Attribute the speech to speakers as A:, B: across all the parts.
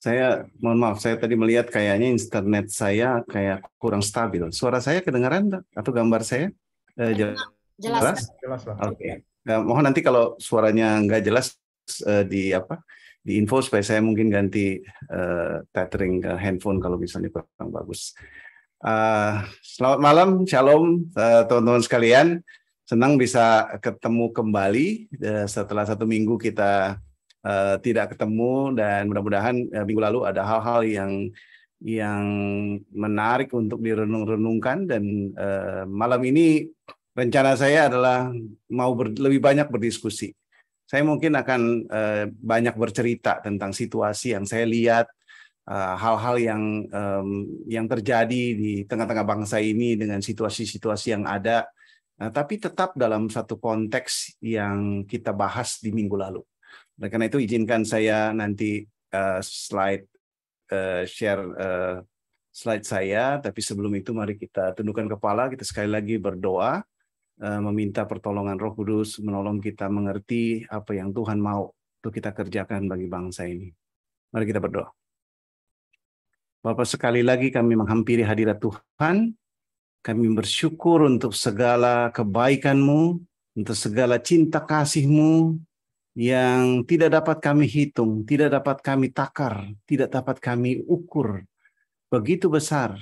A: saya mohon maaf, saya tadi melihat kayaknya internet saya kayak kurang stabil. Suara saya kedengaran atau gambar saya eh, jelas? Jelas.
B: Jelas. Oke. Okay.
A: Nah, eh, mohon nanti kalau suaranya nggak jelas eh, di apa di info supaya saya mungkin ganti eh, tethering ke handphone kalau misalnya kurang bagus. Uh, selamat malam, shalom eh, teman-teman sekalian. Senang bisa ketemu kembali eh, setelah satu minggu kita Eh, tidak ketemu dan mudah-mudahan uh, minggu lalu ada hal-hal yang yang menarik untuk direnung-renungkan dan uh, malam ini rencana saya adalah mau ber, lebih banyak berdiskusi. Saya mungkin akan uh, banyak bercerita tentang situasi yang saya lihat hal-hal uh, yang um, yang terjadi di tengah-tengah bangsa ini dengan situasi-situasi yang ada, nah, tapi tetap dalam satu konteks yang kita bahas di minggu lalu. Dan karena itu izinkan saya nanti uh, slide uh, share uh, slide saya, tapi sebelum itu mari kita tundukkan kepala, kita sekali lagi berdoa uh, meminta pertolongan Roh Kudus menolong kita mengerti apa yang Tuhan mau untuk kita kerjakan bagi bangsa ini. Mari kita berdoa. Bapak sekali lagi kami menghampiri hadirat Tuhan. Kami bersyukur untuk segala kebaikan-Mu, untuk segala cinta kasih-Mu, yang tidak dapat kami hitung, tidak dapat kami takar, tidak dapat kami ukur. Begitu besar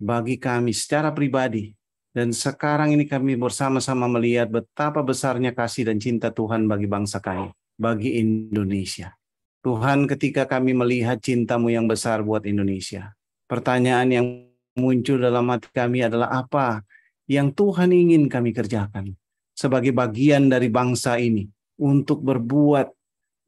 A: bagi kami secara pribadi. Dan sekarang ini kami bersama-sama melihat betapa besarnya kasih dan cinta Tuhan bagi bangsa kami, bagi Indonesia. Tuhan ketika kami melihat cintamu yang besar buat Indonesia. Pertanyaan yang muncul dalam hati kami adalah apa yang Tuhan ingin kami kerjakan sebagai bagian dari bangsa ini untuk berbuat,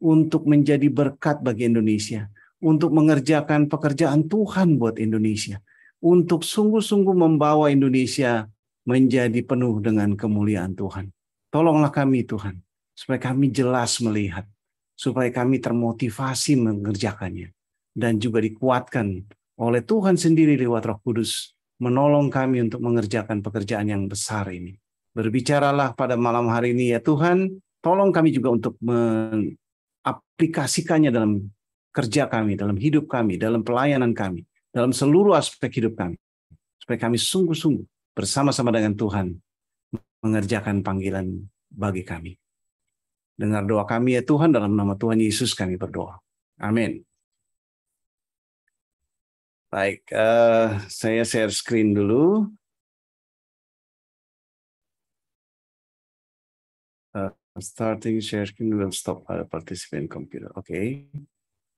A: untuk menjadi berkat bagi Indonesia, untuk mengerjakan pekerjaan Tuhan buat Indonesia, untuk sungguh-sungguh membawa Indonesia menjadi penuh dengan kemuliaan Tuhan. Tolonglah kami Tuhan, supaya kami jelas melihat, supaya kami termotivasi mengerjakannya, dan juga dikuatkan oleh Tuhan sendiri lewat roh kudus, menolong kami untuk mengerjakan pekerjaan yang besar ini. Berbicaralah pada malam hari ini ya Tuhan, tolong kami juga untuk mengaplikasikannya dalam kerja kami, dalam hidup kami, dalam pelayanan kami, dalam seluruh aspek hidup kami. Supaya kami sungguh-sungguh bersama-sama dengan Tuhan mengerjakan panggilan bagi kami. Dengar doa kami ya Tuhan dalam nama Tuhan Yesus kami berdoa. Amin. Baik, uh, saya share screen dulu.
B: Uh, I'm
C: starting sharing will stop while participating computer. Okay.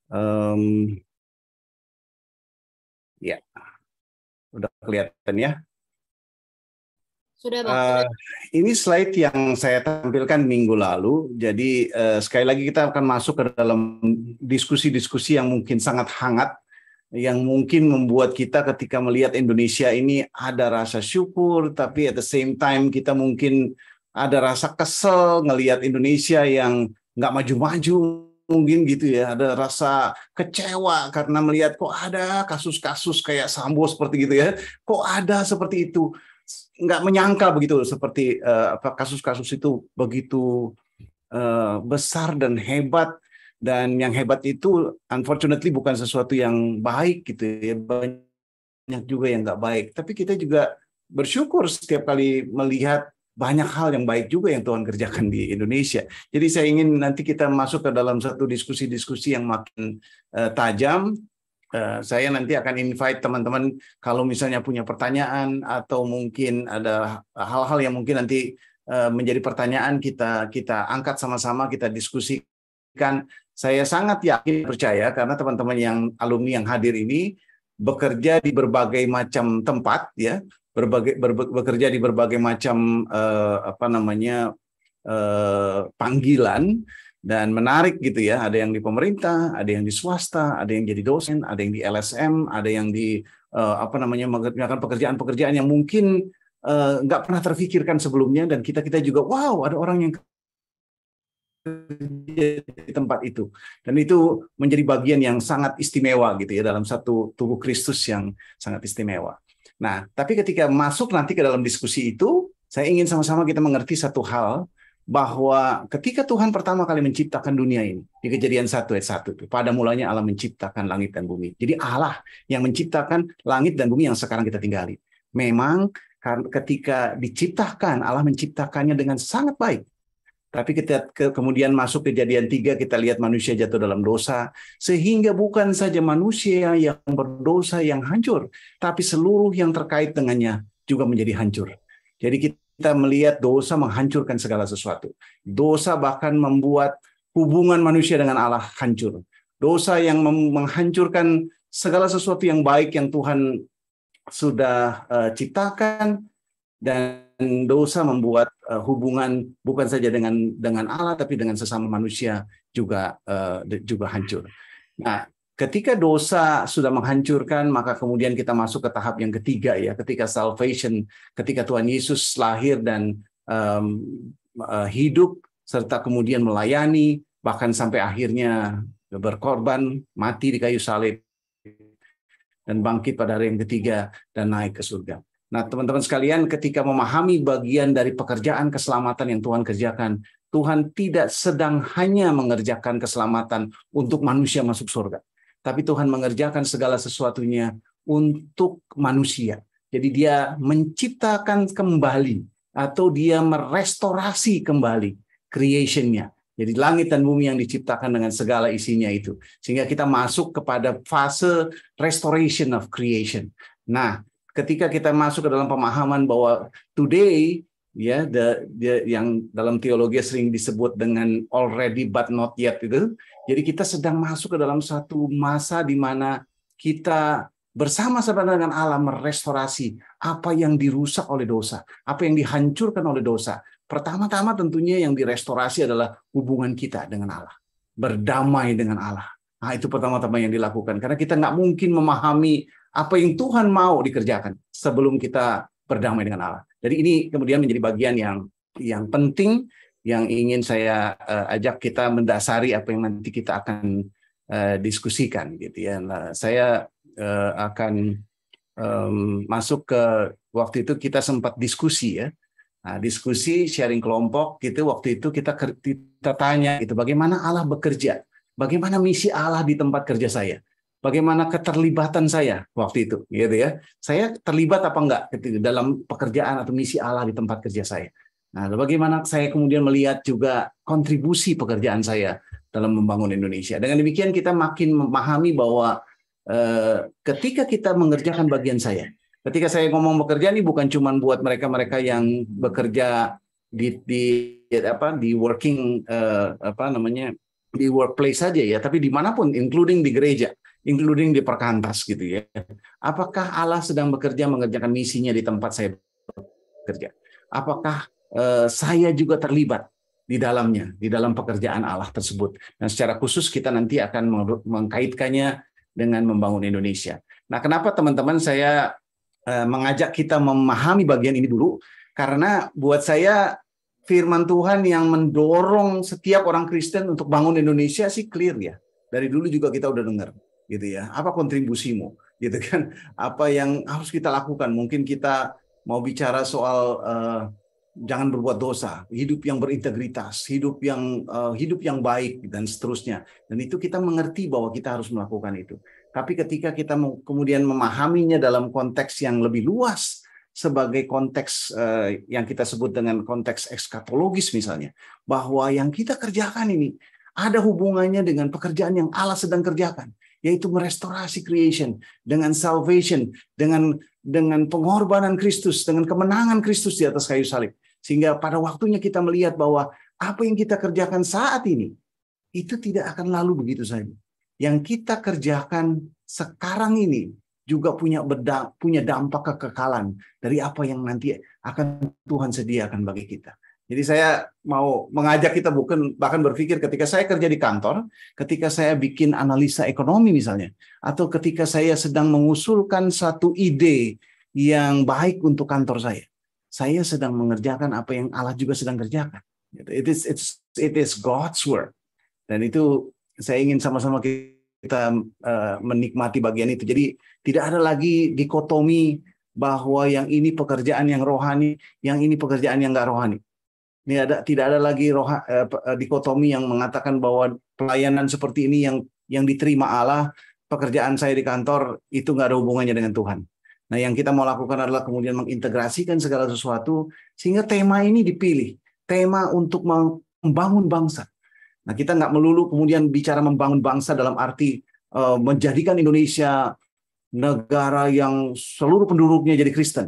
C: Um, ya, yeah. udah kelihatan ya.
B: Sudah, Pak. Uh, eh,
A: ini slide yang saya tampilkan minggu lalu. Jadi uh, sekali lagi kita akan masuk ke dalam diskusi-diskusi yang mungkin sangat hangat yang mungkin membuat kita ketika melihat Indonesia ini ada rasa syukur tapi at the same time kita mungkin ada rasa kesel ngelihat Indonesia yang nggak maju-maju mungkin gitu ya ada rasa kecewa karena melihat kok ada kasus-kasus kayak Sambo seperti gitu ya kok ada seperti itu nggak menyangka begitu seperti uh, kasus-kasus itu begitu uh, besar dan hebat dan yang hebat itu unfortunately bukan sesuatu yang baik gitu ya banyak juga yang nggak baik tapi kita juga bersyukur setiap kali melihat banyak hal yang baik juga yang Tuhan kerjakan di Indonesia. Jadi saya ingin nanti kita masuk ke dalam satu diskusi-diskusi yang makin uh, tajam. Uh, saya nanti akan invite teman-teman kalau misalnya punya pertanyaan atau mungkin ada hal-hal yang mungkin nanti uh, menjadi pertanyaan kita kita angkat sama-sama kita diskusikan. Saya sangat yakin percaya karena teman-teman yang alumni yang hadir ini bekerja di berbagai macam tempat ya berbagai ber, bekerja di berbagai macam uh, apa namanya uh, panggilan dan menarik gitu ya. Ada yang di pemerintah, ada yang di swasta, ada yang jadi dosen, ada yang di LSM, ada yang di uh, apa namanya mengerjakan pekerjaan-pekerjaan yang mungkin nggak uh, pernah terfikirkan sebelumnya dan kita kita juga wow ada orang yang di tempat itu dan itu menjadi bagian yang sangat istimewa gitu ya dalam satu tubuh Kristus yang sangat istimewa. Nah, tapi ketika masuk nanti ke dalam diskusi itu, saya ingin sama-sama kita mengerti satu hal bahwa ketika Tuhan pertama kali menciptakan dunia ini di kejadian satu ayat 1 pada mulanya Allah menciptakan langit dan bumi. Jadi Allah yang menciptakan langit dan bumi yang sekarang kita tinggali. Memang ketika diciptakan Allah menciptakannya dengan sangat baik. Tapi kita ke, kemudian masuk kejadian tiga kita lihat manusia jatuh dalam dosa sehingga bukan saja manusia yang berdosa yang hancur, tapi seluruh yang terkait dengannya juga menjadi hancur. Jadi kita melihat dosa menghancurkan segala sesuatu. Dosa bahkan membuat hubungan manusia dengan Allah hancur. Dosa yang menghancurkan segala sesuatu yang baik yang Tuhan sudah uh, ciptakan dan dosa membuat uh, hubungan bukan saja dengan dengan Allah tapi dengan sesama manusia juga uh, juga hancur. Nah, ketika dosa sudah menghancurkan maka kemudian kita masuk ke tahap yang ketiga ya, ketika salvation, ketika Tuhan Yesus lahir dan um, uh, hidup serta kemudian melayani bahkan sampai akhirnya berkorban mati di kayu salib dan bangkit pada hari yang ketiga dan naik ke surga. Nah, teman-teman sekalian, ketika memahami bagian dari pekerjaan keselamatan yang Tuhan kerjakan, Tuhan tidak sedang hanya mengerjakan keselamatan untuk manusia masuk surga, tapi Tuhan mengerjakan segala sesuatunya untuk manusia. Jadi dia menciptakan kembali atau dia merestorasi kembali creation-nya. Jadi langit dan bumi yang diciptakan dengan segala isinya itu. Sehingga kita masuk kepada fase restoration of creation. Nah, ketika kita masuk ke dalam pemahaman bahwa today ya the, the, yang dalam teologi sering disebut dengan already but not yet itu. Jadi kita sedang masuk ke dalam satu masa di mana kita bersama-sama dengan Allah merestorasi apa yang dirusak oleh dosa, apa yang dihancurkan oleh dosa. Pertama-tama tentunya yang direstorasi adalah hubungan kita dengan Allah, berdamai dengan Allah. Nah, itu pertama-tama yang dilakukan karena kita nggak mungkin memahami apa yang Tuhan mau dikerjakan sebelum kita berdamai dengan Allah. Jadi ini kemudian menjadi bagian yang yang penting yang ingin saya uh, ajak kita mendasari apa yang nanti kita akan uh, diskusikan gitu ya. Nah, saya uh, akan um, masuk ke waktu itu kita sempat diskusi ya. Nah, diskusi sharing kelompok gitu waktu itu kita kita tanya itu bagaimana Allah bekerja? Bagaimana misi Allah di tempat kerja saya? bagaimana keterlibatan saya waktu itu, gitu ya. Saya terlibat apa enggak gitu, dalam pekerjaan atau misi Allah di tempat kerja saya. Nah, bagaimana saya kemudian melihat juga kontribusi pekerjaan saya dalam membangun Indonesia. Dengan demikian kita makin memahami bahwa eh, ketika kita mengerjakan bagian saya, ketika saya ngomong bekerja ini bukan cuma buat mereka-mereka yang bekerja di, di apa di working eh, apa namanya di workplace saja ya, tapi dimanapun, including di gereja including di perkantas gitu ya. Apakah Allah sedang bekerja mengerjakan misinya di tempat saya bekerja? Apakah eh, saya juga terlibat di dalamnya, di dalam pekerjaan Allah tersebut? Dan secara khusus kita nanti akan mengkaitkannya dengan membangun Indonesia. Nah, kenapa teman-teman saya eh, mengajak kita memahami bagian ini dulu? Karena buat saya firman Tuhan yang mendorong setiap orang Kristen untuk bangun Indonesia sih clear ya. Dari dulu juga kita udah dengar gitu ya apa kontribusimu gitu kan apa yang harus kita lakukan mungkin kita mau bicara soal uh, jangan berbuat dosa hidup yang berintegritas hidup yang uh, hidup yang baik dan seterusnya dan itu kita mengerti bahwa kita harus melakukan itu tapi ketika kita kemudian memahaminya dalam konteks yang lebih luas sebagai konteks uh, yang kita sebut dengan konteks eskatologis misalnya bahwa yang kita kerjakan ini ada hubungannya dengan pekerjaan yang Allah sedang kerjakan yaitu merestorasi creation dengan salvation, dengan dengan pengorbanan Kristus, dengan kemenangan Kristus di atas kayu salib. Sehingga pada waktunya kita melihat bahwa apa yang kita kerjakan saat ini itu tidak akan lalu begitu saja. Yang kita kerjakan sekarang ini juga punya beda, punya dampak kekekalan dari apa yang nanti akan Tuhan sediakan bagi kita. Jadi saya mau mengajak kita bukan bahkan berpikir ketika saya kerja di kantor, ketika saya bikin analisa ekonomi misalnya, atau ketika saya sedang mengusulkan satu ide yang baik untuk kantor saya, saya sedang mengerjakan apa yang Allah juga sedang kerjakan. Gitu. It is it's it is God's work. Dan itu saya ingin sama-sama kita eh, menikmati bagian itu. Jadi tidak ada lagi dikotomi bahwa yang ini pekerjaan yang rohani, yang ini pekerjaan yang nggak rohani ini ada tidak ada lagi roh eh, eh, dikotomi yang mengatakan bahwa pelayanan seperti ini yang yang diterima Allah, pekerjaan saya di kantor itu nggak ada hubungannya dengan Tuhan. Nah, yang kita mau lakukan adalah kemudian mengintegrasikan segala sesuatu sehingga tema ini dipilih, tema untuk membangun bangsa. Nah, kita nggak melulu kemudian bicara membangun bangsa dalam arti eh, menjadikan Indonesia negara yang seluruh penduduknya jadi Kristen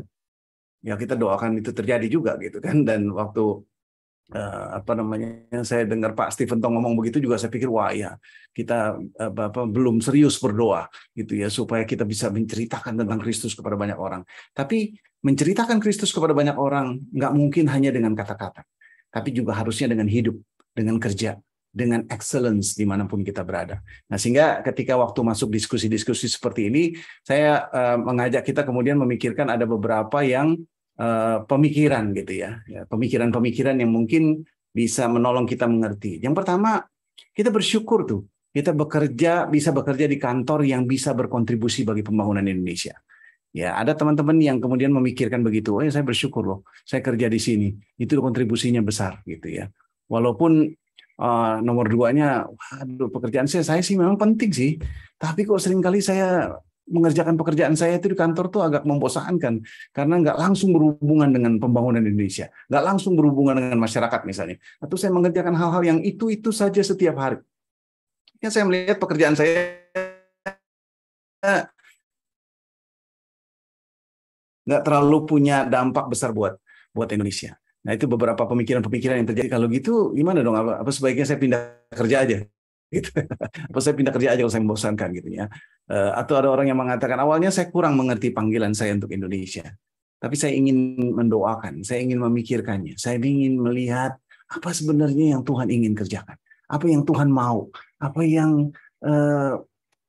A: ya kita doakan itu terjadi juga gitu kan dan waktu Eh, apa namanya saya dengar Pak Steven Tong ngomong begitu juga saya pikir wah ya kita apa, belum serius berdoa gitu ya supaya kita bisa menceritakan tentang Kristus kepada banyak orang. Tapi menceritakan Kristus kepada banyak orang nggak mungkin hanya dengan kata-kata, tapi juga harusnya dengan hidup, dengan kerja, dengan excellence dimanapun kita berada. Nah, sehingga ketika waktu masuk diskusi-diskusi seperti ini, saya uh, mengajak kita kemudian memikirkan ada beberapa yang Eh, pemikiran gitu ya. ya, pemikiran-pemikiran yang mungkin bisa menolong kita mengerti. Yang pertama, kita bersyukur tuh kita bekerja bisa bekerja di kantor yang bisa berkontribusi bagi pembangunan Indonesia. Ya, ada teman-teman yang kemudian memikirkan begitu. Oh, ya saya bersyukur loh, saya kerja di sini. Itu kontribusinya besar gitu ya. Walaupun uh, nomor duanya, waduh pekerjaan saya saya sih memang penting sih. Tapi kok seringkali saya mengerjakan pekerjaan saya itu di kantor tuh agak membosankan karena nggak langsung berhubungan dengan pembangunan Indonesia, nggak langsung berhubungan dengan masyarakat misalnya. Atau saya mengerjakan hal-hal yang itu-itu saja setiap hari. Ya saya melihat pekerjaan saya
C: nggak terlalu punya dampak
A: besar buat buat Indonesia. Nah itu beberapa pemikiran-pemikiran yang terjadi. Kalau gitu gimana dong? Apa, apa sebaiknya saya pindah kerja aja? gitu. apa saya pindah kerja aja kalau saya membosankan gitu ya. Eh, atau ada orang yang mengatakan awalnya saya kurang mengerti panggilan saya untuk Indonesia, tapi saya ingin mendoakan, saya ingin memikirkannya, saya ingin melihat apa sebenarnya yang Tuhan ingin kerjakan, apa yang Tuhan mau, apa yang eh,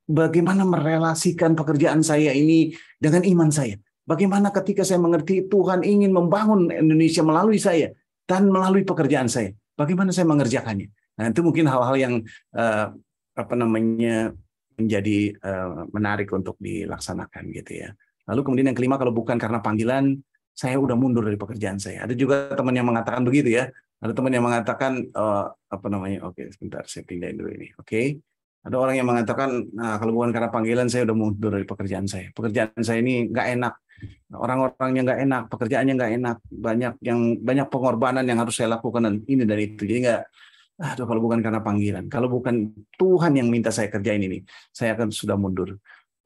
A: bagaimana merelasikan pekerjaan saya ini dengan iman saya. Bagaimana ketika saya mengerti Tuhan ingin membangun Indonesia melalui saya dan melalui pekerjaan saya, bagaimana saya mengerjakannya? Nah, itu mungkin hal-hal yang uh, apa namanya menjadi uh, menarik untuk dilaksanakan gitu ya. Lalu kemudian yang kelima kalau bukan karena panggilan, saya udah mundur dari pekerjaan saya. Ada juga teman yang mengatakan begitu ya. Ada teman yang mengatakan uh, apa namanya? Oke, okay, sebentar saya pindahin dulu ini. Oke. Okay. Ada orang yang mengatakan nah, kalau bukan karena panggilan saya udah mundur dari pekerjaan saya. Pekerjaan saya ini nggak enak. Orang-orangnya nggak enak, pekerjaannya nggak enak. Banyak yang banyak pengorbanan yang harus saya lakukan dan ini dari itu. Jadi nggak aduh kalau bukan karena panggilan, kalau bukan Tuhan yang minta saya kerjain ini, saya akan sudah mundur.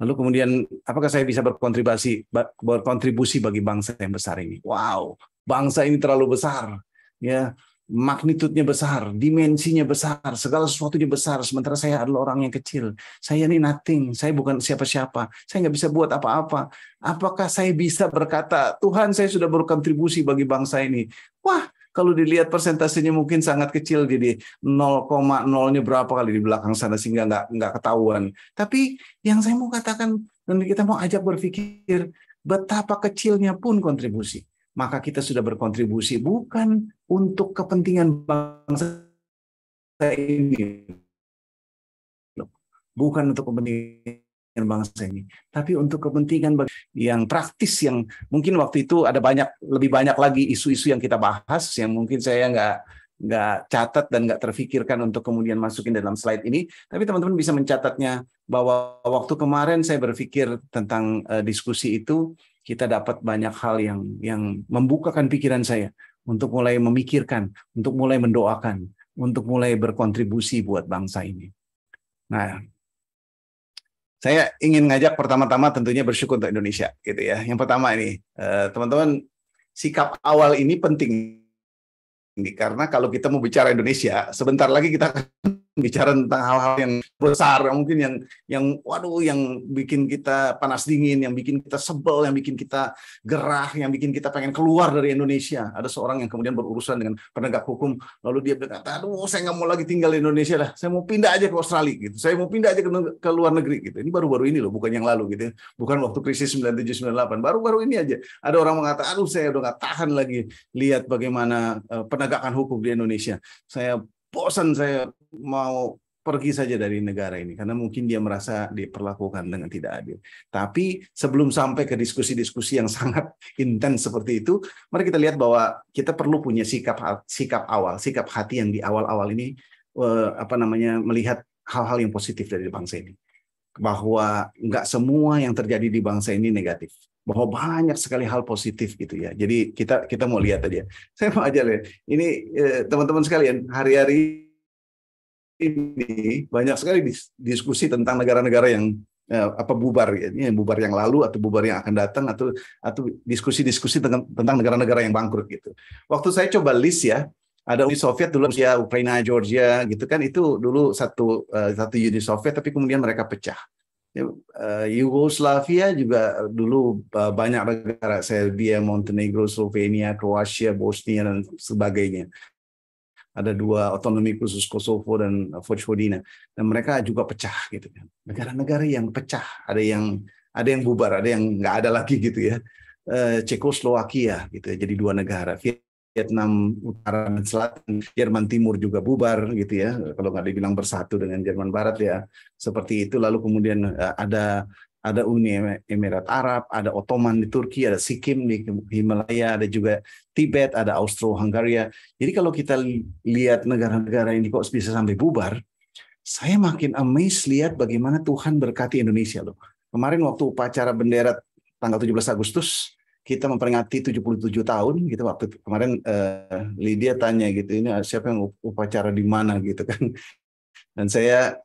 A: Lalu kemudian apakah saya bisa berkontribusi berkontribusi bagi bangsa yang besar ini? Wow, bangsa ini terlalu besar. Ya, magnitudenya besar, dimensinya besar, segala sesuatunya besar. Sementara saya adalah orang yang kecil. Saya ini nothing, saya bukan siapa-siapa. Saya nggak bisa buat apa-apa. Apakah saya bisa berkata, Tuhan saya sudah berkontribusi bagi bangsa ini? Wah, kalau dilihat persentasenya mungkin sangat kecil jadi 0,0-nya berapa kali di belakang sana sehingga nggak nggak ketahuan. Tapi yang saya mau katakan dan kita mau ajak berpikir betapa kecilnya pun kontribusi. Maka kita sudah berkontribusi bukan untuk kepentingan bangsa ini, bukan untuk kepentingan bangsa ini, tapi untuk kepentingan yang praktis yang mungkin waktu itu ada banyak lebih banyak lagi isu-isu yang kita bahas yang mungkin saya nggak nggak catat dan nggak terfikirkan untuk kemudian masukin dalam slide ini, tapi teman-teman bisa mencatatnya bahwa waktu kemarin saya berpikir tentang uh, diskusi itu kita dapat banyak hal yang yang membukakan pikiran saya untuk mulai memikirkan, untuk mulai mendoakan, untuk mulai berkontribusi buat bangsa ini. Nah, saya ingin ngajak pertama-tama tentunya bersyukur untuk Indonesia gitu ya. Yang pertama ini eh, teman-teman sikap awal ini penting ini karena kalau kita mau bicara Indonesia sebentar lagi kita akan bicara tentang hal-hal yang besar yang mungkin yang yang waduh yang bikin kita panas dingin yang bikin kita sebel yang bikin kita gerah yang bikin kita pengen keluar dari Indonesia ada seorang yang kemudian berurusan dengan penegak hukum lalu dia berkata aduh saya nggak mau lagi tinggal di Indonesia lah saya mau pindah aja ke Australia gitu saya mau pindah aja ke, ke luar negeri gitu ini baru-baru ini loh bukan yang lalu gitu bukan waktu krisis 97 98 baru-baru ini aja ada orang mengatakan aduh saya udah nggak tahan lagi lihat bagaimana eh, penegakan hukum di Indonesia saya bosan saya mau pergi saja dari negara ini karena mungkin dia merasa diperlakukan dengan tidak adil. Tapi sebelum sampai ke diskusi-diskusi yang sangat intens seperti itu, mari kita lihat bahwa kita perlu punya sikap sikap awal, sikap hati yang di awal-awal ini eh, apa namanya melihat hal-hal yang positif dari bangsa ini. Bahwa nggak semua yang terjadi di bangsa ini negatif bahwa banyak sekali hal positif gitu ya. Jadi kita kita mau lihat aja. Saya mau aja lihat. Ini eh, teman-teman sekalian, hari-hari ini banyak sekali diskusi tentang negara-negara yang ya, apa bubar ya, ini yang bubar yang lalu atau bubar yang akan datang atau atau diskusi-diskusi tentang negara-negara yang bangkrut gitu. Waktu saya coba list ya ada Uni Soviet dulu Rusia, Ukraina, Georgia gitu kan itu dulu satu eh, satu Uni Soviet tapi kemudian mereka pecah. Ya, eh, Yugoslavia juga dulu eh, banyak negara Serbia, Montenegro, Slovenia, Kroasia, Bosnia dan sebagainya ada dua otonomi khusus Kosovo dan uh, Vojvodina dan mereka juga pecah gitu kan negara-negara yang pecah ada yang ada yang bubar ada yang nggak ada lagi gitu ya eh, Cekoslowakia gitu ya, jadi dua negara Vietnam Utara dan Selatan Jerman Timur juga bubar gitu ya kalau nggak dibilang bersatu dengan Jerman Barat ya seperti itu lalu kemudian eh, ada ada Uni Emirat Arab, ada Ottoman di Turki, ada Sikkim di Himalaya, ada juga Tibet, ada Austro-Hungaria. Jadi kalau kita lihat negara-negara ini kok bisa sampai bubar, saya makin amazed lihat bagaimana Tuhan berkati Indonesia loh. Kemarin waktu upacara bendera tanggal 17 Agustus, kita memperingati 77 tahun gitu waktu kemarin uh, Lydia tanya gitu ini siapa yang upacara di mana gitu kan. Dan saya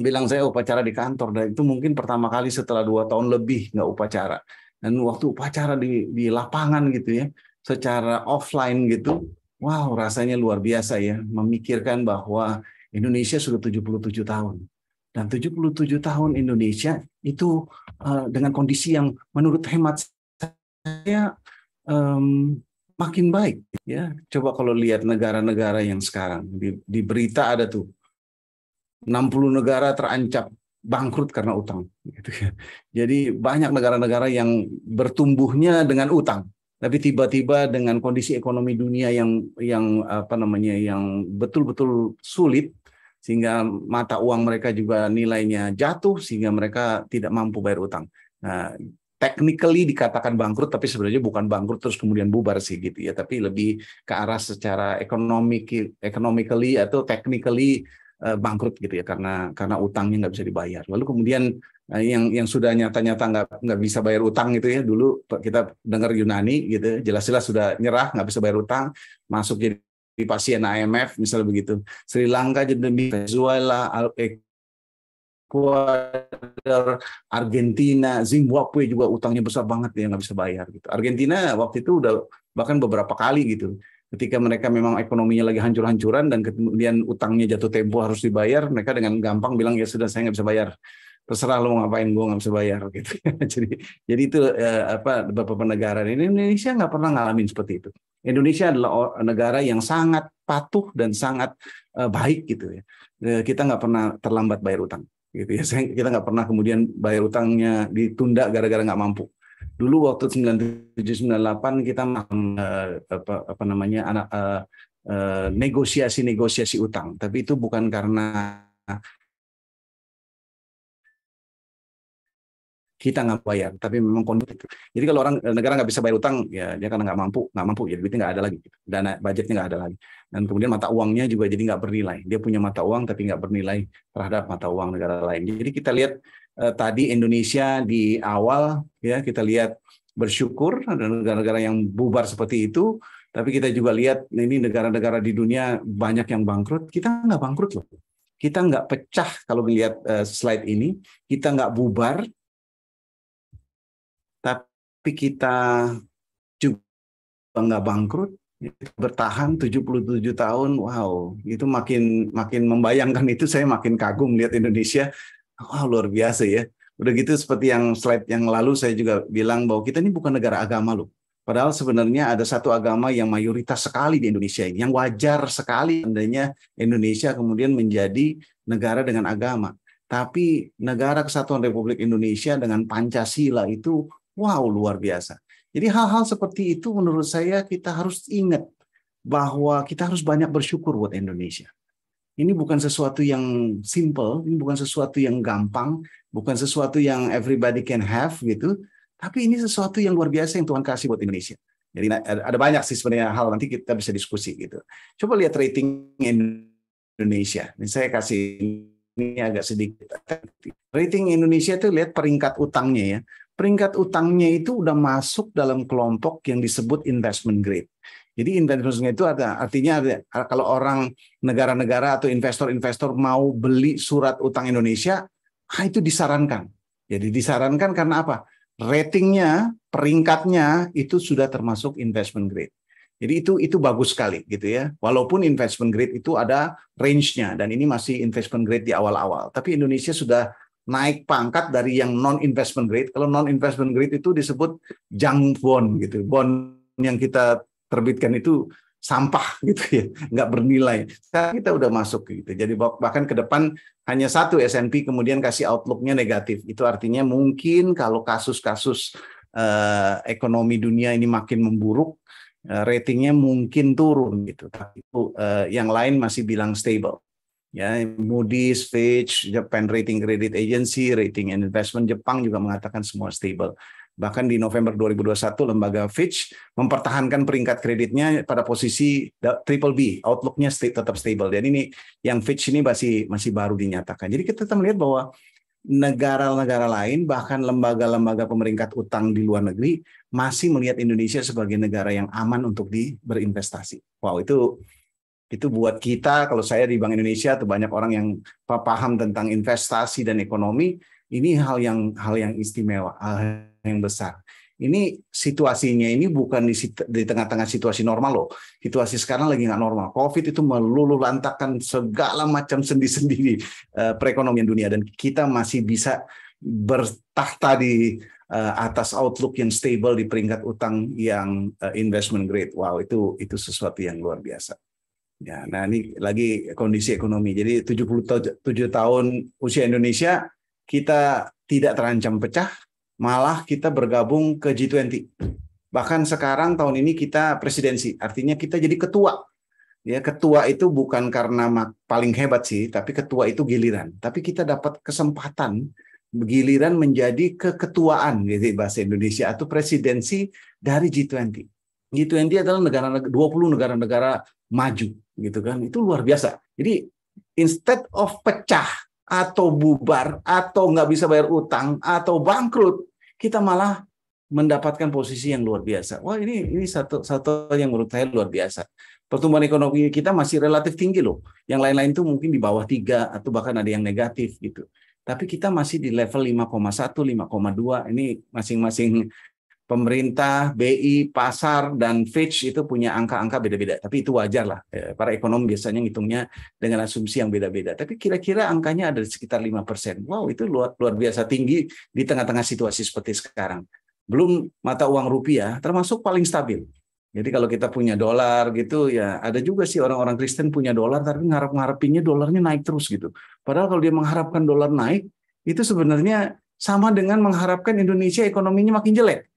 A: bilang saya upacara di kantor dan itu mungkin pertama kali setelah dua tahun lebih nggak upacara dan waktu upacara di di lapangan gitu ya secara offline gitu wow rasanya luar biasa ya memikirkan bahwa Indonesia sudah 77 tahun dan 77 tahun Indonesia itu eh, dengan kondisi yang menurut hemat saya um, makin baik ya coba kalau lihat negara-negara yang sekarang di, di berita ada tuh 60 negara terancam bangkrut karena utang. Gitu ya. Jadi banyak negara-negara yang bertumbuhnya dengan utang, tapi tiba-tiba dengan kondisi ekonomi dunia yang yang apa namanya yang betul-betul sulit sehingga mata uang mereka juga nilainya jatuh sehingga mereka tidak mampu bayar utang. Nah, technically dikatakan bangkrut tapi sebenarnya bukan bangkrut terus kemudian bubar sih gitu ya, tapi lebih ke arah secara ekonomi economically atau technically Eh, bangkrut gitu ya karena karena utangnya nggak bisa dibayar. Lalu kemudian eh, yang yang sudah nyata-nyata nggak nggak bisa bayar utang gitu ya dulu kita dengar Yunani gitu jelas-jelas sudah nyerah nggak bisa bayar utang masuk jadi di pasien IMF misalnya begitu. Sri Lanka jadi Venezuela, Ecuador, Argentina, Zimbabwe juga utangnya besar banget ya nggak bisa bayar gitu. Argentina waktu itu udah bahkan beberapa kali gitu ketika mereka memang ekonominya lagi hancur-hancuran dan kemudian utangnya jatuh tempo harus dibayar, mereka dengan gampang bilang ya sudah saya nggak bisa bayar, terserah lo ngapain gue nggak bisa bayar gitu. jadi jadi itu eh, apa beberapa negara ini Indonesia nggak pernah ngalamin seperti itu. Indonesia adalah negara yang sangat patuh dan sangat eh, baik gitu ya. Eh, kita nggak pernah terlambat bayar utang gitu ya. kita nggak pernah kemudian bayar utangnya ditunda gara-gara nggak mampu dulu waktu 9798 kita eh, apa, apa namanya anak eh, eh, negosiasi-negosiasi utang, tapi
C: itu bukan karena
A: kita nggak bayar, tapi memang kondisi Jadi kalau orang negara nggak bisa bayar utang, ya dia karena nggak mampu, nggak mampu, ya duitnya nggak ada lagi, gitu. dana budgetnya nggak ada lagi, dan kemudian mata uangnya juga jadi nggak bernilai. Dia punya mata uang tapi nggak bernilai terhadap mata uang negara lain. Jadi kita lihat eh, tadi Indonesia di awal ya kita lihat bersyukur ada negara-negara yang bubar seperti itu, tapi kita juga lihat ini negara-negara di dunia banyak yang bangkrut. Kita nggak bangkrut loh, kita nggak pecah kalau melihat eh, slide ini, kita nggak bubar,
C: tapi kita juga
A: nggak bangkrut, bertahan 77 tahun wow itu makin makin membayangkan itu saya makin kagum lihat Indonesia Wah luar biasa ya. Udah gitu seperti yang slide yang lalu saya juga bilang bahwa kita ini bukan negara agama loh. Padahal sebenarnya ada satu agama yang mayoritas sekali di Indonesia ini, yang wajar sekali andainya Indonesia kemudian menjadi negara dengan agama. Tapi negara kesatuan Republik Indonesia dengan Pancasila itu wow luar biasa. Jadi hal-hal seperti itu menurut saya kita harus ingat bahwa kita harus banyak bersyukur buat Indonesia ini bukan sesuatu yang simple, ini bukan sesuatu yang gampang, bukan sesuatu yang everybody can have gitu, tapi ini sesuatu yang luar biasa yang Tuhan kasih buat Indonesia. Jadi nah, ada banyak sih sebenarnya hal nanti kita bisa diskusi gitu. Coba lihat rating Indonesia. Ini saya kasih ini agak sedikit. Rating Indonesia itu lihat peringkat utangnya ya. Peringkat utangnya itu udah masuk dalam kelompok yang disebut investment grade. Jadi investment itu ada artinya kalau orang negara-negara atau investor-investor mau beli surat utang Indonesia, ah, itu disarankan. Jadi disarankan karena apa? Ratingnya, peringkatnya itu sudah termasuk investment grade. Jadi itu itu bagus sekali gitu ya. Walaupun investment grade itu ada range-nya dan ini masih investment grade di awal-awal. Tapi Indonesia sudah naik pangkat dari yang non investment grade. Kalau non investment grade itu disebut junk bond gitu. Bond yang kita terbitkan itu sampah gitu ya, nggak bernilai. Sekarang kita udah masuk gitu. Jadi bahkan ke depan hanya satu S&P kemudian kasih outlooknya negatif. Itu artinya mungkin kalau kasus-kasus eh, ekonomi dunia ini makin memburuk, eh, ratingnya mungkin turun gitu. Tapi itu eh, yang lain masih bilang stable. Ya, Moody's, Fitch, Japan Rating Credit Agency, Rating Investment Jepang juga mengatakan semua stable. Bahkan di November 2021 lembaga Fitch mempertahankan peringkat kreditnya pada posisi triple B, outlooknya tetap stable. Dan ini yang Fitch ini masih masih baru dinyatakan. Jadi kita tetap melihat bahwa negara-negara lain bahkan lembaga-lembaga pemeringkat utang di luar negeri masih melihat Indonesia sebagai negara yang aman untuk di berinvestasi. Wow, itu itu buat kita kalau saya di Bank Indonesia atau banyak orang yang paham tentang investasi dan ekonomi ini hal yang hal yang istimewa, hal yang besar. Ini situasinya ini bukan di, di tengah-tengah situasi normal loh. Situasi sekarang lagi nggak normal. Covid itu melulu lantakan segala macam sendi-sendi uh, perekonomian dunia dan kita masih bisa bertahta di uh, atas outlook yang stable di peringkat utang yang uh, investment grade. Wow, itu itu sesuatu yang luar biasa. Ya, nah ini lagi kondisi ekonomi. Jadi 77 tahun usia Indonesia kita tidak terancam pecah, malah kita bergabung ke G20. Bahkan sekarang tahun ini kita presidensi, artinya kita jadi ketua. Ya, ketua itu bukan karena paling hebat sih, tapi ketua itu giliran. Tapi kita dapat kesempatan giliran menjadi keketuaan gitu bahasa Indonesia atau presidensi dari G20. G20 adalah negara 20 negara-negara maju gitu kan. Itu luar biasa. Jadi instead of pecah atau bubar, atau nggak bisa bayar utang, atau bangkrut, kita malah mendapatkan posisi yang luar biasa. Wah ini ini satu satu yang menurut saya luar biasa. Pertumbuhan ekonomi kita masih relatif tinggi loh. Yang lain-lain tuh mungkin di bawah tiga atau bahkan ada yang negatif gitu. Tapi kita masih di level 5,1, 5,2. Ini masing-masing pemerintah, BI, pasar, dan Fitch itu punya angka-angka beda-beda. Tapi itu wajar lah. Ya, para ekonom biasanya ngitungnya dengan asumsi yang beda-beda. Tapi kira-kira angkanya ada di sekitar 5%. Wow, itu luar, luar biasa tinggi di tengah-tengah situasi seperti sekarang. Belum mata uang rupiah termasuk paling stabil. Jadi kalau kita punya dolar gitu ya ada juga sih orang-orang Kristen punya dolar tapi ngarep-ngarepinnya dolarnya naik terus gitu. Padahal kalau dia mengharapkan dolar naik itu sebenarnya sama dengan mengharapkan Indonesia ekonominya makin jelek.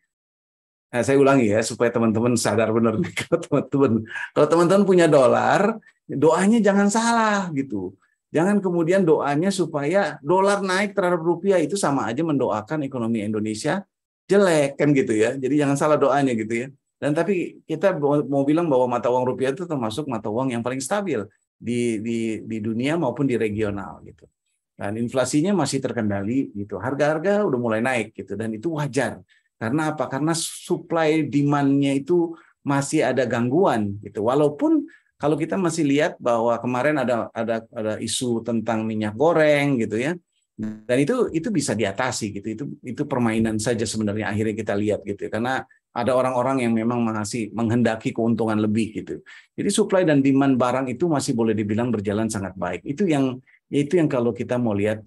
A: Nah, saya ulangi ya supaya teman-teman sadar benar nih kalau teman-teman kalau teman-teman punya dolar, doanya jangan salah gitu. Jangan kemudian doanya supaya dolar naik terhadap rupiah itu sama aja mendoakan ekonomi Indonesia jelek kan gitu ya. Jadi jangan salah doanya gitu ya. Dan tapi kita mau bilang bahwa mata uang rupiah itu termasuk mata uang yang paling stabil di di di dunia maupun di regional gitu. Dan inflasinya masih terkendali gitu. Harga-harga udah mulai naik gitu dan itu wajar karena apa? Karena supply demand-nya itu masih ada gangguan gitu. Walaupun kalau kita masih lihat bahwa kemarin ada ada ada isu tentang minyak goreng gitu ya. Dan itu itu bisa diatasi gitu. Itu itu permainan saja sebenarnya akhirnya kita lihat gitu. Ya. Karena ada orang-orang yang memang masih menghendaki keuntungan lebih gitu. Jadi supply dan demand barang itu masih boleh dibilang berjalan sangat baik. Itu yang itu yang kalau kita mau lihat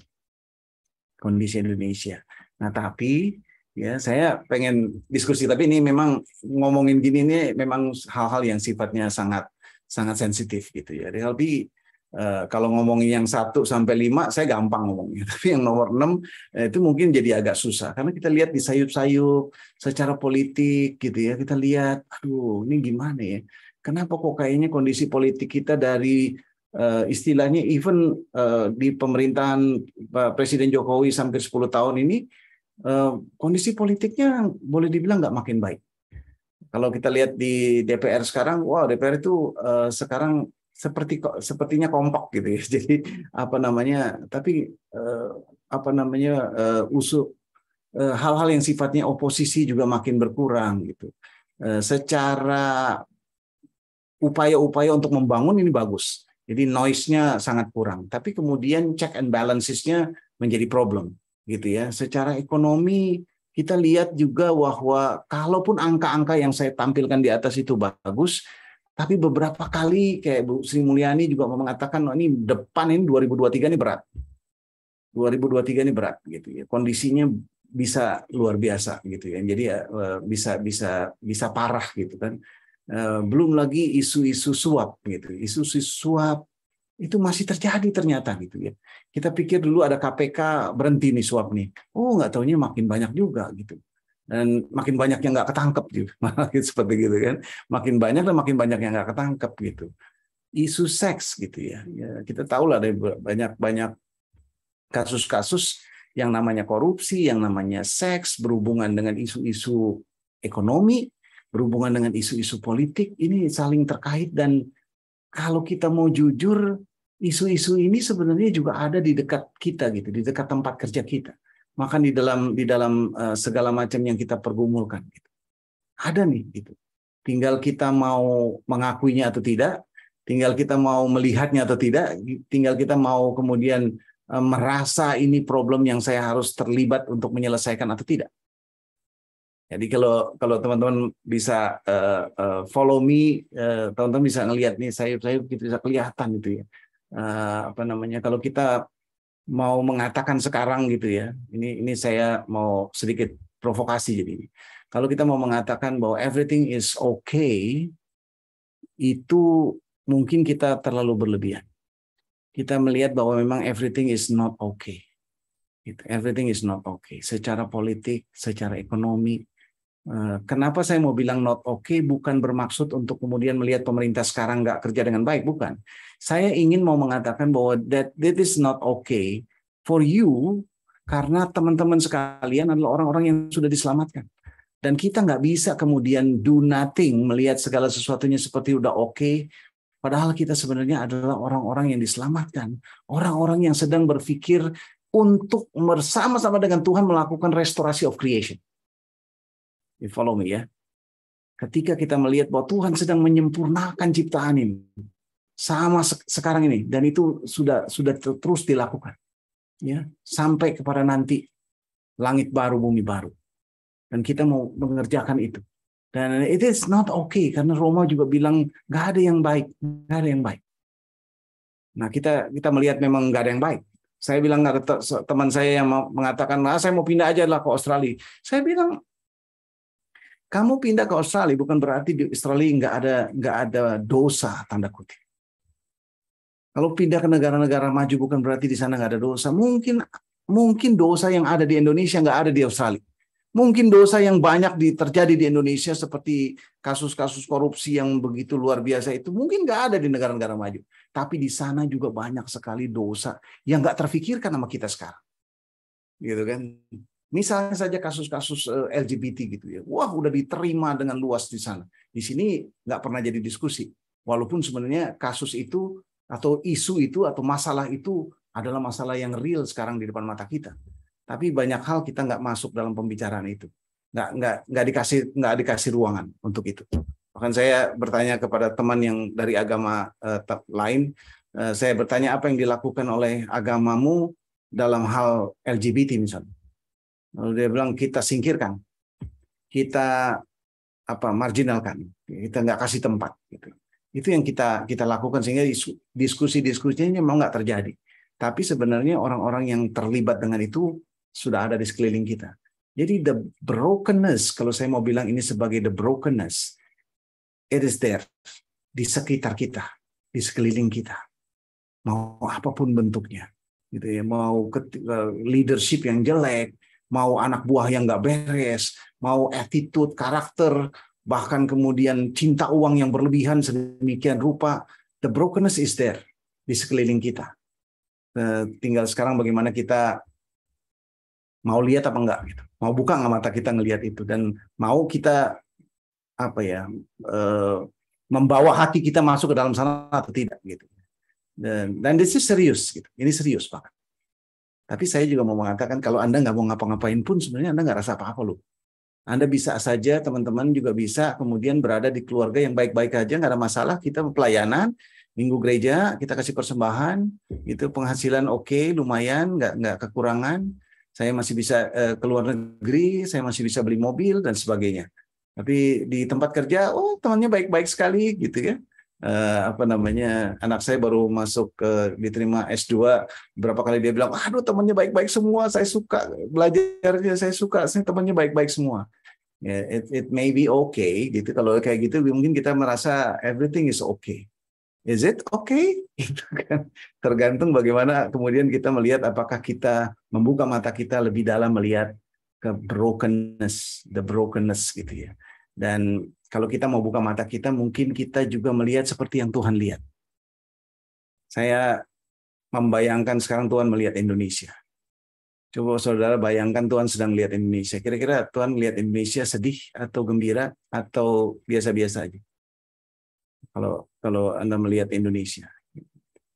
A: kondisi Indonesia. Nah, tapi Ya, saya pengen diskusi tapi ini memang ngomongin gini ini memang hal-hal yang sifatnya sangat sangat sensitif gitu ya. Tapi eh, kalau ngomongin yang satu sampai lima saya gampang ngomongnya, tapi yang nomor enam eh, itu mungkin jadi agak susah karena kita lihat di sayup-sayup secara politik gitu ya kita lihat, aduh ini gimana ya? Kenapa kok kayaknya kondisi politik kita dari eh, istilahnya even di pemerintahan Presiden Jokowi sampai 10 tahun ini Eh, kondisi politiknya boleh dibilang nggak makin baik. Kalau kita lihat di DPR sekarang, wow DPR itu eh, sekarang seperti sepertinya kompak gitu ya. Jadi apa namanya? Tapi eh, apa namanya uh, usul hal-hal yang sifatnya oposisi juga makin berkurang gitu. secara upaya-upaya untuk membangun ini bagus. Jadi noise-nya sangat kurang. Tapi kemudian check and balances-nya menjadi problem gitu ya. Secara ekonomi kita lihat juga bahwa kalaupun angka-angka yang saya tampilkan di atas itu bagus, tapi beberapa kali kayak Bu Sri Mulyani juga mengatakan oh, ini depan ini 2023 ini berat. 2023 ini berat gitu ya. Kondisinya bisa luar biasa gitu ya. Jadi eh, bisa bisa bisa parah gitu kan. Eh, belum lagi isu-isu suap gitu. Isu-isu suap itu masih terjadi ternyata gitu ya. Kita pikir dulu ada KPK berhenti nih suap nih. Oh nggak tahunya makin banyak juga gitu. Dan makin banyak yang nggak ketangkep gitu. Seperti gitu kan. Makin banyak dan makin banyak yang nggak ketangkep gitu. Isu seks gitu ya. ya kita tahu lah ada banyak-banyak kasus-kasus yang namanya korupsi, yang namanya seks, berhubungan dengan isu-isu ekonomi, berhubungan dengan isu-isu politik, ini saling terkait dan kalau kita mau jujur, isu-isu ini sebenarnya juga ada di dekat kita gitu, di dekat tempat kerja kita. Makan di dalam di dalam eh, segala macam yang kita pergumulkan gitu. Ada nih gitu. Tinggal kita mau mengakuinya atau tidak, tinggal kita mau melihatnya atau tidak, tinggal kita mau kemudian eh, merasa ini problem yang saya harus terlibat untuk menyelesaikan atau tidak. Jadi kalau kalau teman-teman bisa uh, uh, follow me, eh, teman-teman uh, bisa ngelihat nih sayup-sayup kita gitu, bisa kelihatan gitu ya. Uh, apa namanya kalau kita mau mengatakan sekarang gitu ya. Ini ini saya mau sedikit provokasi jadi. Kalau kita mau mengatakan bahwa everything is okay, itu mungkin kita terlalu berlebihan. Kita melihat bahwa memang everything is not okay. Gitu, everything is not okay. Secara politik, secara ekonomi, Eh, kenapa saya mau bilang not okay bukan bermaksud untuk kemudian melihat pemerintah sekarang nggak kerja dengan baik, bukan. Saya ingin mau mengatakan bahwa that, that is not okay for you karena teman-teman sekalian adalah orang-orang yang sudah diselamatkan. Dan kita nggak bisa kemudian do nothing melihat segala sesuatunya seperti udah oke, okay, padahal kita sebenarnya adalah orang-orang yang diselamatkan, orang-orang yang sedang berpikir untuk bersama-sama dengan Tuhan melakukan restorasi of creation. You follow me ya. Ketika kita melihat bahwa Tuhan sedang menyempurnakan ciptaan ini sama sekarang ini dan itu sudah sudah terus dilakukan ya sampai kepada nanti langit baru bumi baru dan kita mau mengerjakan itu dan it is not okay karena Roma juga bilang nggak ada yang baik nggak ada yang baik nah kita kita melihat memang nggak ada yang baik saya bilang ada teman saya yang mengatakan ah, saya mau pindah aja lah ke Australia saya bilang kamu pindah ke Australia bukan berarti di Australia nggak ada nggak ada dosa tanda kutip. Kalau pindah ke negara-negara maju bukan berarti di sana nggak ada dosa. Mungkin mungkin dosa yang ada di Indonesia nggak ada di Australia. Mungkin dosa yang banyak terjadi di Indonesia seperti kasus-kasus korupsi yang begitu luar biasa itu mungkin nggak ada di negara-negara maju. Tapi di sana juga banyak sekali dosa yang nggak terfikirkan sama kita sekarang. Gitu kan? Misalnya saja kasus-kasus eh, LGBT gitu ya. Wah, udah diterima dengan luas di sana. Di sini nggak pernah jadi diskusi. Walaupun sebenarnya kasus itu atau isu itu atau masalah itu adalah masalah yang real sekarang di depan mata kita. Tapi banyak hal kita nggak masuk dalam pembicaraan itu. Nggak nggak nggak dikasih nggak dikasih ruangan untuk itu. Bahkan saya bertanya kepada teman yang dari agama eh, lain, eh, saya bertanya apa yang dilakukan oleh agamamu dalam hal LGBT misalnya Lalu dia bilang kita singkirkan, kita apa marginalkan, kita nggak kasih tempat. Gitu. Itu yang kita kita lakukan sehingga diskusi-diskusinya memang nggak terjadi. Tapi sebenarnya orang-orang yang terlibat dengan itu sudah ada di sekeliling kita. Jadi the brokenness, kalau saya mau bilang ini sebagai the brokenness, it is there di sekitar kita, di sekeliling kita. Mau apapun bentuknya, gitu ya. Mau leadership yang jelek, mau anak buah yang nggak beres, mau attitude, karakter, bahkan kemudian cinta uang yang berlebihan sedemikian rupa, the brokenness is there di sekeliling kita. Eh, tinggal sekarang bagaimana kita mau lihat apa enggak gitu. Mau buka nggak mata kita ngelihat itu dan mau kita apa ya eh, membawa hati kita masuk ke dalam sana atau tidak gitu. Dan, dan this is serius gitu. Ini serius banget. Tapi saya juga mau mengatakan kalau Anda nggak mau ngapa-ngapain pun sebenarnya Anda nggak rasa apa-apa loh. Anda bisa saja, teman-teman juga bisa kemudian berada di keluarga yang baik-baik aja, nggak ada masalah. Kita pelayanan, minggu gereja, kita kasih persembahan, itu penghasilan oke, okay, lumayan, nggak nggak kekurangan. Saya masih bisa uh, eh, keluar negeri, saya masih bisa beli mobil dan sebagainya. Tapi di tempat kerja, oh temannya baik-baik sekali gitu ya Uh, apa namanya anak saya baru masuk ke diterima S2 berapa kali dia bilang aduh temannya baik-baik semua saya suka belajarnya saya suka sih temannya baik-baik semua yeah, it, it may be okay gitu kalau kayak gitu mungkin kita merasa everything is okay is it okay itu kan tergantung bagaimana kemudian kita melihat apakah kita membuka mata kita lebih dalam melihat ke brokenness the brokenness gitu ya dan kalau kita mau buka mata kita, mungkin kita juga melihat seperti yang Tuhan lihat. Saya membayangkan sekarang Tuhan melihat Indonesia. Coba saudara bayangkan Tuhan sedang lihat Indonesia. Kira-kira Tuhan lihat Indonesia sedih atau gembira atau biasa-biasa aja. Kalau kalau Anda melihat Indonesia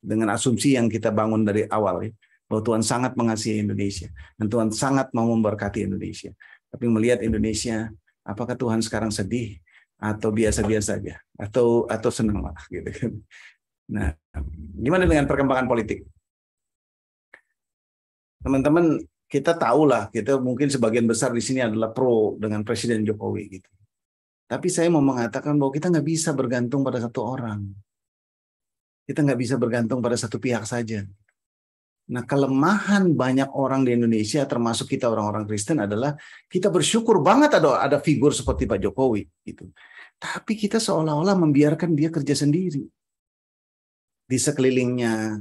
A: dengan asumsi yang kita bangun dari awal ya, bahwa Tuhan sangat mengasihi Indonesia dan Tuhan sangat mau memberkati Indonesia. Tapi melihat Indonesia Apakah Tuhan sekarang sedih atau biasa-biasa saja atau atau senang lah gitu kan. Nah, gimana dengan perkembangan politik? Teman-teman, kita tahulah kita mungkin sebagian besar di sini adalah pro dengan Presiden Jokowi gitu. Tapi saya mau mengatakan bahwa kita nggak bisa bergantung pada satu orang. Kita nggak bisa bergantung pada satu pihak saja. Nah, kelemahan banyak orang di Indonesia, termasuk kita orang-orang Kristen, adalah kita bersyukur banget ada ada figur seperti Pak Jokowi gitu. Tapi kita seolah-olah membiarkan dia kerja sendiri di sekelilingnya.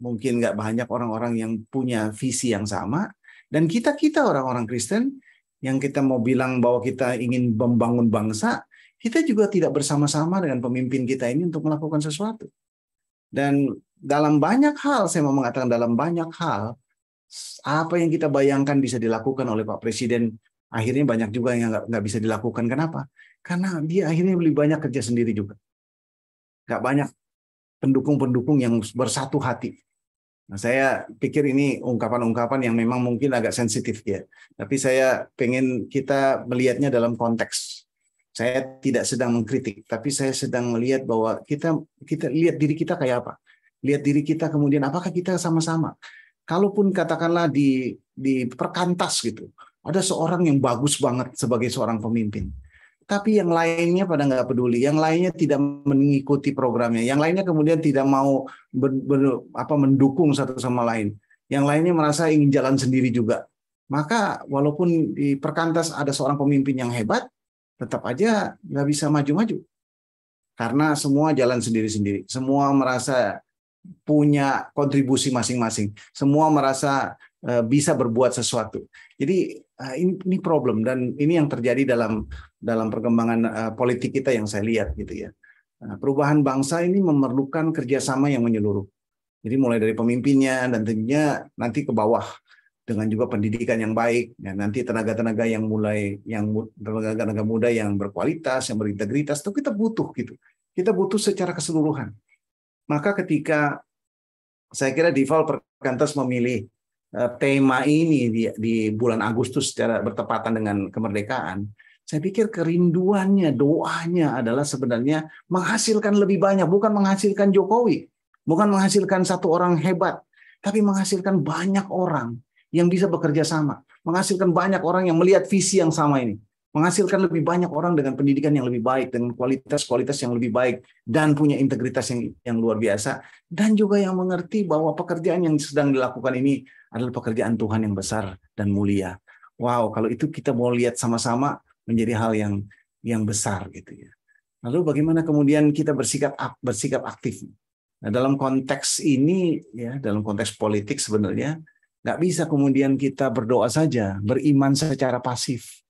A: Mungkin nggak banyak orang-orang yang punya visi yang sama. Dan kita kita orang-orang Kristen yang kita mau bilang bahwa kita ingin membangun bangsa, kita juga tidak bersama-sama dengan pemimpin kita ini untuk melakukan sesuatu. Dan dalam banyak hal saya mau mengatakan dalam banyak hal apa yang kita bayangkan bisa dilakukan oleh Pak Presiden akhirnya banyak juga yang nggak bisa dilakukan. Kenapa? Karena dia akhirnya lebih banyak kerja sendiri juga. Nggak banyak pendukung-pendukung yang bersatu hati. Nah, saya pikir ini ungkapan-ungkapan yang memang mungkin agak sensitif ya. Tapi saya pengen kita melihatnya dalam konteks. Saya tidak sedang mengkritik, tapi saya sedang melihat bahwa kita kita lihat diri kita kayak apa lihat diri kita kemudian apakah kita sama-sama. Kalaupun katakanlah di di perkantas gitu, ada seorang yang bagus banget sebagai seorang pemimpin. Tapi yang lainnya pada nggak peduli, yang lainnya tidak mengikuti programnya, yang lainnya kemudian tidak mau ber, ber, apa mendukung satu sama lain, yang lainnya merasa ingin jalan sendiri juga. Maka walaupun di perkantas ada seorang pemimpin yang hebat, tetap aja nggak bisa maju-maju karena semua jalan sendiri-sendiri, semua merasa punya kontribusi masing-masing. Semua merasa eh, bisa berbuat sesuatu. Jadi eh, ini, problem dan ini yang terjadi dalam dalam perkembangan eh, politik kita yang saya lihat gitu ya. Nah, perubahan bangsa ini memerlukan kerjasama yang menyeluruh. Jadi mulai dari pemimpinnya dan tentunya nanti ke bawah dengan juga pendidikan yang baik. Ya, nanti tenaga-tenaga yang mulai yang tenaga-tenaga muda yang berkualitas, yang berintegritas itu kita butuh gitu. Kita butuh secara keseluruhan. Maka ketika saya kira Dival Perkantas memilih eh, tema ini di, di bulan Agustus secara bertepatan dengan kemerdekaan, saya pikir kerinduannya, doanya adalah sebenarnya menghasilkan lebih banyak, bukan menghasilkan Jokowi, bukan menghasilkan satu orang hebat, tapi menghasilkan banyak orang yang bisa bekerja sama, menghasilkan banyak orang yang melihat visi yang sama ini menghasilkan lebih banyak orang dengan pendidikan yang lebih baik, dengan kualitas-kualitas yang lebih baik, dan punya integritas yang, yang luar biasa, dan juga yang mengerti bahwa pekerjaan yang sedang dilakukan ini adalah pekerjaan Tuhan yang besar dan mulia. Wow, kalau itu kita mau lihat sama-sama menjadi hal yang yang besar gitu ya. Lalu bagaimana kemudian kita bersikap bersikap aktif? Nah, dalam konteks ini ya, dalam konteks politik sebenarnya nggak bisa kemudian kita berdoa saja, beriman secara pasif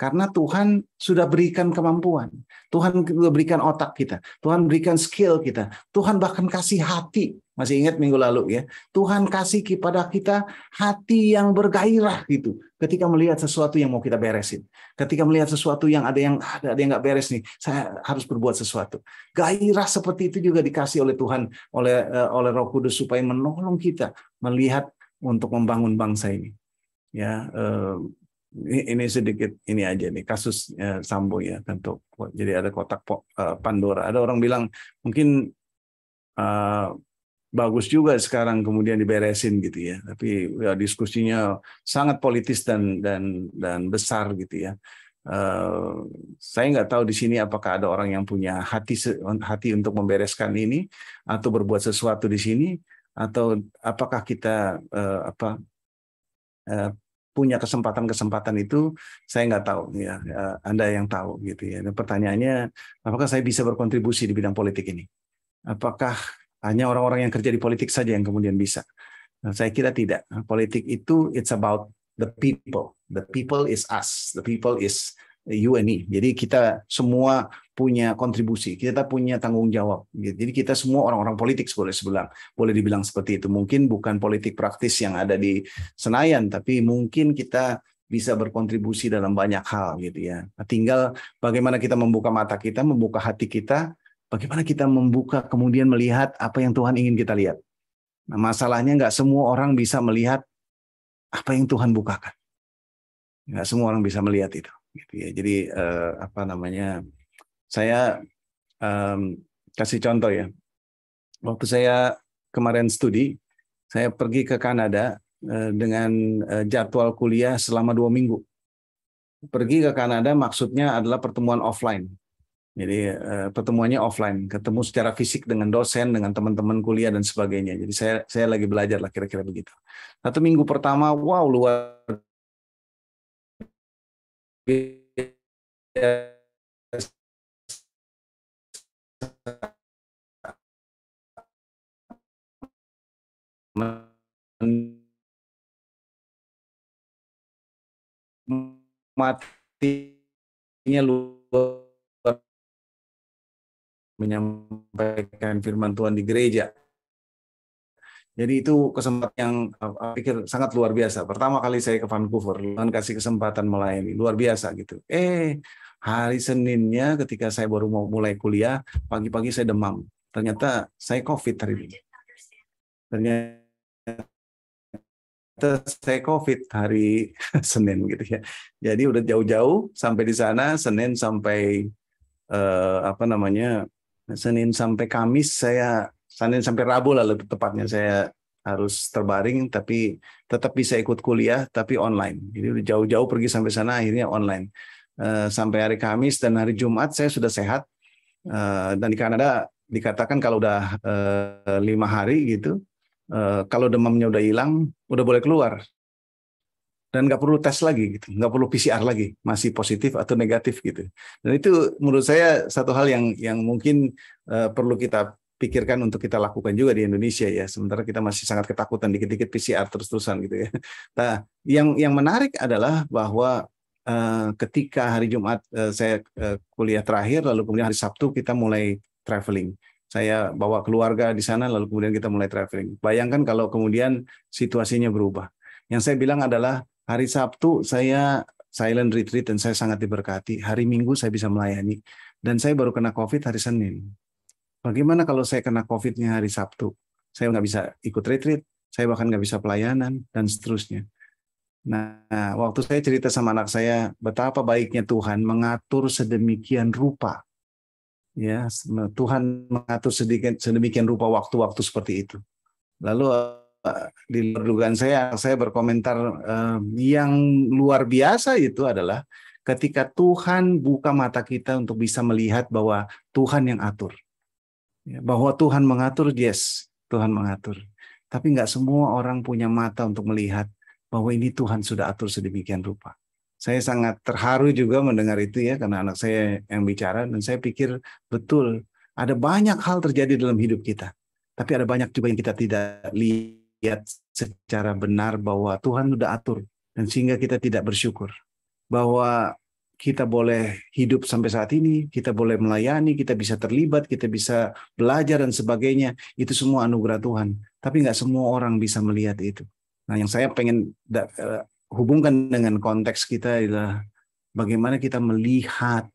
A: karena Tuhan sudah berikan kemampuan, Tuhan sudah berikan otak kita, Tuhan berikan skill kita, Tuhan bahkan kasih hati. Masih ingat minggu lalu ya, Tuhan kasih kepada kita hati yang bergairah gitu. Ketika melihat sesuatu yang mau kita beresin, ketika melihat sesuatu yang ada yang ah, ada, yang nggak beres nih, saya harus berbuat sesuatu. Gairah seperti itu juga dikasih oleh Tuhan, oleh eh, oleh Roh Kudus supaya menolong kita melihat untuk membangun bangsa ini. Ya, eh, ini, ini sedikit ini aja nih kasus ya, Sambo ya tentu jadi ada kotak uh, Pandora ada orang bilang mungkin uh, bagus juga sekarang kemudian diberesin gitu ya tapi ya, diskusinya sangat politis dan dan dan besar gitu ya uh, saya nggak tahu di sini apakah ada orang yang punya hati hati untuk membereskan ini atau berbuat sesuatu di sini atau apakah kita uh, apa uh, punya kesempatan-kesempatan itu saya nggak tahu ya, ya Anda yang tahu gitu ya. Dan pertanyaannya apakah saya bisa berkontribusi di bidang politik ini? Apakah hanya orang-orang yang kerja di politik saja yang kemudian bisa? Nah, saya kira tidak. Politik itu it's about the people. The people is us. The people is you and me. Jadi kita semua punya kontribusi, kita punya tanggung jawab. Gitu. Jadi kita semua orang-orang politik boleh sebelah, boleh dibilang seperti itu. Mungkin bukan politik praktis yang ada di Senayan, tapi mungkin kita bisa berkontribusi dalam banyak hal gitu ya. Nah, tinggal bagaimana kita membuka mata kita, membuka hati kita, bagaimana kita membuka kemudian melihat apa yang Tuhan ingin kita lihat. Nah, masalahnya nggak semua orang bisa melihat apa yang Tuhan bukakan. Nggak semua orang bisa melihat itu. Gitu ya. Jadi eh, apa namanya saya um, kasih contoh ya. Waktu saya kemarin studi, saya pergi ke Kanada eh, dengan eh, jadwal kuliah selama dua minggu. Pergi ke Kanada maksudnya adalah pertemuan offline. Jadi eh, pertemuannya offline, ketemu secara fisik dengan dosen, dengan teman-teman kuliah dan sebagainya. Jadi saya saya lagi belajar lah kira-kira begitu. Satu minggu pertama, wow luar
B: biasa
C: matinya luar
A: menyampaikan firman Tuhan di gereja. Jadi itu kesempatan yang saya eh, pikir sangat luar biasa. Pertama kali saya ke Vancouver, Tuhan kasih kesempatan melayani, luar biasa gitu. Eh, hari Seninnya ketika saya baru mau mulai kuliah, pagi-pagi saya demam. Ternyata saya COVID hari ini. Ternyata saya COVID hari Senin gitu ya. Jadi udah jauh-jauh sampai di sana Senin sampai eh, apa namanya Senin sampai Kamis saya Senin sampai Rabu lah lebih tepatnya saya harus terbaring tapi tetap bisa ikut kuliah tapi online. Jadi udah jauh-jauh pergi sampai sana akhirnya online. Eh, sampai hari Kamis dan hari Jumat saya sudah sehat eh, dan di Kanada dikatakan kalau udah eh, lima hari gitu Eh, kalau demamnya udah hilang, udah boleh keluar. Dan nggak perlu tes lagi, gitu. nggak perlu PCR lagi, masih positif atau negatif gitu. Dan itu menurut saya satu hal yang yang mungkin uh, perlu kita pikirkan untuk kita lakukan juga di Indonesia ya. Sementara kita masih sangat ketakutan dikit-dikit PCR terus-terusan gitu ya. Nah, yang yang menarik adalah bahwa uh, ketika hari Jumat uh, saya uh, kuliah terakhir, lalu kemudian hari Sabtu kita mulai traveling saya bawa keluarga di sana lalu kemudian kita mulai traveling. Bayangkan kalau kemudian situasinya berubah. Yang saya bilang adalah hari Sabtu saya silent retreat dan saya sangat diberkati. Hari Minggu saya bisa melayani dan saya baru kena COVID hari Senin. Bagaimana kalau saya kena COVID-nya hari Sabtu? Saya nggak bisa ikut retreat, saya bahkan nggak bisa pelayanan dan seterusnya. Nah, waktu saya cerita sama anak saya betapa baiknya Tuhan mengatur sedemikian rupa Ya, Tuhan mengatur sedikit sedemikian rupa waktu-waktu seperti itu. Lalu eh, di luar dugaan saya, saya berkomentar eh, yang luar biasa itu adalah ketika Tuhan buka mata kita untuk bisa melihat bahwa Tuhan yang atur, ya, bahwa Tuhan mengatur, yes, Tuhan mengatur. Tapi nggak semua orang punya mata untuk melihat bahwa ini Tuhan sudah atur sedemikian rupa saya sangat terharu juga mendengar itu ya karena anak saya yang bicara dan saya pikir betul ada banyak hal terjadi dalam hidup kita. Tapi ada banyak juga yang kita tidak lihat secara benar bahwa Tuhan sudah atur dan sehingga kita tidak bersyukur bahwa kita boleh hidup sampai saat ini, kita boleh melayani, kita bisa terlibat, kita bisa belajar dan sebagainya. Itu semua anugerah Tuhan. Tapi nggak semua orang bisa melihat itu. Nah, yang saya pengen eh, hubungkan dengan konteks kita adalah bagaimana kita melihat,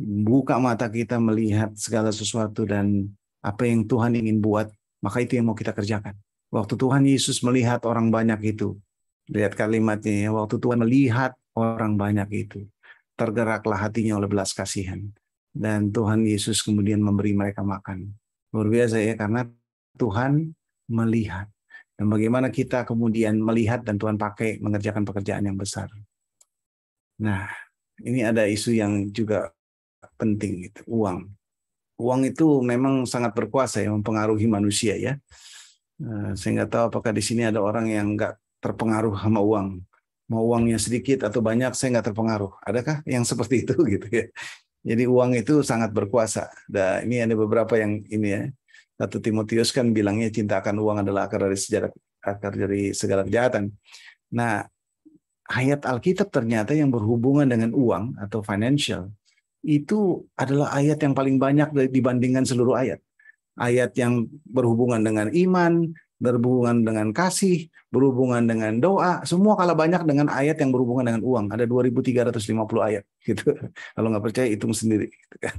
A: buka mata kita melihat segala sesuatu dan apa yang Tuhan ingin buat, maka itu yang mau kita kerjakan. Waktu Tuhan Yesus melihat orang banyak itu, lihat kalimatnya ya, waktu Tuhan melihat orang banyak itu, tergeraklah hatinya oleh belas kasihan. Dan Tuhan Yesus kemudian memberi mereka makan. Luar biasa ya, karena Tuhan melihat. Dan bagaimana kita kemudian melihat dan Tuhan pakai mengerjakan pekerjaan yang besar. Nah, ini ada isu yang juga penting itu uang. Uang itu memang sangat berkuasa ya mempengaruhi manusia ya. Eh, saya nggak tahu apakah di sini ada orang yang nggak terpengaruh sama uang. Mau uangnya sedikit atau banyak saya nggak terpengaruh. Adakah yang seperti itu gitu ya? Jadi uang itu sangat berkuasa. Nah, ini ada beberapa yang ini ya. Satu Timotius kan bilangnya cinta akan uang adalah akar dari sejarah, akar dari segala kejahatan. Nah, ayat Alkitab ternyata yang berhubungan dengan uang atau financial itu adalah ayat yang paling banyak dibandingkan seluruh ayat. Ayat yang berhubungan dengan iman, berhubungan dengan kasih, berhubungan dengan doa, semua kalah banyak dengan ayat yang berhubungan dengan uang. Ada 2350 ayat gitu. Kalau nggak percaya hitung sendiri gitu kan.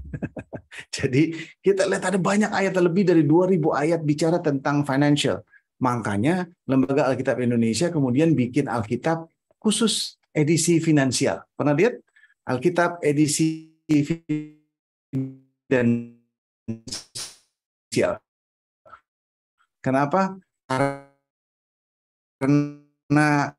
A: Jadi kita lihat ada banyak ayat lebih dari 2000 ayat bicara tentang financial. Makanya Lembaga Alkitab Indonesia kemudian bikin Alkitab khusus edisi finansial. Pernah lihat Alkitab edisi finansial? Kenapa? karena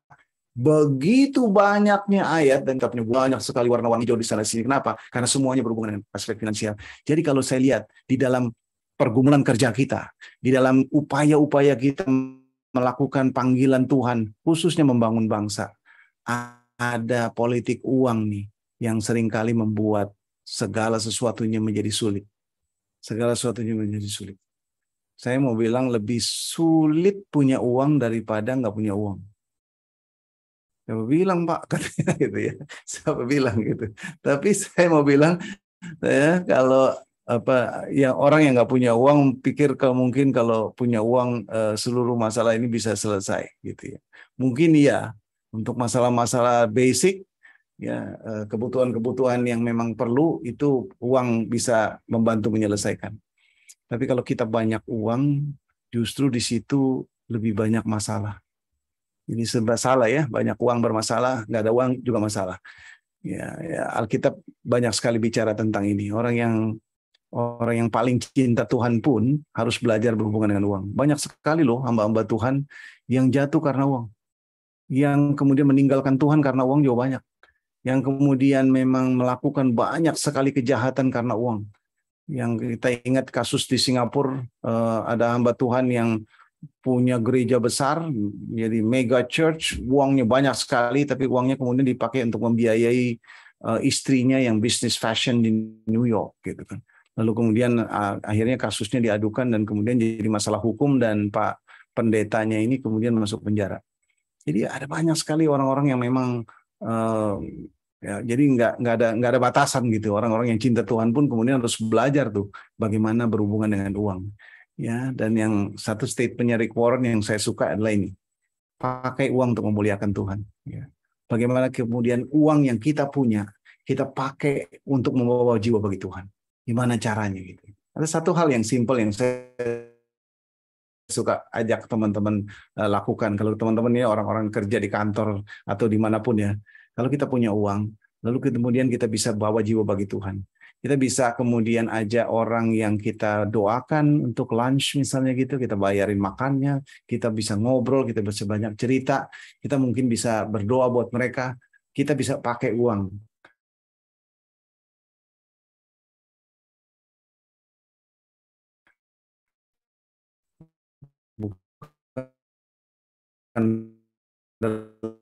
A: begitu banyaknya ayat dan kitabnya banyak sekali warna-warni hijau di sana sini. Kenapa? Karena semuanya berhubungan dengan aspek finansial. Jadi kalau saya lihat di dalam pergumulan kerja kita, di dalam upaya-upaya kita melakukan panggilan Tuhan, khususnya membangun bangsa, ada politik uang nih yang seringkali membuat segala sesuatunya menjadi sulit. Segala sesuatunya menjadi sulit saya mau bilang lebih sulit punya uang daripada nggak punya uang. Siapa bilang Pak katanya gitu ya. Siapa bilang gitu. Tapi saya mau bilang ya kalau apa yang orang yang nggak punya uang pikir kalau mungkin kalau punya uang eh, seluruh masalah ini bisa selesai gitu ya. Mungkin iya untuk masalah-masalah basic ya eh, kebutuhan-kebutuhan yang memang perlu itu uang bisa membantu menyelesaikan. Tapi kalau kita banyak uang, justru di situ lebih banyak masalah. Ini serba salah ya, banyak uang bermasalah, nggak ada uang juga masalah. Ya, ya, Alkitab banyak sekali bicara tentang ini. Orang yang orang yang paling cinta Tuhan pun harus belajar berhubungan dengan uang. Banyak sekali loh hamba-hamba Tuhan yang jatuh karena uang. Yang kemudian meninggalkan Tuhan karena uang juga banyak. Yang kemudian memang melakukan banyak sekali kejahatan karena uang. Yang kita ingat kasus di Singapura eh, ada hamba Tuhan yang punya gereja besar, jadi mega church, uangnya banyak sekali, tapi uangnya kemudian dipakai untuk membiayai eh, istrinya yang bisnis fashion di New York, gitu kan. Lalu kemudian eh, akhirnya kasusnya diadukan dan kemudian jadi masalah hukum dan Pak pendetanya ini kemudian masuk penjara. Jadi ada banyak sekali orang-orang yang memang Ya, jadi nggak nggak ada nggak ada batasan gitu. Orang-orang yang cinta Tuhan pun kemudian harus belajar tuh bagaimana berhubungan dengan uang. Ya, dan yang satu statementnya Rick Warren yang saya suka adalah ini. Pakai uang untuk memuliakan Tuhan. Ya. Bagaimana kemudian uang yang kita punya kita pakai untuk membawa jiwa bagi Tuhan. Gimana caranya gitu. Ada satu hal yang simpel yang saya suka ajak teman-teman eh, lakukan. Kalau teman-teman ini orang-orang kerja di kantor atau dimanapun ya, Lalu kita punya uang, lalu kemudian kita bisa bawa jiwa bagi Tuhan. Kita bisa kemudian ajak orang yang kita doakan untuk lunch misalnya gitu, kita bayarin makannya, kita bisa ngobrol, kita bisa banyak cerita, kita mungkin bisa berdoa buat mereka, kita bisa pakai uang.
B: Bukan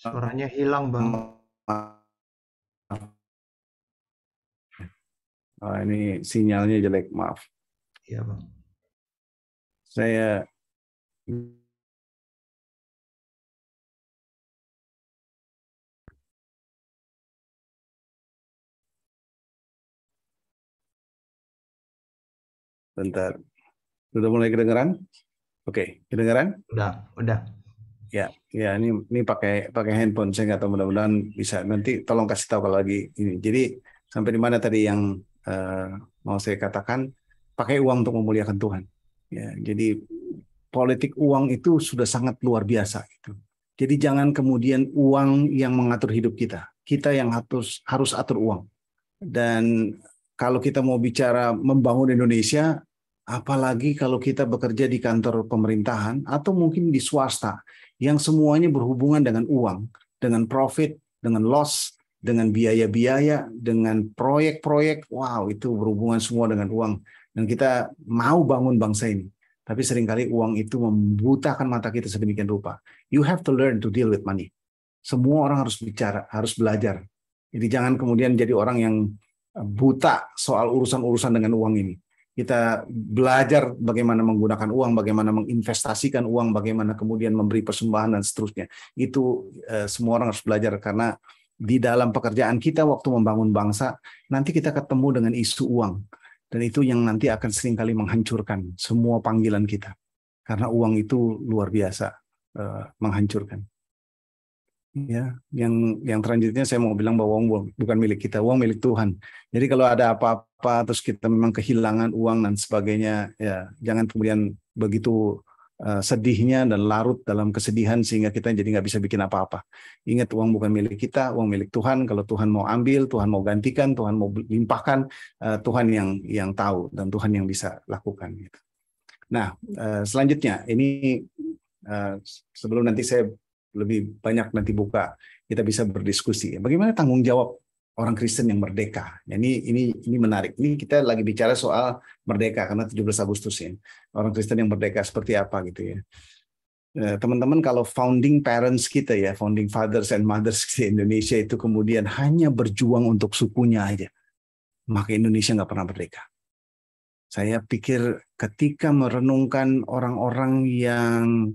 B: Suaranya hilang, Bang.
C: Oh, ini sinyalnya jelek, maaf. Iya, Bang. Saya
A: Bentar. Sudah mulai kedengaran? Oke, okay. kedengeran? Udah, udah. Ya, ya ini ini pakai pakai handphone saya nggak tahu mudah-mudahan bisa nanti tolong kasih tahu kalau lagi ini. Jadi sampai di mana tadi yang uh, mau saya katakan pakai uang untuk memuliakan Tuhan. Ya, jadi politik uang itu sudah sangat luar biasa gitu. Jadi jangan kemudian uang yang mengatur hidup kita. Kita yang harus harus atur uang. Dan kalau kita mau bicara membangun Indonesia, apalagi kalau kita bekerja di kantor pemerintahan atau mungkin di swasta yang semuanya berhubungan dengan uang, dengan profit, dengan loss, dengan biaya-biaya, dengan proyek-proyek. Wow, itu berhubungan semua dengan uang dan kita mau bangun bangsa ini. Tapi seringkali uang itu membutakan mata kita sedemikian rupa. You have to learn to deal with money. Semua orang harus bicara, harus belajar. Jadi jangan kemudian jadi orang yang buta soal urusan-urusan dengan uang ini kita belajar bagaimana menggunakan uang, bagaimana menginvestasikan uang, bagaimana kemudian memberi persembahan dan seterusnya. Itu eh, semua orang harus belajar karena di dalam pekerjaan kita waktu membangun bangsa nanti kita ketemu dengan isu uang dan itu yang nanti akan seringkali menghancurkan semua panggilan kita karena uang itu luar biasa eh, menghancurkan. Ya, yang yang selanjutnya saya mau bilang bahwa uang bukan milik kita, uang milik Tuhan. Jadi kalau ada apa-apa apa terus kita memang kehilangan uang dan sebagainya ya jangan kemudian begitu eh, sedihnya dan larut dalam kesedihan sehingga kita jadi nggak bisa bikin apa-apa ingat uang bukan milik kita uang milik Tuhan kalau Tuhan mau ambil Tuhan mau gantikan Tuhan mau limpahkan eh, Tuhan yang yang tahu dan Tuhan yang bisa lakukan gitu. nah eh, selanjutnya ini sebelum nanti saya lebih banyak nanti buka kita bisa berdiskusi bagaimana tanggung jawab orang Kristen yang merdeka. Nah, ini ini ini menarik. Ini kita lagi bicara soal merdeka karena 17 Agustus ya. Orang Kristen yang merdeka seperti apa gitu ya. Eh, teman-teman kalau founding parents kita ya, founding fathers and mothers di Indonesia itu kemudian hanya berjuang untuk sukunya aja. Maka Indonesia nggak pernah merdeka. Saya pikir ketika merenungkan orang-orang yang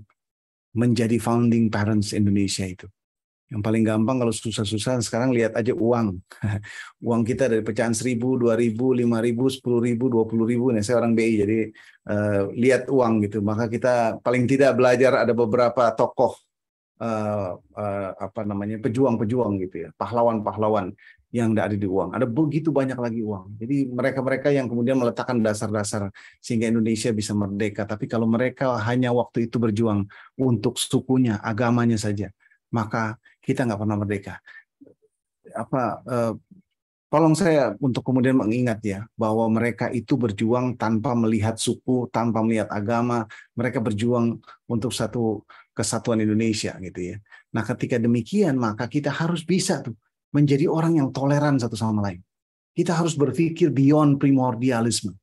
A: menjadi founding parents Indonesia itu, yang paling gampang kalau susah-susah sekarang lihat aja uang. uang kita dari pecahan seribu, dua ribu, lima ribu, sepuluh ribu, dua puluh ribu. Nah, saya orang BI jadi uh, lihat uang gitu. Maka kita paling tidak belajar ada beberapa tokoh uh, uh, apa namanya pejuang-pejuang gitu ya, pahlawan-pahlawan yang tidak ada di uang. Ada begitu banyak lagi uang. Jadi mereka-mereka yang kemudian meletakkan dasar-dasar sehingga Indonesia bisa merdeka. Tapi kalau mereka hanya waktu itu berjuang untuk sukunya, agamanya saja, maka kita nggak pernah merdeka. Apa eh, tolong saya untuk kemudian mengingat ya bahwa mereka itu berjuang tanpa melihat suku, tanpa melihat agama, mereka berjuang untuk satu kesatuan Indonesia gitu ya. Nah, ketika demikian maka kita harus bisa tuh menjadi orang yang toleran satu sama lain. Kita harus berpikir beyond primordialisme.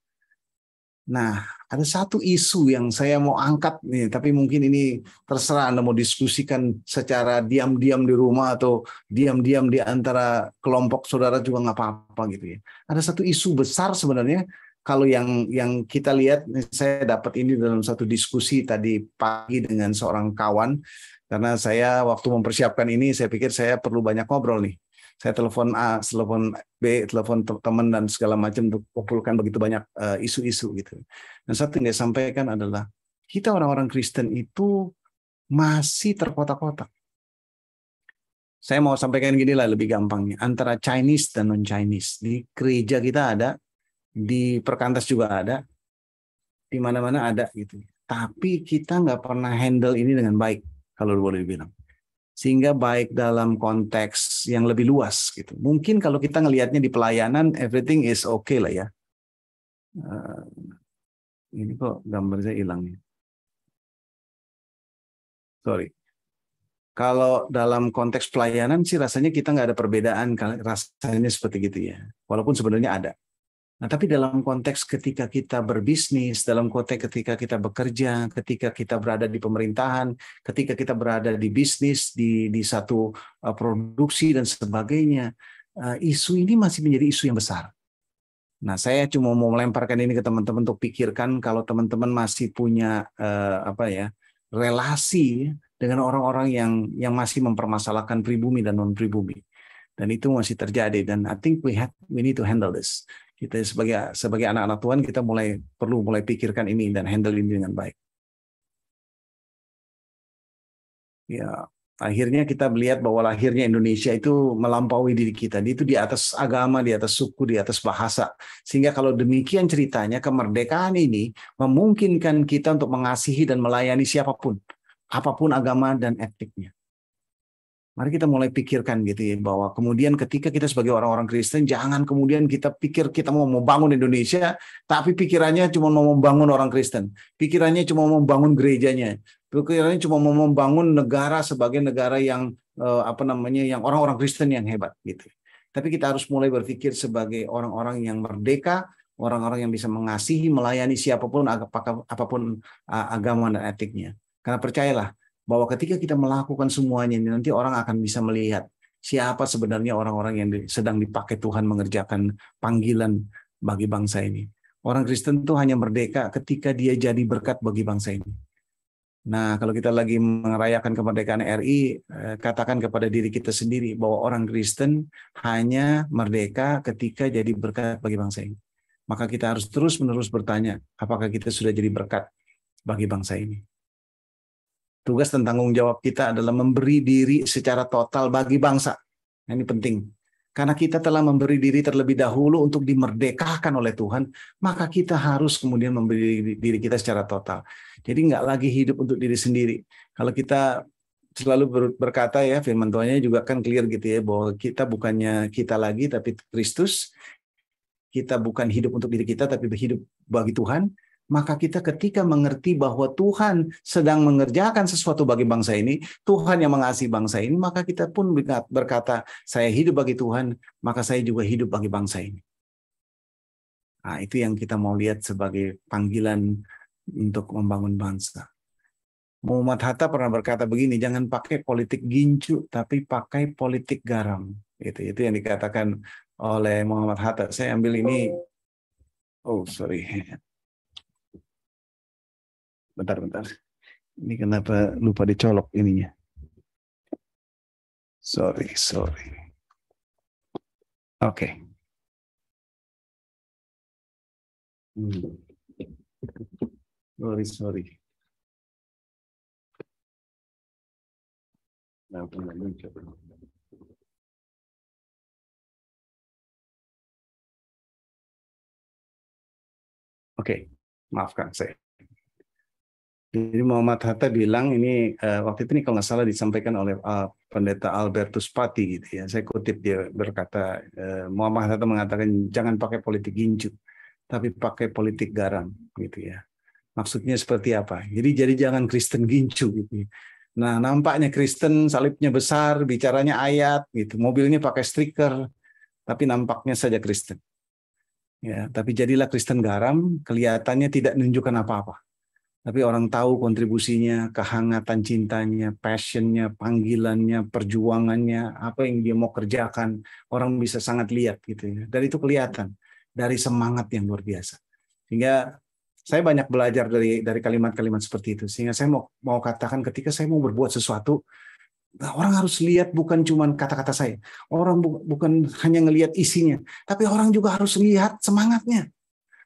A: Nah, ada satu isu yang saya mau angkat nih, tapi mungkin ini terserah Anda mau diskusikan secara diam-diam di rumah atau diam-diam di antara kelompok saudara juga nggak apa-apa gitu ya. Ada satu isu besar sebenarnya kalau yang yang kita lihat saya dapat ini dalam satu diskusi tadi pagi dengan seorang kawan karena saya waktu mempersiapkan ini saya pikir saya perlu banyak ngobrol nih saya telepon A, telepon B, telepon teman dan segala macam untuk kumpulkan begitu banyak eh, isu-isu gitu. Dan satu yang saya sampaikan adalah kita orang-orang Kristen itu masih terkotak-kotak. Saya mau sampaikan gini lah lebih gampangnya antara Chinese dan non Chinese di gereja kita ada di perkantas juga ada di mana-mana ada gitu. Tapi kita nggak pernah handle ini dengan baik kalau boleh dibilang sehingga baik dalam konteks yang lebih luas gitu. Mungkin kalau kita ngelihatnya di pelayanan everything is okay lah ya.
C: Eh, ini kok gambar saya hilang nih. Ya?
A: Sorry. Kalau dalam konteks pelayanan sih rasanya kita nggak ada perbedaan rasanya seperti gitu ya. Walaupun sebenarnya ada. Nah, tapi dalam konteks ketika kita berbisnis, dalam konteks ketika kita bekerja, ketika kita berada di pemerintahan, ketika kita berada di bisnis, di, di satu eh, produksi dan sebagainya, eh, isu ini masih menjadi isu yang besar. Nah, saya cuma mau melemparkan ini ke teman-teman untuk pikirkan kalau teman-teman masih punya eh, apa ya relasi dengan orang-orang yang yang masih mempermasalahkan pribumi dan non pribumi dan itu masih terjadi dan I think we have we need to handle this kita sebagai sebagai anak-anak Tuhan kita mulai perlu mulai pikirkan ini dan handle ini dengan baik. Ya, akhirnya kita melihat bahwa lahirnya Indonesia itu melampaui diri kita. Itu di atas agama, di atas suku, di atas bahasa. Sehingga kalau demikian ceritanya kemerdekaan ini memungkinkan kita untuk mengasihi dan melayani siapapun, apapun agama dan etiknya. Mari kita mulai pikirkan gitu ya bahwa kemudian ketika kita sebagai orang-orang Kristen jangan kemudian kita pikir kita mau membangun Indonesia tapi pikirannya cuma mau membangun orang Kristen, pikirannya cuma mau membangun gerejanya, pikirannya cuma mau membangun negara sebagai negara yang eh, apa namanya yang orang-orang Kristen yang hebat gitu. Tapi kita harus mulai berpikir sebagai orang-orang yang merdeka, orang-orang yang bisa mengasihi, melayani siapapun apapun agama dan etiknya. Karena percayalah bahwa ketika kita melakukan semuanya ini nanti orang akan bisa melihat siapa sebenarnya orang-orang yang sedang dipakai Tuhan mengerjakan panggilan bagi bangsa ini. Orang Kristen itu hanya merdeka ketika dia jadi berkat bagi bangsa ini. Nah, kalau kita lagi merayakan kemerdekaan RI, eh, katakan kepada diri kita sendiri bahwa orang Kristen hanya merdeka ketika jadi berkat bagi bangsa ini. Maka kita harus terus-menerus bertanya, apakah kita sudah jadi berkat bagi bangsa ini? tugas dan tanggung jawab kita adalah memberi diri secara total bagi bangsa. Nah, ini penting. Karena kita telah memberi diri terlebih dahulu untuk dimerdekakan oleh Tuhan, maka kita harus kemudian memberi diri kita secara total. Jadi nggak lagi hidup untuk diri sendiri. Kalau kita selalu berkata ya firman Tuhannya juga kan clear gitu ya bahwa kita bukannya kita lagi tapi Kristus. Kita bukan hidup untuk diri kita tapi hidup bagi Tuhan maka kita ketika mengerti bahwa Tuhan sedang mengerjakan sesuatu bagi bangsa ini, Tuhan yang mengasihi bangsa ini, maka kita pun berkata, saya hidup bagi Tuhan, maka saya juga hidup bagi bangsa ini. Nah, itu yang kita mau lihat sebagai panggilan untuk membangun bangsa. Muhammad Hatta pernah berkata begini, jangan pakai politik gincu, tapi pakai politik garam. Itu, itu yang dikatakan oleh Muhammad Hatta. Saya ambil ini. Oh, sorry
C: bentar bentar ini kenapa lupa dicolok ininya sorry sorry
B: oke okay. hmm. sorry sorry Oke,
A: okay. maafkan saya. Jadi Muhammad Hatta bilang ini uh, waktu itu ini kalau nggak salah disampaikan oleh uh, pendeta Albertus Pati gitu ya. Saya kutip dia berkata uh, Muhammad Hatta mengatakan jangan pakai politik ginju, tapi pakai politik garam gitu ya. Maksudnya seperti apa? Jadi jadi jangan Kristen ginju gitu. Ya. Nah, nampaknya Kristen salibnya besar, bicaranya ayat gitu, mobilnya pakai striker tapi nampaknya saja Kristen. Ya, tapi jadilah Kristen garam, kelihatannya tidak menunjukkan apa-apa tapi orang tahu kontribusinya, kehangatan cintanya, passionnya, panggilannya, perjuangannya, apa yang dia mau kerjakan, orang bisa sangat lihat gitu ya. Dari itu kelihatan dari semangat yang luar biasa. Sehingga saya banyak belajar dari dari kalimat-kalimat seperti itu. Sehingga saya mau mau katakan ketika saya mau berbuat sesuatu, nah orang harus lihat bukan cuma kata-kata saya. Orang bu, bukan hanya ngelihat isinya, tapi orang juga harus lihat semangatnya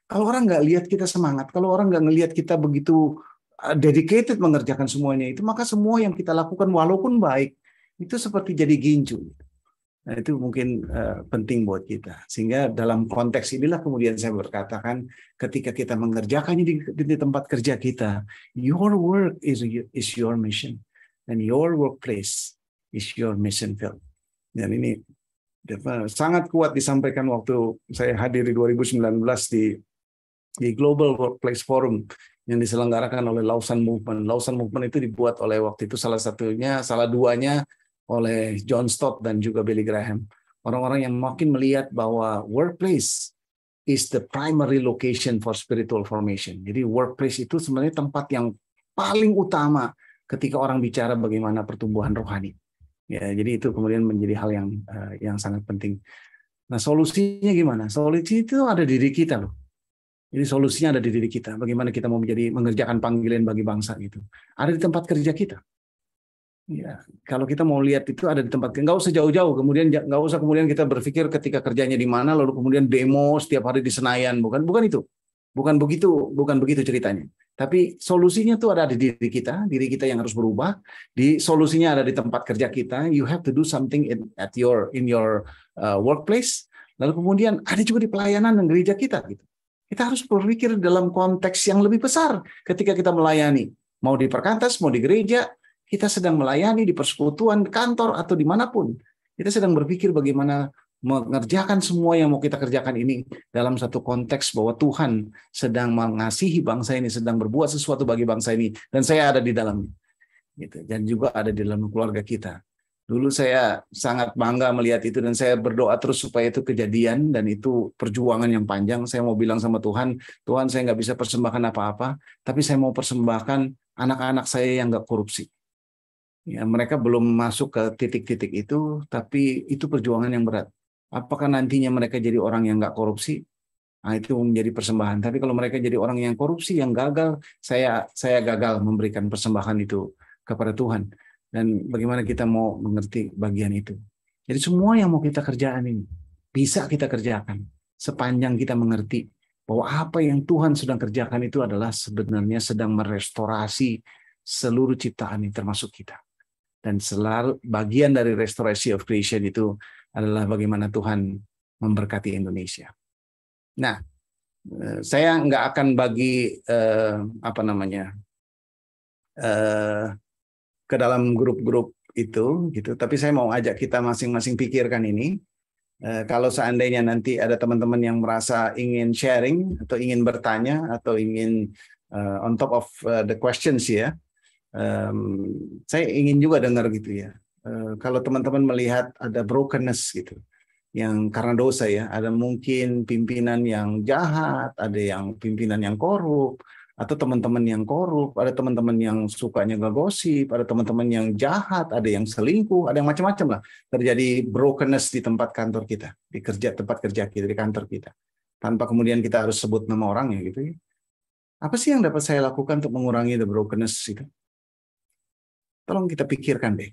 A: kalau orang nggak lihat kita semangat, kalau orang nggak ngelihat kita begitu eh, dedicated mengerjakan semuanya itu, maka semua yang kita lakukan walaupun baik itu seperti jadi gincu. Nah, itu mungkin uh, penting buat kita. Sehingga dalam konteks inilah kemudian saya berkatakan ketika kita mengerjakannya di, di tempat kerja kita, your work is is your mission and your workplace is your mission field. Dan ini sangat kuat disampaikan waktu saya hadir di 2019 di di Global Workplace Forum yang diselenggarakan oleh Lausanne Movement. Lausanne Movement itu dibuat oleh waktu itu salah satunya, salah duanya oleh John Stott dan juga Billy Graham. Orang-orang yang makin melihat bahwa workplace is the primary location for spiritual formation. Jadi workplace itu sebenarnya tempat yang paling utama ketika orang bicara bagaimana pertumbuhan rohani. Ya, jadi itu kemudian menjadi hal yang uh, yang sangat penting. Nah, solusinya gimana? Solusi itu ada di diri kita loh. Jadi solusinya ada di diri kita. Bagaimana kita mau menjadi mengerjakan panggilan bagi bangsa itu. Ada di tempat kerja kita. Ya, kalau kita mau lihat itu ada di tempat kerja. nggak usah jauh-jauh. Kemudian nggak usah kemudian kita berpikir ketika kerjanya di mana, lalu kemudian demo setiap hari di Senayan, bukan? Bukan itu. Bukan begitu, bukan begitu ceritanya. Tapi solusinya tuh ada di diri kita, diri kita yang harus berubah. Di solusinya ada di tempat kerja kita. You have to do something in, at your in your uh, workplace. Lalu kemudian ada juga di pelayanan dan gereja kita gitu. Kita harus berpikir dalam konteks yang lebih besar ketika kita melayani. Mau di perkantas, mau di gereja, kita sedang melayani di persekutuan, di kantor, atau dimanapun. Kita sedang berpikir bagaimana mengerjakan semua yang mau kita kerjakan ini dalam satu konteks bahwa Tuhan sedang mengasihi bangsa ini, sedang berbuat sesuatu bagi bangsa ini, dan saya ada di dalamnya. Gitu. Dan juga ada di dalam keluarga kita. Dulu saya sangat bangga melihat itu dan saya berdoa terus supaya itu kejadian dan itu perjuangan yang panjang. Saya mau bilang sama Tuhan, Tuhan saya nggak bisa persembahkan apa-apa, tapi saya mau persembahkan anak-anak saya yang nggak korupsi. Ya, mereka belum masuk ke titik-titik itu, tapi itu perjuangan yang berat. Apakah nantinya mereka jadi orang yang nggak korupsi? Nah, itu menjadi persembahan. Tapi kalau mereka jadi orang yang korupsi, yang gagal, saya saya gagal memberikan persembahan itu kepada Tuhan dan bagaimana kita mau mengerti bagian itu. Jadi semua yang mau kita kerjakan ini bisa kita kerjakan sepanjang kita mengerti bahwa apa yang Tuhan sedang kerjakan itu adalah sebenarnya sedang merestorasi seluruh ciptaan ini termasuk kita. Dan selalu bagian dari restorasi of creation itu adalah bagaimana Tuhan memberkati Indonesia. Nah, eh, saya nggak akan bagi eh, apa namanya eh, ke dalam grup-grup itu gitu. Tapi saya mau ajak kita masing-masing pikirkan ini. Eh, kalau seandainya nanti ada teman-teman yang merasa ingin sharing atau ingin bertanya atau ingin eh, on top of eh, the questions ya, saya ingin juga dengar gitu ya. kalau teman-teman melihat ada brokenness gitu, yang karena dosa ya, ada mungkin pimpinan yang jahat, ada yang pimpinan yang korup, atau teman-teman yang korup, ada teman-teman yang sukanya gosip ada teman-teman yang jahat, ada yang selingkuh, ada yang macam-macam lah. Terjadi brokenness di tempat kantor kita, di kerja tempat kerja kita, di kantor kita. Tanpa kemudian kita harus sebut nama orang ya gitu ya. Apa sih yang dapat saya lakukan untuk mengurangi the brokenness itu? Tolong kita pikirkan deh.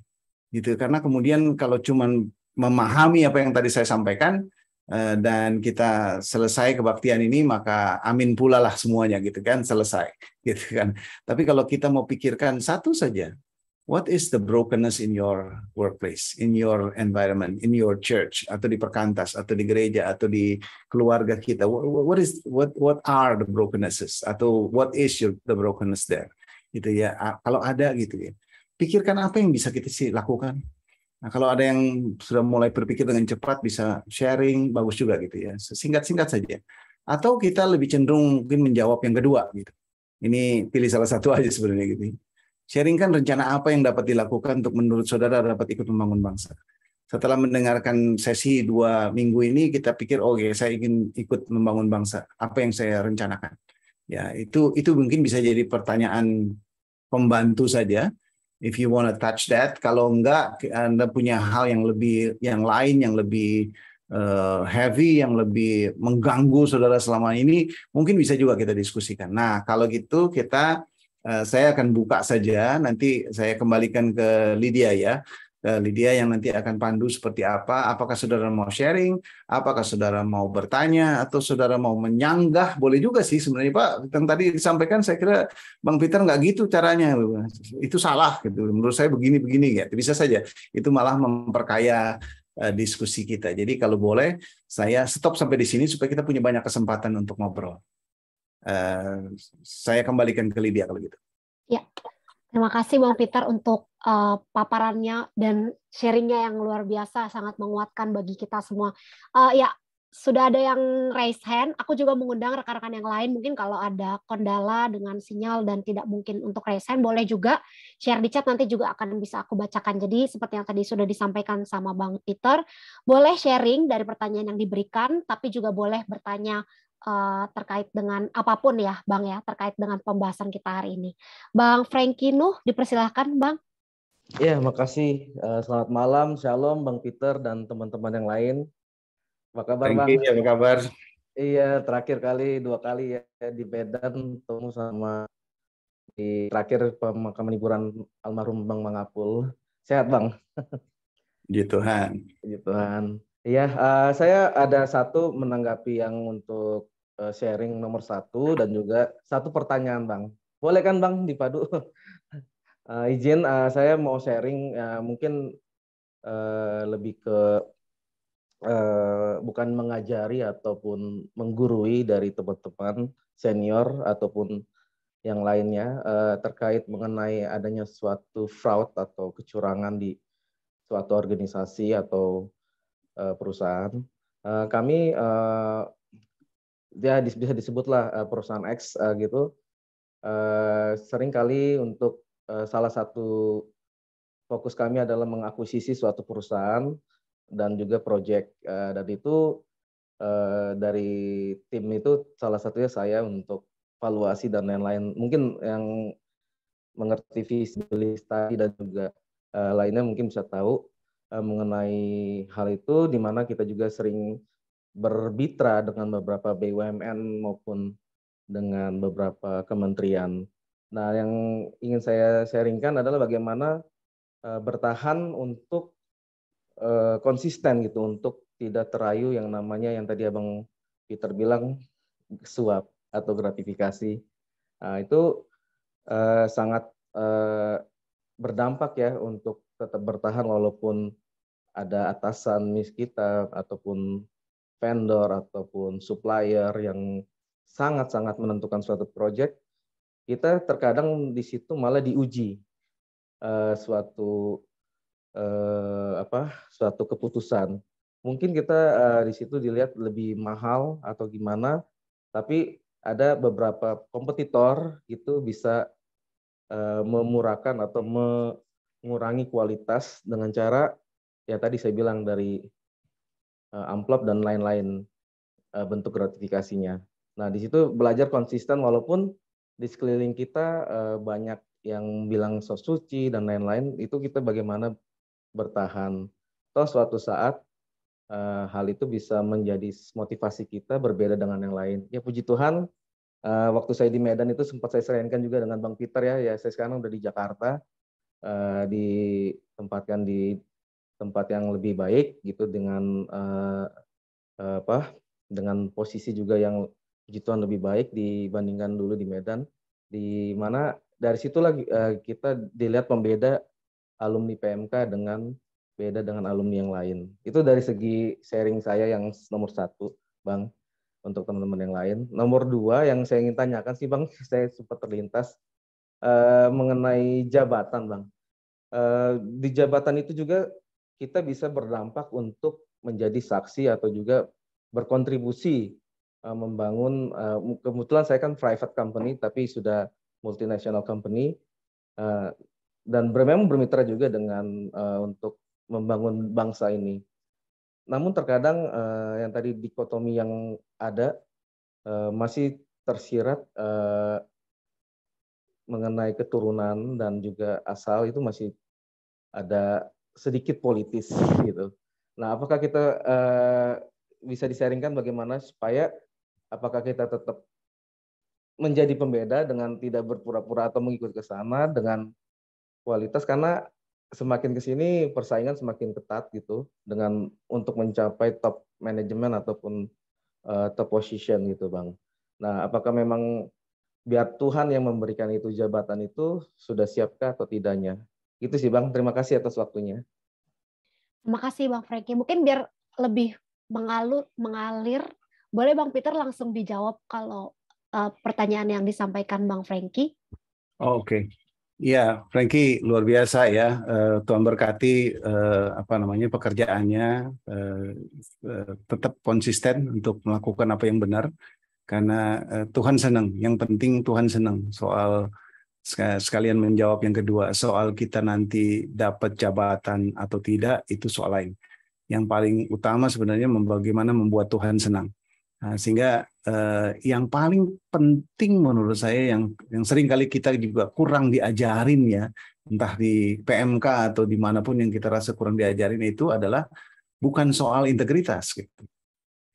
A: Gitu karena kemudian kalau cuman memahami apa yang tadi saya sampaikan, Eh, dan kita selesai kebaktian ini maka amin pula lah semuanya gitu kan selesai gitu kan tapi kalau kita mau pikirkan satu saja what is the brokenness in your workplace in your environment in your church atau di perkantas atau di gereja atau di keluarga kita what is what what are the brokennesses atau what is your, the brokenness there gitu ya kalau ada gitu ya pikirkan apa yang bisa kita sih lakukan Nah, kalau ada yang sudah mulai berpikir dengan cepat bisa sharing, bagus juga gitu ya. Singkat-singkat saja. Atau kita lebih cenderung mungkin menjawab yang kedua gitu. Ini pilih salah satu aja sebenarnya gitu. sharing kan rencana apa yang dapat dilakukan untuk menurut saudara dapat ikut membangun bangsa. Setelah mendengarkan sesi dua minggu ini, kita pikir, oh, oke, ya, saya ingin ikut membangun bangsa. Apa yang saya rencanakan? Ya, itu itu mungkin bisa jadi pertanyaan pembantu saja if you want to touch that. Kalau enggak, Anda punya hal yang lebih, yang lain, yang lebih uh, heavy, yang lebih mengganggu saudara selama ini, mungkin bisa juga kita diskusikan. Nah, kalau gitu kita, uh, saya akan buka saja. Nanti saya kembalikan ke Lydia ya. Eh, Lydia yang nanti akan pandu seperti apa. Apakah saudara mau sharing? Apakah saudara mau bertanya atau saudara mau menyanggah? Boleh juga sih sebenarnya Pak. Yang tadi disampaikan saya kira Bang Peter nggak gitu caranya. Itu salah gitu. Menurut saya begini-begini ya. Bisa saja. Itu malah memperkaya eh, diskusi kita. Jadi kalau boleh saya stop sampai di sini supaya kita punya banyak kesempatan untuk ngobrol. Eh, saya kembalikan ke Lydia kalau gitu.
D: Ya. Terima kasih Bang Peter untuk uh, paparannya dan sharingnya yang luar biasa, sangat menguatkan bagi kita semua. Uh, ya, sudah ada yang raise hand. Aku juga mengundang rekan-rekan yang lain. Mungkin kalau ada kendala dengan sinyal dan tidak mungkin untuk raise hand, boleh juga share di chat. Nanti juga akan bisa aku bacakan. Jadi seperti yang tadi sudah disampaikan sama Bang Peter, boleh sharing dari pertanyaan yang diberikan, tapi juga boleh bertanya uh, terkait dengan apapun ya Bang ya, terkait dengan pembahasan kita hari ini. Bang Franky Nuh, dipersilahkan Bang.
E: Ya, makasih. Uh, selamat malam, Shalom Bang Peter dan teman-teman yang lain. Apa kabar Thank Bang? You, kabar? Iya, terakhir kali dua kali ya di Medan ketemu sama di terakhir pemakaman liburan almarhum Bang Mangapul. Sehat Bang.
C: Puji Tuhan.
E: Puji Tuhan. Iya, uh, saya ada satu menanggapi yang untuk Eh, sharing nomor satu dan juga satu pertanyaan bang. Boleh kan bang dipadu? uh, izin uh, saya mau sharing uh, mungkin uh, lebih ke uh, bukan mengajari ataupun menggurui dari teman-teman senior ataupun yang lainnya uh, terkait mengenai adanya suatu fraud atau kecurangan di suatu organisasi atau uh, perusahaan. Uh, kami uh, Ya bisa disebutlah eh, perusahaan X eh, gitu eh, sering kali untuk salah satu fokus kami adalah mengakuisisi suatu perusahaan dan juga proyek. dan itu dari tim itu salah satunya saya untuk valuasi dan lain-lain mungkin yang mengerti visibility tadi dan juga lainnya mungkin bisa tahu mengenai hal itu di mana kita juga sering berbitra dengan beberapa BUMN maupun dengan beberapa kementerian. Nah, yang ingin saya sharingkan adalah bagaimana uh, bertahan untuk uh, konsisten gitu, untuk tidak terayu yang namanya yang tadi Abang Peter bilang suap atau gratifikasi. Nah, itu uh, sangat uh, berdampak ya untuk tetap bertahan walaupun ada atasan mis kita ataupun vendor ataupun supplier yang sangat-sangat menentukan suatu proyek, kita terkadang di situ malah diuji uh, suatu uh, apa suatu keputusan. Mungkin kita uh, di situ dilihat lebih mahal atau gimana, tapi ada beberapa kompetitor itu bisa uh, memurahkan atau mengurangi kualitas dengan cara ya tadi saya bilang dari Eh, amplop dan lain-lain eh, bentuk gratifikasinya. Nah, di situ belajar konsisten walaupun di sekeliling kita eh, banyak yang bilang sos suci dan lain-lain, itu kita bagaimana bertahan. Toh suatu saat hal itu bisa menjadi motivasi kita berbeda dengan yang lain. Ya puji Tuhan, waktu saya di Medan itu sempat saya serahkan juga dengan Bang Peter ya, ya saya sekarang udah di Jakarta, ditempatkan di tempat yang lebih baik gitu dengan uh, apa dengan posisi juga yang puji lebih baik dibandingkan dulu di Medan di mana dari situlah eh, uh, kita dilihat pembeda alumni PMK dengan beda dengan alumni yang lain itu dari segi sharing saya yang nomor satu bang untuk teman-teman yang lain nomor dua yang saya ingin tanyakan sih bang saya sempat terlintas uh, mengenai jabatan bang uh, di jabatan itu juga kita bisa berdampak untuk menjadi saksi atau juga berkontribusi eh, membangun eh, kebetulan saya kan private company tapi sudah multinational company eh, dan memang bermitra juga dengan untuk membangun bangsa ini. Namun terkadang yang tadi dikotomi yang ada masih tersirat mengenai keturunan dan juga asal itu masih ada sedikit politis gitu. Nah, apakah kita uh, bisa disaringkan bagaimana supaya apakah kita tetap menjadi pembeda dengan tidak berpura-pura atau mengikuti ke sana dengan kualitas karena semakin ke sini persaingan semakin ketat gitu dengan untuk mencapai top manajemen ataupun uh, top position gitu, Bang. Nah, apakah memang biar Tuhan yang memberikan itu jabatan itu sudah siapkah atau tidaknya itu sih Bang, terima kasih atas waktunya.
D: Terima kasih Bang Franky. Mungkin biar lebih mengalur, mengalir, boleh Bang Peter langsung dijawab kalau uh, pertanyaan yang disampaikan Bang Franky.
A: Oh, Oke. Okay. Ya, Franky luar biasa ya. Uh, Tuhan berkati uh, apa namanya pekerjaannya uh, uh, tetap konsisten untuk melakukan apa yang benar karena uh, Tuhan senang. Yang penting Tuhan senang soal sekalian menjawab yang kedua soal kita nanti dapat jabatan atau tidak itu soal lain yang paling utama sebenarnya bagaimana membuat Tuhan senang nah, sehingga eh, yang paling penting menurut saya yang yang sering kali kita juga kurang diajarin ya entah di PMK atau dimanapun yang kita rasa kurang diajarin itu adalah bukan soal integritas gitu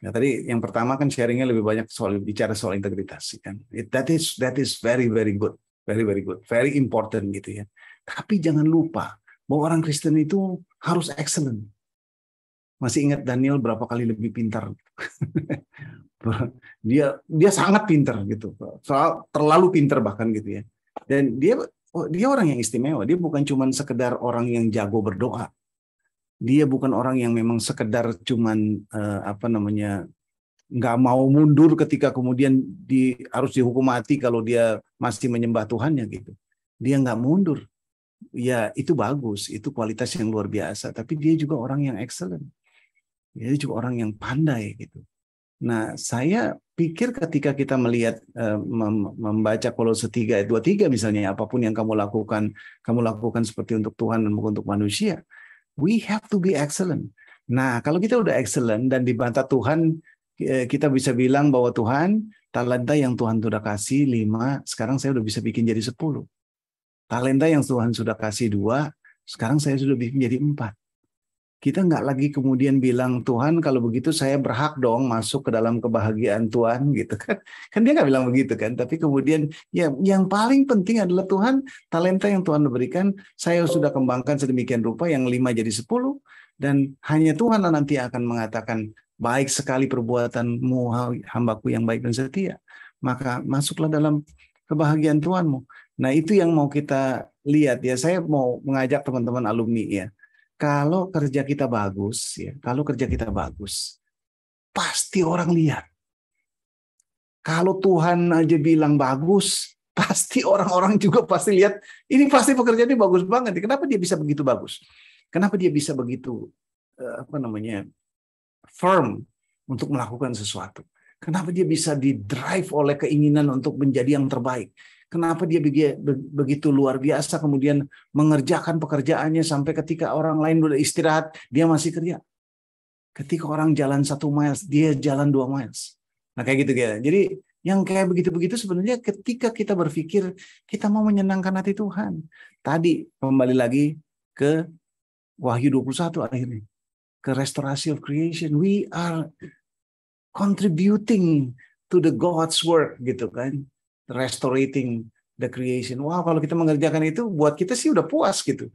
A: Nah, tadi yang pertama kan sharingnya lebih banyak soal bicara soal integritas, kan? It, that is that is very very good Very very good, very important gitu ya. Tapi jangan lupa bahwa orang Kristen itu harus excellent. Masih ingat Daniel berapa kali lebih pintar? dia dia sangat pintar gitu, soal terlalu pintar bahkan gitu ya. Dan dia oh, dia orang yang istimewa. Dia bukan cuma sekedar orang yang jago berdoa, dia bukan orang yang memang sekedar cuman eh, apa namanya nggak mau mundur ketika kemudian di, harus dihukum mati kalau dia masih menyembah Tuhannya gitu. Dia nggak mundur. Ya itu bagus, itu kualitas yang luar biasa. Tapi dia juga orang yang excellent. Dia juga orang yang pandai gitu. Nah saya pikir ketika kita melihat eh, membaca Kolose 3 ayat 23 misalnya apapun yang kamu lakukan kamu lakukan seperti untuk Tuhan dan bukan untuk manusia we have to be excellent. Nah, kalau kita udah excellent dan dibantah Tuhan Eh, kita bisa bilang bahwa Tuhan, talenta yang Tuhan sudah kasih lima, sekarang saya sudah bisa bikin jadi sepuluh. Talenta yang Tuhan sudah kasih dua, sekarang saya sudah bikin jadi empat. Kita nggak lagi kemudian bilang Tuhan kalau begitu saya berhak dong masuk ke dalam kebahagiaan Tuhan gitu kan. Kan dia nggak bilang begitu kan. Tapi kemudian ya yang paling penting adalah Tuhan talenta yang Tuhan berikan saya sudah kembangkan sedemikian rupa yang lima jadi sepuluh dan hanya Tuhan nanti akan mengatakan Baik sekali perbuatanmu, hambaku yang baik dan setia. Maka masuklah dalam kebahagiaan Tuhanmu. Nah itu yang mau kita lihat ya. Saya mau mengajak teman-teman alumni ya. Kalau kerja kita bagus ya, kalau kerja kita bagus, pasti orang lihat. Kalau Tuhan aja bilang bagus, pasti orang-orang juga pasti lihat ini pasti pekerjaannya bagus banget. Kenapa dia bisa begitu bagus? Kenapa dia bisa begitu eh, apa namanya firm untuk melakukan sesuatu. Kenapa dia bisa didrive oleh keinginan untuk menjadi yang terbaik? Kenapa dia begitu luar biasa kemudian mengerjakan pekerjaannya sampai ketika orang lain sudah istirahat, dia masih kerja. Ketika orang jalan satu miles, dia jalan dua miles. Nah kayak gitu kayak. Jadi yang kayak begitu-begitu sebenarnya ketika kita berpikir kita mau menyenangkan hati Tuhan. Tadi kembali lagi ke Wahyu 21 akhirnya ke restorasi of creation. We are contributing to the God's work gitu kan. Restorating the creation. Wow, kalau kita mengerjakan itu buat kita sih udah puas gitu.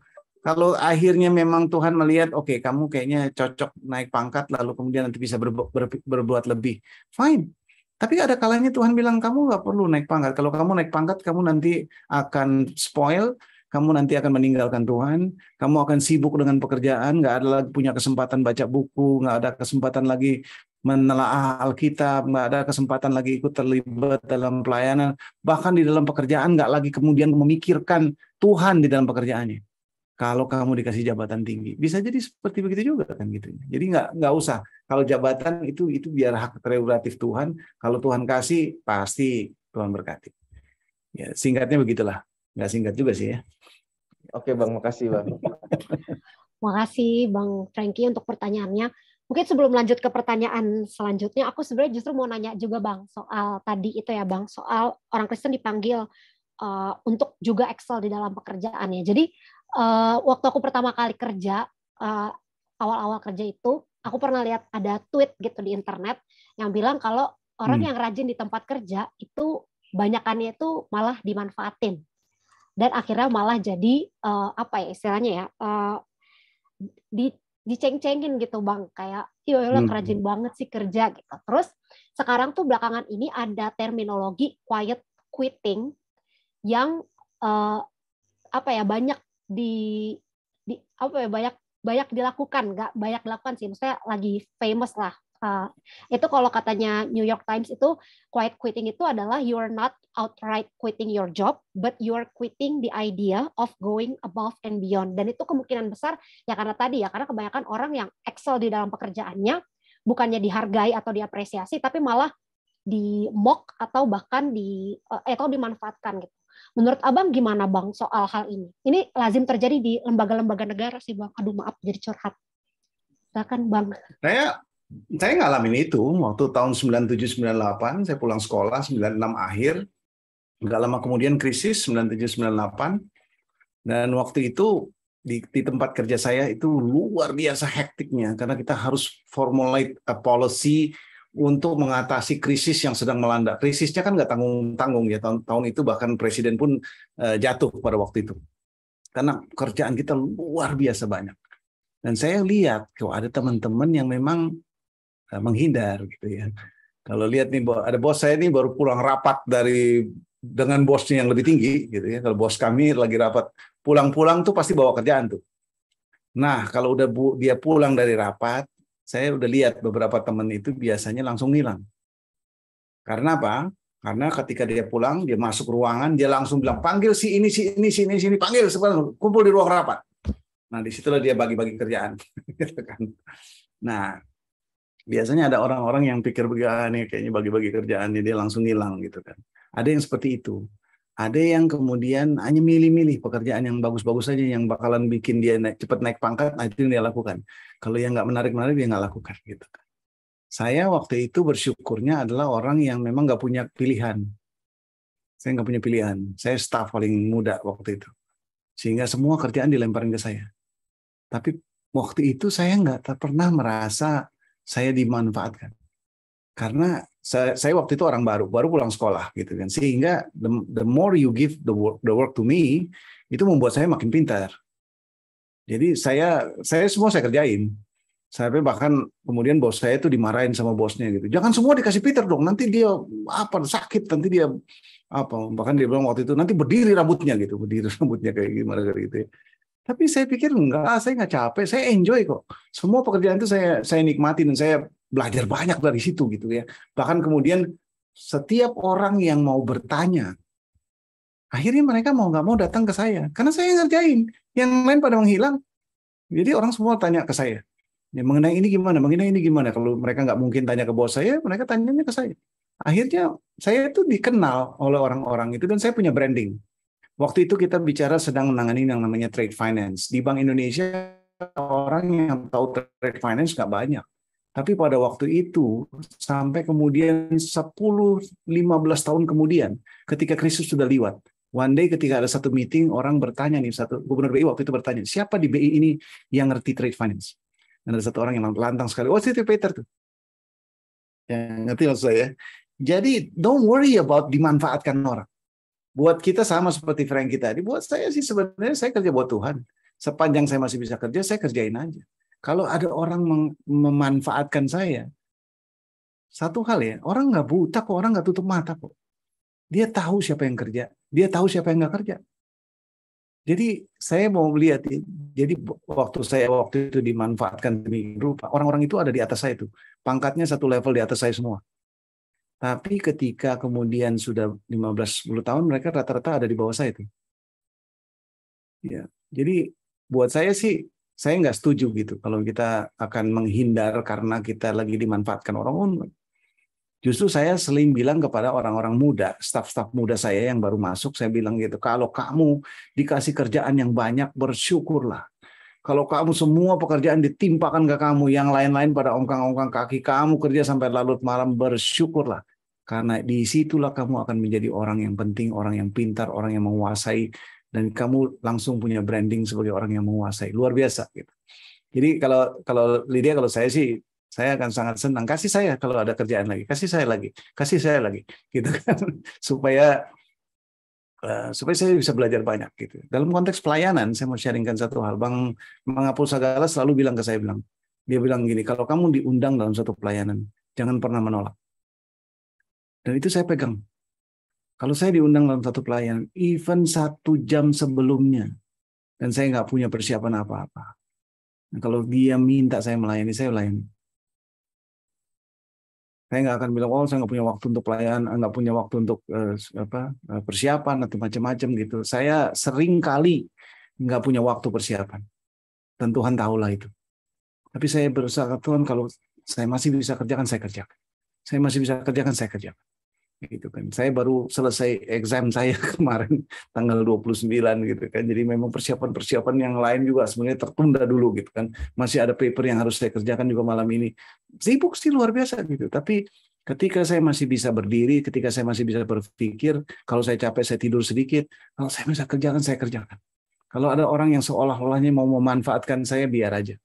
A: Kalau akhirnya memang Tuhan melihat, oke okay, kamu kayaknya cocok naik pangkat lalu kemudian nanti bisa berbu ber berbuat lebih. Fine. Tapi ada kalanya Tuhan bilang kamu nggak perlu naik pangkat. Kalau kamu naik pangkat kamu nanti akan spoil, kamu nanti akan meninggalkan Tuhan, kamu akan sibuk dengan pekerjaan, nggak ada lagi punya kesempatan baca buku, nggak ada kesempatan lagi menelaah Alkitab, nggak ada kesempatan lagi ikut terlibat dalam pelayanan, bahkan di dalam pekerjaan nggak lagi kemudian memikirkan Tuhan di dalam pekerjaannya. Kalau kamu dikasih jabatan tinggi, bisa jadi seperti begitu juga kan gitu. Jadi nggak nggak usah kalau jabatan itu itu biar hak prerogatif Tuhan. Kalau Tuhan kasih pasti Tuhan berkati. Ya, singkatnya begitulah. Nggak singkat juga sih ya. Oke Bang, makasih Bang.
D: makasih Bang Frankie untuk pertanyaannya. Mungkin sebelum lanjut ke pertanyaan selanjutnya, aku sebenarnya justru mau nanya juga Bang soal tadi itu ya Bang, soal orang Kristen dipanggil uh, untuk juga excel di dalam pekerjaannya. Jadi uh, waktu aku pertama kali kerja, awal eh, awal-awal kerja itu, aku pernah lihat ada tweet gitu di internet yang bilang kalau orang hmm. yang rajin di tempat kerja itu banyakannya itu malah dimanfaatin dan akhirnya malah jadi uh, apa ya istilahnya ya uh, di diceng-cengin gitu bang kayak yo lo hmm. banget sih kerja gitu terus sekarang tuh belakangan ini ada terminologi quiet quitting yang uh, apa ya banyak di di apa ya banyak banyak dilakukan nggak banyak dilakukan sih maksudnya lagi famous lah Uh, itu kalau katanya New York Times itu quiet quitting itu adalah you are not outright quitting your job but you are quitting the idea of going above and beyond dan itu kemungkinan besar ya karena tadi ya karena kebanyakan orang yang excel di dalam pekerjaannya bukannya dihargai atau diapresiasi tapi malah di mock atau bahkan di eh, atau dimanfaatkan gitu. Menurut Abang gimana Bang soal hal ini? Ini lazim terjadi di lembaga-lembaga negara sih Bang. Aduh maaf jadi curhat silakan bang.
A: Saya saya ngalamin itu waktu tahun 97 98 saya pulang sekolah 96 akhir Gak lama kemudian krisis 97 98 dan waktu itu di, di tempat kerja saya itu luar biasa hektiknya karena kita harus formulate a policy untuk mengatasi krisis yang sedang melanda. Krisisnya kan nggak tanggung-tanggung ya tahun, tahun itu bahkan presiden pun uh, jatuh pada waktu itu. Karena kerjaan kita luar biasa banyak. Dan saya lihat kalau ada teman-teman yang memang Nah, menghindar gitu ya. Kalau lihat nih ada bos saya ini baru pulang rapat dari dengan bosnya yang lebih tinggi gitu ya. Kalau bos kami lagi rapat pulang-pulang tuh pasti bawa kerjaan tuh. Nah, kalau udah bu, dia pulang dari rapat, saya udah lihat beberapa teman itu biasanya langsung hilang. Karena apa? Karena ketika dia pulang, dia masuk ruangan, dia langsung bilang panggil si ini, si ini, si ini, si ini, panggil kumpul di ruang rapat. Nah, disitulah dia bagi-bagi kerjaan. Gitu kan. nah, biasanya ada orang-orang yang pikir begini ah, kayaknya bagi-bagi kerjaan ini dia langsung hilang gitu kan. Ada yang seperti itu. Ada yang kemudian hanya milih-milih pekerjaan yang bagus-bagus saja yang bakalan bikin dia naik, cepat naik pangkat, nah, itu yang dia lakukan. Kalau yang nggak menarik-menarik dia nggak lakukan gitu. Kan. Saya waktu itu bersyukurnya adalah orang yang memang nggak punya pilihan. Saya nggak punya pilihan. Saya staff paling muda waktu itu. Sehingga semua kerjaan dilemparin ke saya. Tapi waktu itu saya nggak pernah merasa saya dimanfaatkan. Karena saya, saya waktu itu orang baru, baru pulang sekolah gitu kan. Sehingga the, the more you give the work, the work to me, itu membuat saya makin pintar. Jadi saya saya semua saya kerjain. Sampai bahkan kemudian bos saya itu dimarahin sama bosnya gitu. Jangan semua dikasih Peter dong, nanti dia apa sakit, nanti dia apa bahkan dia bilang waktu itu nanti berdiri rambutnya gitu, berdiri rambutnya kayak gimana gitu. Ya. Tapi saya pikir enggak, saya nggak capek, saya enjoy kok. Semua pekerjaan itu saya saya nikmati dan saya belajar banyak dari situ gitu ya. Bahkan kemudian setiap orang yang mau bertanya, akhirnya mereka mau nggak mau datang ke saya karena saya yang ngerjain. Yang lain pada menghilang. Jadi orang semua tanya ke saya, ya mengenai ini gimana, mengenai ini gimana. Kalau mereka nggak mungkin tanya ke bos saya, mereka tanyanya ke saya. Akhirnya saya itu dikenal oleh orang-orang itu dan saya punya branding Waktu itu kita bicara sedang menangani yang namanya trade finance. Di Bank Indonesia orang yang tahu trade finance nggak banyak. Tapi pada waktu itu sampai kemudian 10 15 tahun kemudian ketika Kristus sudah lewat. One day ketika ada satu meeting orang bertanya nih satu gubernur BI waktu itu bertanya, siapa di BI ini yang ngerti trade finance? Dan ada satu orang yang lantang sekali, oh Siti Peter tuh. Yang ngerti maksud saya. Jadi don't worry about dimanfaatkan orang buat kita sama seperti Frank kita tadi. Buat saya sih sebenarnya saya kerja buat Tuhan. Sepanjang saya masih bisa kerja, saya kerjain aja. Kalau ada orang memanfaatkan saya, satu hal ya, orang nggak buta kok, orang nggak tutup mata kok. Dia tahu siapa yang kerja, dia tahu siapa yang nggak kerja. Jadi saya mau melihat, jadi waktu saya waktu itu dimanfaatkan demi rupa, orang-orang itu ada di atas saya itu, pangkatnya satu level di atas saya semua. Tapi ketika kemudian sudah 15-10 tahun, mereka rata-rata ada di bawah saya itu. Ya, jadi buat saya sih, saya nggak setuju gitu kalau kita akan menghindar karena kita lagi dimanfaatkan orang umum. Oh, justru saya seling bilang kepada orang-orang muda, staf-staf muda saya yang baru masuk, saya bilang gitu, kalau kamu dikasih kerjaan yang banyak, bersyukurlah. Kalau kamu semua pekerjaan ditimpakan ke kamu, yang lain-lain pada ongkang-ongkang kaki kamu kerja sampai larut malam, bersyukurlah. Karena disitulah kamu akan menjadi orang yang penting, orang yang pintar, orang yang menguasai, dan kamu langsung punya branding sebagai orang yang menguasai. Luar biasa. Gitu. Jadi kalau kalau Lydia, kalau saya sih saya akan sangat senang kasih saya kalau ada kerjaan lagi kasih saya lagi kasih saya lagi gitu kan supaya Eh, supaya saya bisa belajar banyak gitu. Dalam konteks pelayanan, saya mau sharingkan satu hal. Bang Mangapul Sagala selalu bilang ke saya bilang, dia bilang gini, kalau kamu diundang dalam satu pelayanan, jangan pernah menolak. Dan itu saya pegang. Kalau saya diundang dalam satu pelayanan, even satu jam sebelumnya, dan saya nggak punya persiapan apa-apa. Nah, kalau dia minta saya melayani, saya melayani saya nggak akan bilang oh saya nggak punya waktu untuk pelayanan eh, nggak punya waktu untuk eh, apa eh, persiapan atau macam-macam gitu saya sering kali nggak punya waktu persiapan dan Tuhan tahulah itu tapi saya berusaha Tuhan kalau saya masih bisa kerjakan saya kerjakan saya masih bisa kerjakan saya kerjakan gitu kan. Saya baru selesai exam saya kemarin tanggal 29 gitu kan. Jadi memang persiapan-persiapan yang lain juga sebenarnya tertunda dulu gitu kan. Masih ada paper yang harus saya kerjakan juga malam ini. Sibuk sih luar biasa gitu. Tapi ketika saya masih bisa berdiri, ketika saya masih bisa berpikir, kalau saya capek saya tidur sedikit, kalau saya bisa kerjakan saya kerjakan. Kalau ada orang yang seolah-olahnya mau memanfaatkan saya biar aja.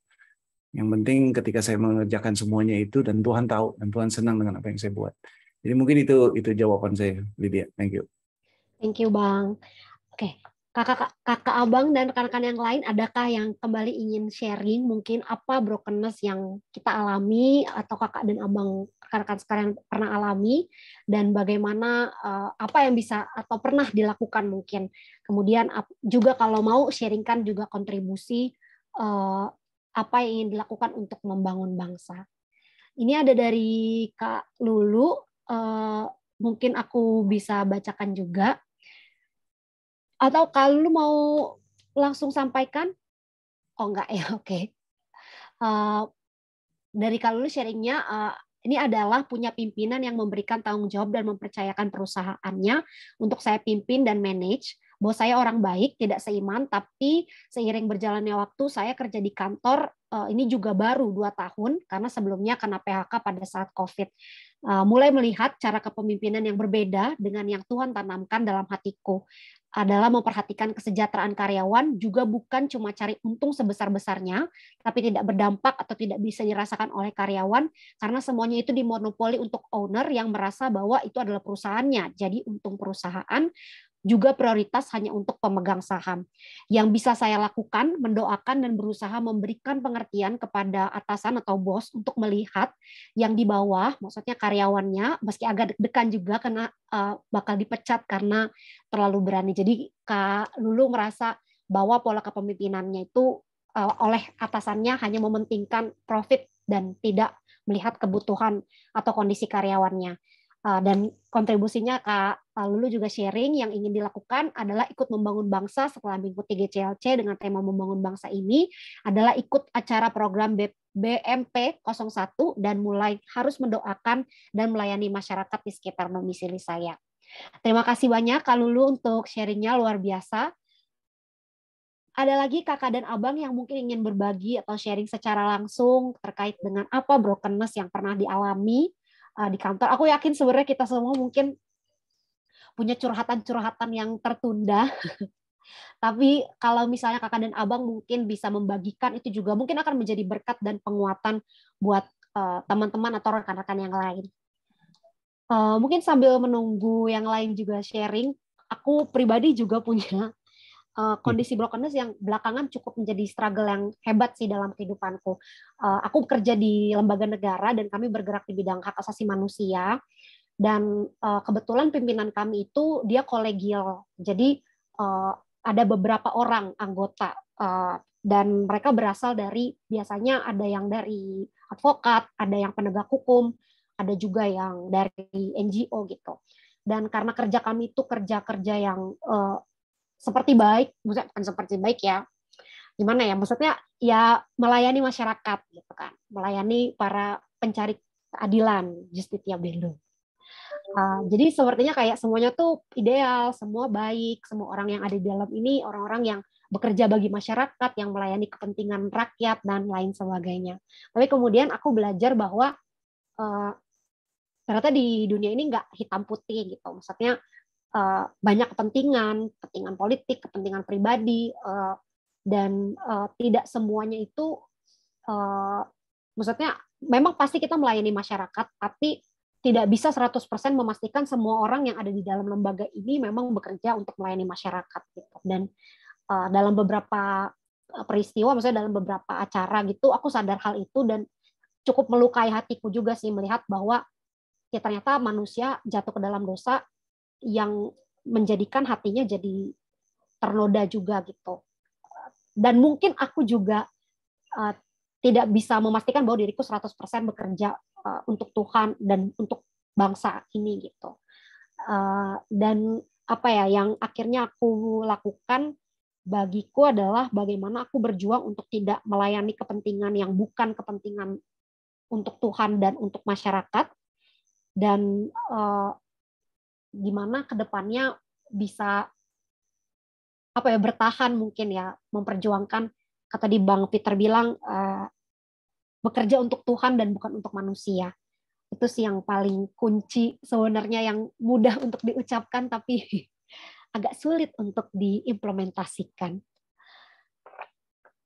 A: Yang penting ketika saya mengerjakan semuanya itu dan Tuhan tahu dan Tuhan senang dengan apa yang saya buat. Jadi mungkin itu itu jawaban saya, Lydia. Thank you.
D: Thank you, Bang. Oke, okay. kakak kakak abang dan rekan-rekan yang lain, adakah yang kembali ingin sharing mungkin apa brokenness yang kita alami atau kakak dan abang rekan-rekan sekarang pernah alami dan bagaimana eh, apa yang bisa atau pernah dilakukan mungkin. Kemudian juga kalau mau sharingkan juga kontribusi eh, apa yang ingin dilakukan untuk membangun bangsa. Ini ada dari Kak Lulu, uh, mungkin aku bisa bacakan juga. Atau kalau lu mau langsung sampaikan, oh enggak ya, oke. Okay. Uh, eh, dari kalau lu sharingnya, uh, ini adalah punya pimpinan yang memberikan tanggung jawab dan mempercayakan perusahaannya untuk saya pimpin dan manage bahwa saya orang baik, tidak seiman, tapi seiring berjalannya waktu saya kerja di kantor eh, ini juga baru dua tahun karena sebelumnya kena PHK pada saat COVID. Eh, mulai melihat cara kepemimpinan yang berbeda dengan yang Tuhan tanamkan dalam hatiku adalah memperhatikan kesejahteraan karyawan juga bukan cuma cari untung sebesar-besarnya, tapi tidak berdampak atau tidak bisa dirasakan oleh karyawan karena semuanya itu dimonopoli untuk owner yang merasa bahwa itu adalah perusahaannya. Jadi untung perusahaan juga prioritas hanya untuk pemegang saham. Yang bisa saya lakukan mendoakan dan berusaha memberikan pengertian kepada atasan atau bos untuk melihat yang di bawah, maksudnya karyawannya, meski agak deg-degan juga karena uh, bakal dipecat karena terlalu berani. Jadi Kak Lulu merasa bahwa pola kepemimpinannya itu uh, oleh atasannya hanya mementingkan profit dan tidak melihat kebutuhan atau kondisi karyawannya. Uh, dan kontribusinya Kak Lalu lu juga sharing yang ingin dilakukan adalah ikut membangun bangsa setelah mengikuti GCLC dengan tema membangun bangsa ini adalah ikut acara program BMP 01 dan mulai harus mendoakan dan melayani masyarakat di sekitar domisili saya. Terima kasih banyak Kak Lulu untuk sharingnya luar biasa. Ada lagi kakak dan abang yang mungkin ingin berbagi atau sharing secara langsung terkait dengan apa brokenness yang pernah dialami eh, di kantor. Aku yakin sebenarnya kita semua mungkin punya curhatan-curhatan yang tertunda. Tapi kalau misalnya kakak dan abang mungkin bisa membagikan itu juga mungkin akan menjadi berkat dan penguatan buat eh, teman-teman atau rekan-rekan yang lain. Eh, mungkin sambil menunggu yang lain juga sharing, aku pribadi juga punya eh, hmm. kondisi brokenness yang belakangan cukup menjadi struggle yang hebat sih dalam kehidupanku. aku kerja di lembaga negara dan kami bergerak di bidang hak asasi manusia dan uh, kebetulan pimpinan kami itu dia kolegial jadi uh, ada beberapa orang anggota uh, dan mereka berasal dari biasanya ada yang dari advokat ada yang penegak hukum ada juga yang dari NGO gitu dan karena kerja kami itu kerja kerja yang uh, seperti baik bukan seperti baik ya gimana ya maksudnya ya melayani masyarakat gitu kan melayani para pencari keadilan Justitia belu Uh, jadi sepertinya kayak semuanya tuh ideal, semua baik, semua orang yang ada di dalam ini orang-orang yang bekerja bagi masyarakat, yang melayani kepentingan rakyat dan lain sebagainya. Tapi kemudian aku belajar bahwa uh, ternyata di dunia ini nggak hitam putih gitu. Maksudnya uh, banyak kepentingan, kepentingan politik, kepentingan pribadi, uh, dan uh, tidak semuanya itu, uh, maksudnya memang pasti kita melayani masyarakat, tapi tidak bisa 100% memastikan semua orang yang ada di dalam lembaga ini memang bekerja untuk melayani masyarakat gitu. Dan uh, dalam beberapa eh, peristiwa maksudnya dalam beberapa acara gitu aku sadar hal itu dan cukup melukai hatiku juga sih melihat bahwa ya ternyata manusia jatuh ke dalam dosa yang menjadikan hatinya jadi ternoda juga gitu. Dan mungkin aku juga uh, tidak bisa memastikan bahwa diriku 100% bekerja uh, untuk Tuhan dan untuk bangsa ini gitu. Uh, dan apa ya yang akhirnya aku lakukan bagiku adalah bagaimana aku berjuang untuk tidak melayani kepentingan yang bukan kepentingan untuk Tuhan dan untuk masyarakat dan uh, gimana kedepannya bisa apa ya bertahan mungkin ya memperjuangkan kata di Bang Peter bilang uh, bekerja untuk Tuhan dan bukan untuk manusia. Itu sih yang paling kunci sebenarnya yang mudah untuk diucapkan tapi agak sulit untuk diimplementasikan.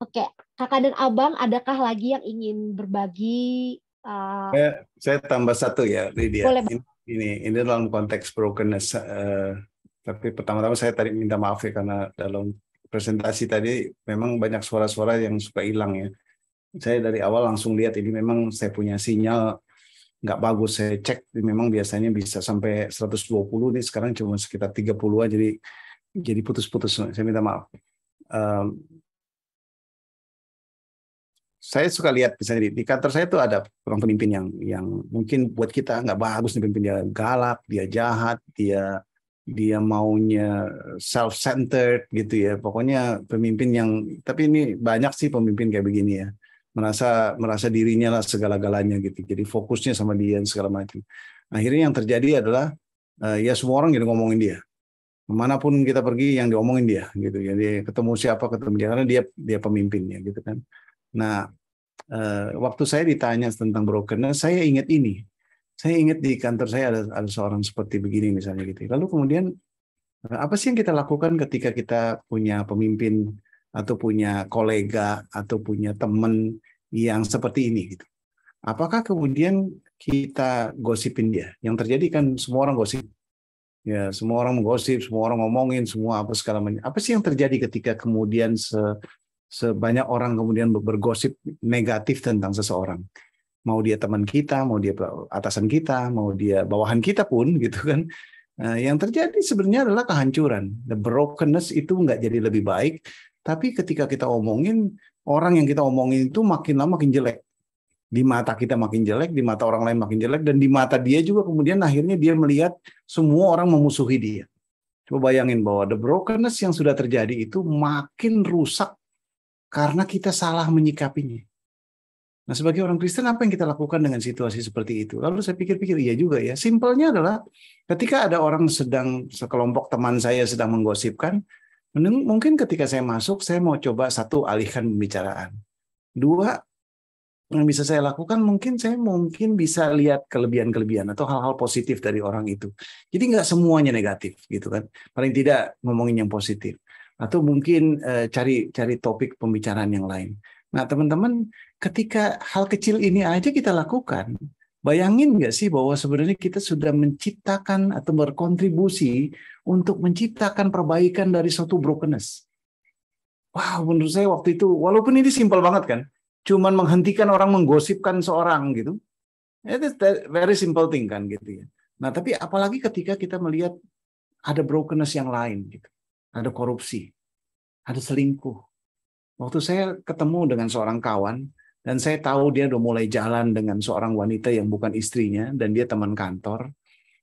D: Oke, kakak dan abang, adakah lagi yang ingin berbagi? Uh, saya,
A: saya tambah satu ya, Lydia. Boleh. Ini, ini, ini dalam konteks brokenness. Uh, tapi pertama-tama saya tadi minta maaf ya karena dalam presentasi tadi memang banyak suara-suara yang suka hilang ya. Saya dari awal langsung lihat ini memang saya punya sinyal nggak bagus. Saya cek memang biasanya bisa sampai 120 nih sekarang cuma sekitar 30-an jadi jadi putus-putus. Saya minta maaf. Um, saya suka lihat misalnya di, di kantor saya tuh ada orang pemimpin yang yang mungkin buat kita nggak bagus nih pemimpin dia galak, dia jahat, dia dia maunya self centered gitu ya pokoknya pemimpin yang tapi ini banyak sih pemimpin kayak begini ya merasa merasa dirinya lah segala-galanya gitu jadi fokusnya sama dia dan segala macam akhirnya yang terjadi adalah eh, ya semua orang jadi ngomongin dia kemanapun kita pergi yang diomongin dia gitu jadi ketemu siapa ketemu dia karena dia dia pemimpinnya gitu kan nah eh, waktu saya ditanya tentang brokenness saya ingat ini saya ingat di kantor saya ada, ada seorang seperti begini misalnya gitu. Lalu kemudian eh, apa sih yang kita lakukan ketika kita punya pemimpin atau punya kolega atau punya teman yang seperti ini gitu? Apakah kemudian kita gosipin dia? Yang terjadi kan semua orang gosip. Ya, semua orang menggosip, semua orang ngomongin, semua apa segala macam. Apa sih yang terjadi ketika kemudian se sebanyak orang kemudian bergosip negatif tentang seseorang mau dia teman kita, mau dia atasan kita, mau dia bawahan kita pun gitu kan. Nah, yang terjadi sebenarnya adalah kehancuran. The brokenness itu nggak jadi lebih baik, tapi ketika kita omongin orang yang kita omongin itu makin lama makin jelek. Di mata kita makin jelek, di mata orang lain makin jelek, dan di mata dia juga kemudian akhirnya dia melihat semua orang memusuhi dia. Coba bayangin bahwa the brokenness yang sudah terjadi itu makin rusak karena kita salah menyikapinya Nah, sebagai orang Kristen apa yang kita lakukan dengan situasi seperti itu? Lalu saya pikir-pikir, iya juga ya. Simpelnya adalah ketika ada orang sedang sekelompok teman saya sedang menggosipkan, mungkin ketika saya masuk saya mau coba satu alihkan pembicaraan. Dua yang bisa saya lakukan mungkin saya mungkin bisa lihat kelebihan-kelebihan atau hal-hal positif dari orang itu. Jadi nggak semuanya negatif gitu kan. Paling tidak ngomongin yang positif atau mungkin eh, cari cari topik pembicaraan yang lain. Nah, teman-teman, ketika hal kecil ini aja kita lakukan, bayangin nggak sih bahwa sebenarnya kita sudah menciptakan atau berkontribusi untuk menciptakan perbaikan dari suatu brokenness. Wow, menurut saya waktu itu, walaupun ini simpel banget kan, cuman menghentikan orang menggosipkan seorang gitu, itu very simple thing kan gitu ya. Nah tapi apalagi ketika kita melihat ada brokenness yang lain gitu, ada korupsi, ada selingkuh. Waktu saya ketemu dengan seorang kawan, dan saya tahu dia udah mulai jalan dengan seorang wanita yang bukan istrinya dan dia teman kantor.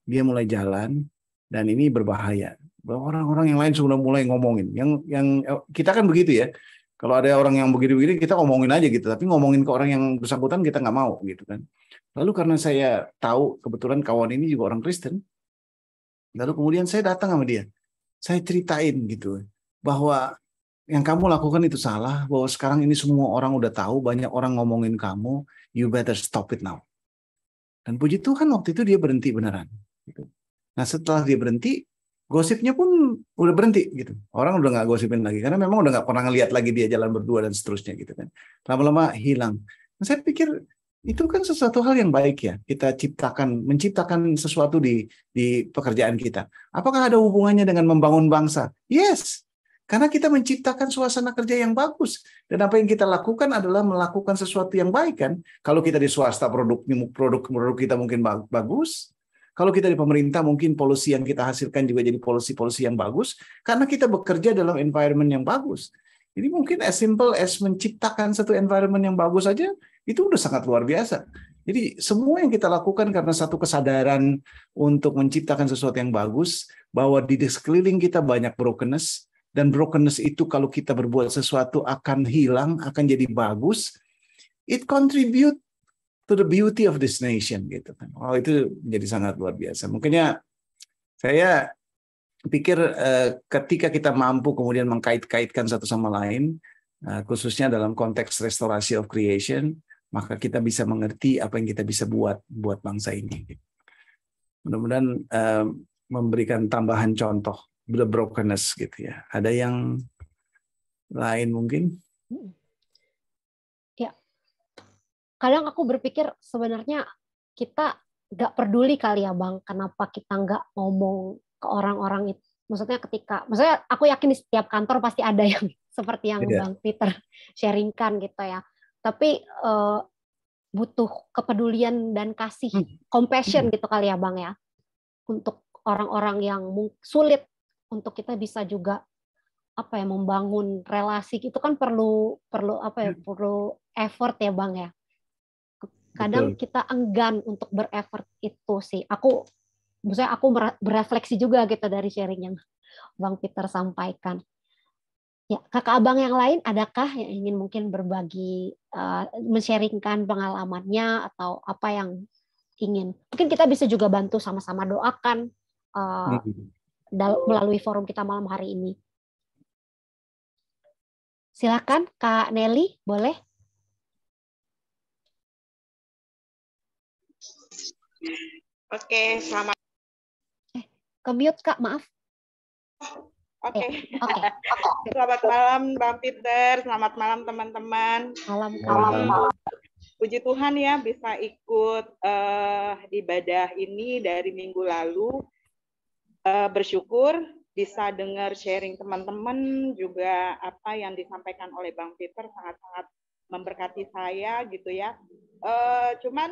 A: Dia mulai jalan dan ini berbahaya. Orang-orang yang lain sudah mulai ngomongin. Yang yang eh, kita kan begitu ya. Kalau ada orang yang begitu begini kita ngomongin aja gitu, tapi ngomongin ke orang yang bersangkutan kita nggak mau gitu kan. Lalu karena saya tahu kebetulan kawan ini juga orang Kristen, lalu kemudian saya datang sama dia, saya ceritain gitu bahwa yang kamu lakukan itu salah, bahwa sekarang ini semua orang udah tahu, banyak orang ngomongin kamu, you better stop it now. Dan puji Tuhan waktu itu dia berhenti beneran. Gitu. Nah setelah dia berhenti, gosipnya pun udah berhenti gitu. Orang udah nggak gosipin lagi karena memang udah nggak pernah ngeliat lagi dia jalan berdua dan seterusnya gitu kan. Lama-lama hilang. Nah, saya pikir itu kan sesuatu hal yang baik ya. Kita ciptakan, menciptakan sesuatu di di pekerjaan kita. Apakah ada hubungannya dengan membangun bangsa? Yes, karena kita menciptakan suasana kerja yang bagus. Dan apa yang kita lakukan adalah melakukan sesuatu yang baik kan. Kalau kita di swasta produk produk produk kita mungkin bagus. Kalau kita di pemerintah mungkin polusi yang kita hasilkan juga jadi polusi-polusi yang bagus karena kita bekerja dalam environment yang bagus. Jadi mungkin as simple as menciptakan satu environment yang bagus saja itu udah sangat luar biasa. Jadi semua yang kita lakukan karena satu kesadaran untuk menciptakan sesuatu yang bagus, bahwa di sekeliling kita banyak brokenness, dan brokenness itu kalau kita berbuat sesuatu akan hilang, akan jadi bagus, it contribute to the beauty of this nation gitu kan. Oh itu menjadi sangat luar biasa. Makanya saya pikir eh, ketika kita mampu kemudian mengkait-kaitkan satu sama lain, eh, khususnya dalam konteks restorasi of creation, maka kita bisa mengerti apa yang kita bisa buat buat bangsa ini. Mudah-mudahan eh, memberikan tambahan contoh the brokenness gitu ya. Ada yang lain mungkin?
D: Ya. Kadang aku berpikir sebenarnya kita nggak peduli kali ya bang, kenapa kita nggak ngomong ke orang-orang itu. Maksudnya ketika, maksudnya aku yakin di setiap kantor pasti ada yang seperti yang yeah. bang Peter sharingkan gitu ya. Tapi uh, butuh kepedulian dan kasih, hmm. compassion hmm. gitu kali ya bang ya, untuk orang-orang yang sulit untuk kita bisa juga apa ya membangun relasi itu kan perlu perlu apa ya hmm. perlu effort ya bang ya kadang Betul. kita enggan untuk berefort itu sih aku misalnya aku berefleksi juga gitu dari sharing yang bang Peter sampaikan ya kakak abang yang lain adakah yang ingin mungkin berbagi uh, mensharingkan pengalamannya atau apa yang ingin mungkin kita bisa juga bantu sama-sama doakan uh, melalui forum kita malam hari ini. Silakan Kak Nelly,
B: boleh? Oke, selamat. Eh, ke Kak, maaf.
F: Oke. Okay. Eh, okay. Selamat malam Bang Peter, selamat malam teman-teman. Malam malam. Puji Tuhan ya bisa ikut uh, ibadah ini dari minggu lalu uh, bersyukur bisa dengar sharing teman-teman juga apa yang disampaikan oleh Bang Peter sangat-sangat memberkati saya gitu ya. Uh, cuman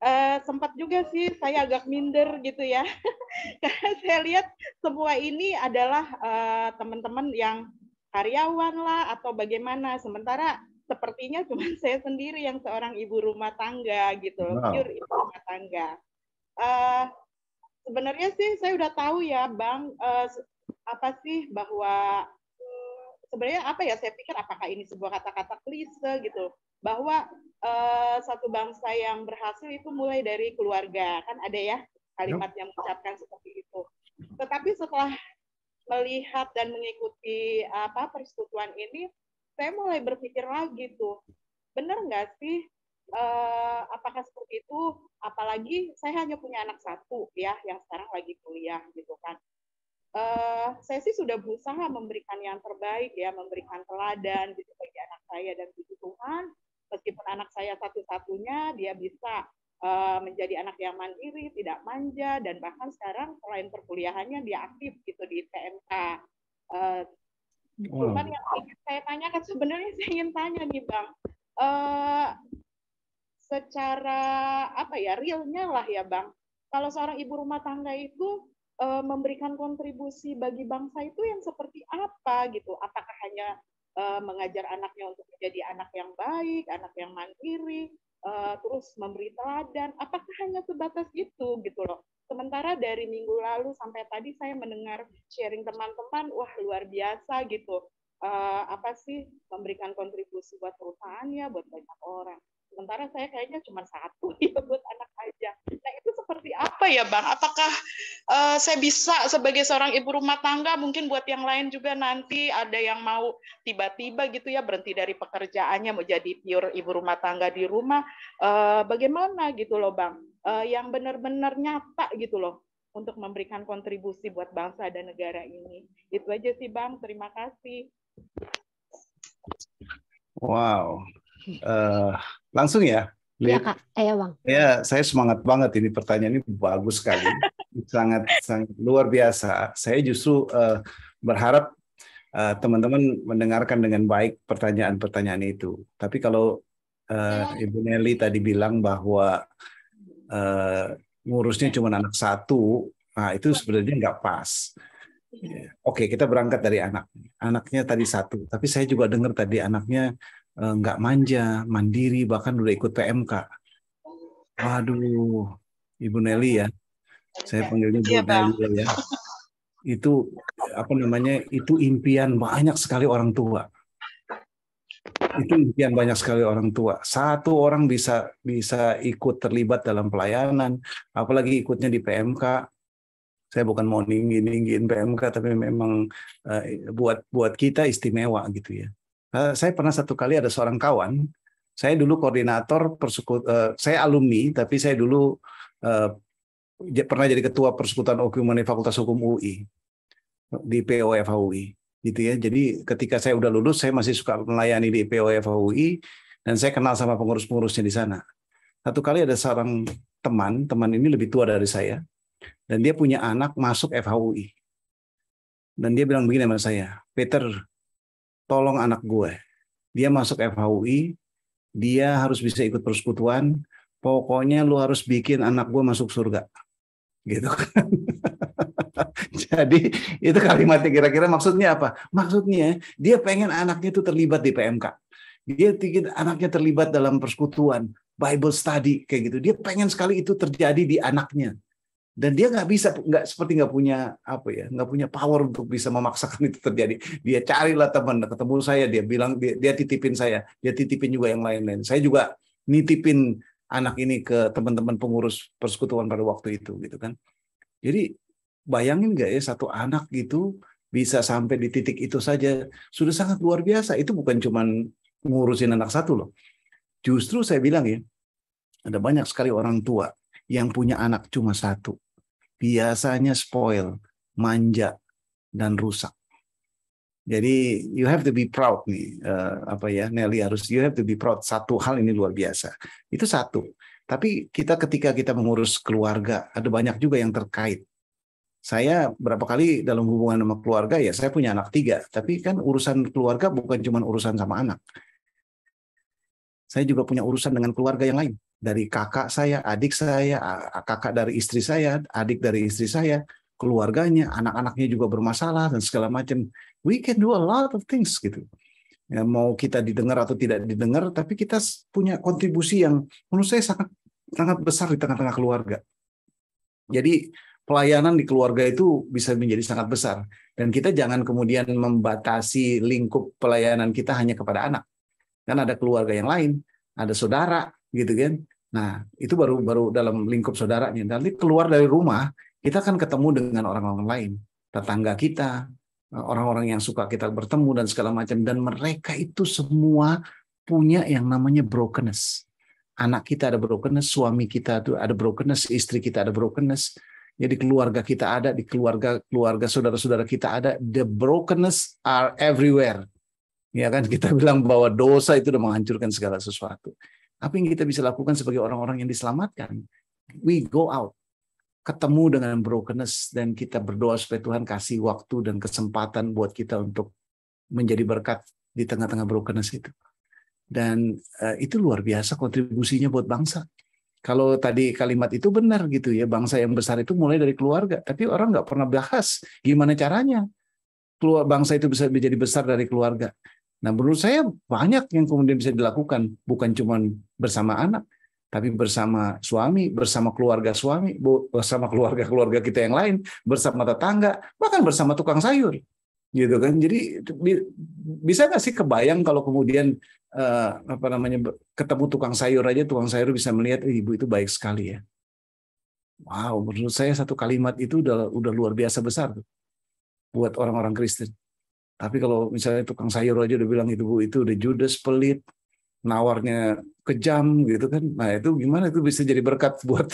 F: uh, sempat juga sih saya agak minder gitu ya karena saya lihat semua ini adalah uh, teman-teman yang karyawan lah atau bagaimana sementara sepertinya cuma saya sendiri yang seorang ibu rumah tangga gitu wow. ibu rumah tangga uh, sebenarnya sih saya udah tahu ya bang uh, apa sih bahwa eh, sebenarnya apa ya saya pikir apakah ini sebuah kata-kata klise gitu bahwa uh, satu bangsa yang berhasil itu mulai dari keluarga kan ada ya kalimat yang mengucapkan seperti itu tetapi setelah melihat dan mengikuti apa persekutuan ini saya mulai berpikir lagi tuh Benar nggak sih Eh, apakah seperti itu? Apalagi saya hanya punya anak satu ya yang sekarang lagi kuliah gitu kan. Uh, saya sih sudah berusaha memberikan yang terbaik ya, memberikan teladan gitu bagi anak saya dan puji Tuhan meskipun anak saya satu-satunya dia bisa uh, menjadi anak yang mandiri, tidak manja dan bahkan sekarang selain perkuliahannya dia aktif gitu di TMK. Uh, wow. Cuman yang ingin saya tanyakan sebenarnya saya ingin tanya nih Bang, uh, secara apa ya realnya lah ya bang. Kalau seorang ibu rumah tangga itu e, memberikan kontribusi bagi bangsa itu yang seperti apa gitu? Apakah hanya e, mengajar anaknya untuk menjadi anak yang baik, anak yang mandiri, e, terus memberi teladan? Apakah hanya sebatas itu gitu loh? Sementara dari minggu lalu sampai tadi saya mendengar sharing teman-teman, wah luar biasa gitu. Uh, apa sih memberikan kontribusi buat perusahaannya, buat banyak orang sementara saya kayaknya cuma satu ya buat anak aja. Nah itu seperti apa ya bang? Apakah uh, saya bisa sebagai seorang ibu rumah tangga mungkin buat yang lain juga nanti ada yang mau tiba-tiba gitu ya berhenti dari pekerjaannya mau jadi pure ibu rumah tangga di rumah, uh, bagaimana gitu loh bang? Uh, yang benar-benar nyata gitu loh untuk memberikan kontribusi buat bangsa dan negara ini. Itu aja sih bang. Terima kasih.
A: Wow, Uh, langsung ya. Iya kak, eh bang. Ya, saya semangat banget ini pertanyaan ini bagus sekali, sangat sangat luar biasa. Saya justru uh, berharap uh, teman-teman mendengarkan dengan baik pertanyaan-pertanyaan itu. Tapi kalau uh, Ibu Nelly tadi bilang bahwa uh, ngurusnya cuma anak satu, nah itu sebenarnya nggak pas. Iya. Oke, kita berangkat dari anak. Anaknya tadi satu, tapi saya juga dengar tadi anaknya Eh, nggak manja, mandiri, bahkan udah ikut PMK. Waduh, Ibu Nelly ya, saya iya. panggilnya iya, Ibu ya, Nelly ya. Itu apa namanya? Itu impian banyak sekali orang tua. Itu impian banyak sekali orang tua. Satu orang bisa bisa ikut terlibat dalam pelayanan, apalagi ikutnya di PMK, saya bukan mau ninggin ninggiin PMK tapi memang eh, buat buat kita istimewa gitu ya. Eh, saya pernah satu kali ada seorang kawan, saya dulu koordinator persekutuan, eh, saya alumni, tapi saya dulu eh, pernah jadi ketua persekutuan okumani Fakultas Hukum UI di POF UI gitu ya. Jadi ketika saya udah lulus, saya masih suka melayani di POF UI dan saya kenal sama pengurus-pengurusnya di sana. Satu kali ada seorang teman, teman ini lebih tua dari saya, dan dia punya anak masuk FHUI. Dan dia bilang begini sama saya, Peter, tolong anak gue. Dia masuk FHUI, dia harus bisa ikut persekutuan, pokoknya lu harus bikin anak gue masuk surga. Gitu kan. Jadi itu kalimatnya kira-kira maksudnya apa? Maksudnya dia pengen anaknya itu terlibat di PMK. Dia ingin anaknya terlibat dalam persekutuan, Bible study kayak gitu. Dia pengen sekali itu terjadi di anaknya dan dia nggak bisa nggak seperti nggak punya apa ya nggak punya power untuk bisa memaksakan itu terjadi dia carilah teman ketemu saya dia bilang dia, dia titipin saya dia titipin juga yang lain-lain saya juga nitipin anak ini ke teman-teman pengurus persekutuan pada waktu itu gitu kan jadi bayangin nggak ya satu anak gitu bisa sampai di titik itu saja sudah sangat luar biasa itu bukan cuman ngurusin anak satu loh justru saya bilang ya ada banyak sekali orang tua yang punya anak cuma satu biasanya spoil, manja, dan rusak. Jadi you have to be proud nih uh, apa ya Nelly harus you have to be proud satu hal ini luar biasa itu satu tapi kita ketika kita mengurus keluarga ada banyak juga yang terkait saya berapa kali dalam hubungan sama keluarga ya saya punya anak tiga tapi kan urusan keluarga bukan cuma urusan sama anak saya juga punya urusan dengan keluarga yang lain dari kakak saya, adik saya, kakak dari istri saya, adik dari istri saya, keluarganya, anak-anaknya juga bermasalah dan segala macam. We can do a lot of things gitu. Ya, mau kita didengar atau tidak didengar, tapi kita punya kontribusi yang menurut saya sangat sangat besar di tengah-tengah keluarga. Jadi pelayanan di keluarga itu bisa menjadi sangat besar dan kita jangan kemudian membatasi lingkup pelayanan kita hanya kepada anak. Kan ada keluarga yang lain, ada saudara gitu kan Nah, itu baru baru dalam lingkup saudara nih. Nanti keluar dari rumah, kita akan ketemu dengan orang-orang lain, tetangga kita, eh, orang-orang yang suka kita bertemu dan segala macam dan mereka itu semua punya yang namanya brokenness. Anak kita ada brokenness, suami kita tuh ada brokenness, istri kita ada brokenness. Jadi keluarga kita ada, di keluarga keluarga saudara-saudara kita ada, the brokenness are everywhere. Ya kan kita bilang bahwa dosa itu sudah menghancurkan segala sesuatu. Apa yang kita bisa lakukan sebagai orang-orang yang diselamatkan? We go out, ketemu dengan brokenness dan kita berdoa supaya Tuhan kasih waktu dan kesempatan buat kita untuk menjadi berkat di tengah-tengah brokenness itu. Dan uh, itu luar biasa kontribusinya buat bangsa kalau tadi kalimat itu benar gitu ya bangsa yang besar itu mulai dari keluarga tapi orang nggak pernah bahas gimana caranya keluar bangsa itu bisa menjadi besar dari keluarga nah menurut saya banyak yang kemudian bisa dilakukan bukan cuma bersama anak, tapi bersama suami, bersama keluarga suami, bersama keluarga-keluarga kita yang lain, bersama tetangga, bahkan bersama tukang sayur. Gitu kan. Jadi bisa nggak sih kebayang kalau kemudian uh, apa namanya ketemu tukang sayur aja tukang sayur bisa melihat ibu itu baik sekali ya. Wow, menurut saya satu kalimat itu udah udah luar biasa besar tuh buat orang-orang Kristen. Tapi kalau misalnya tukang sayur aja udah bilang itu bu itu udah Judas pelit, nawarnya kejam gitu kan. Nah, itu gimana itu bisa jadi berkat buat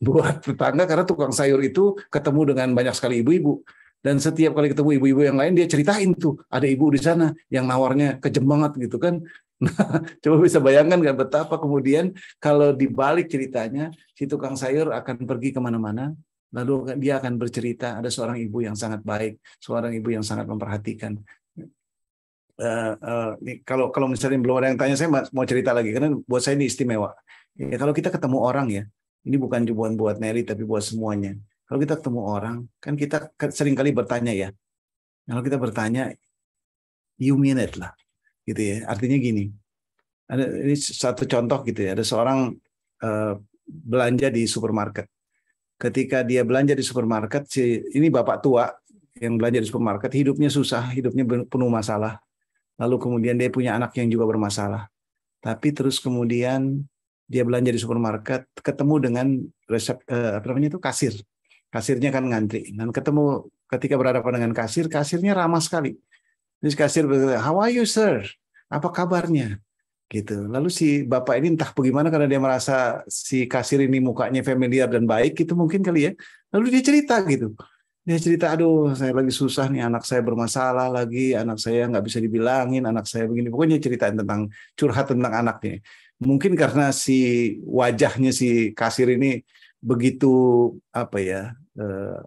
A: buat tetangga karena tukang sayur itu ketemu dengan banyak sekali ibu-ibu dan setiap kali ketemu ibu-ibu yang lain dia ceritain tuh ada ibu di sana yang nawarnya kejam banget gitu kan nah, coba bisa bayangkan kan betapa kemudian kalau dibalik ceritanya si tukang sayur akan pergi kemana-mana lalu dia akan bercerita ada seorang ibu yang sangat baik seorang ibu yang sangat memperhatikan Uh, kalau kalau misalnya belum ada yang tanya saya mau cerita lagi karena buat saya ini istimewa. Ya, kalau kita ketemu orang ya, ini bukan cuma buat Nelly tapi buat semuanya. Kalau kita ketemu orang, kan kita sering kali bertanya ya. Kalau kita bertanya, you mean it lah, gitu ya. Artinya gini, ada ini satu contoh gitu ya. Ada seorang uh, belanja di supermarket. Ketika dia belanja di supermarket, si ini bapak tua yang belanja di supermarket hidupnya susah, hidupnya penuh masalah lalu kemudian dia punya anak yang juga bermasalah. Tapi terus kemudian dia belanja di supermarket, ketemu dengan resep eh, apa namanya itu kasir. Kasirnya kan ngantri. Dan ketemu ketika berhadapan dengan kasir, kasirnya ramah sekali. Terus kasir berkata, "How are you, sir? Apa kabarnya?" gitu. Lalu si bapak ini entah bagaimana karena dia merasa si kasir ini mukanya familiar dan baik gitu mungkin kali ya. Lalu dia cerita gitu dia cerita aduh saya lagi susah nih anak saya bermasalah lagi anak saya nggak bisa dibilangin anak saya begini pokoknya cerita tentang curhat tentang anaknya mungkin karena si wajahnya si kasir ini begitu apa ya eh,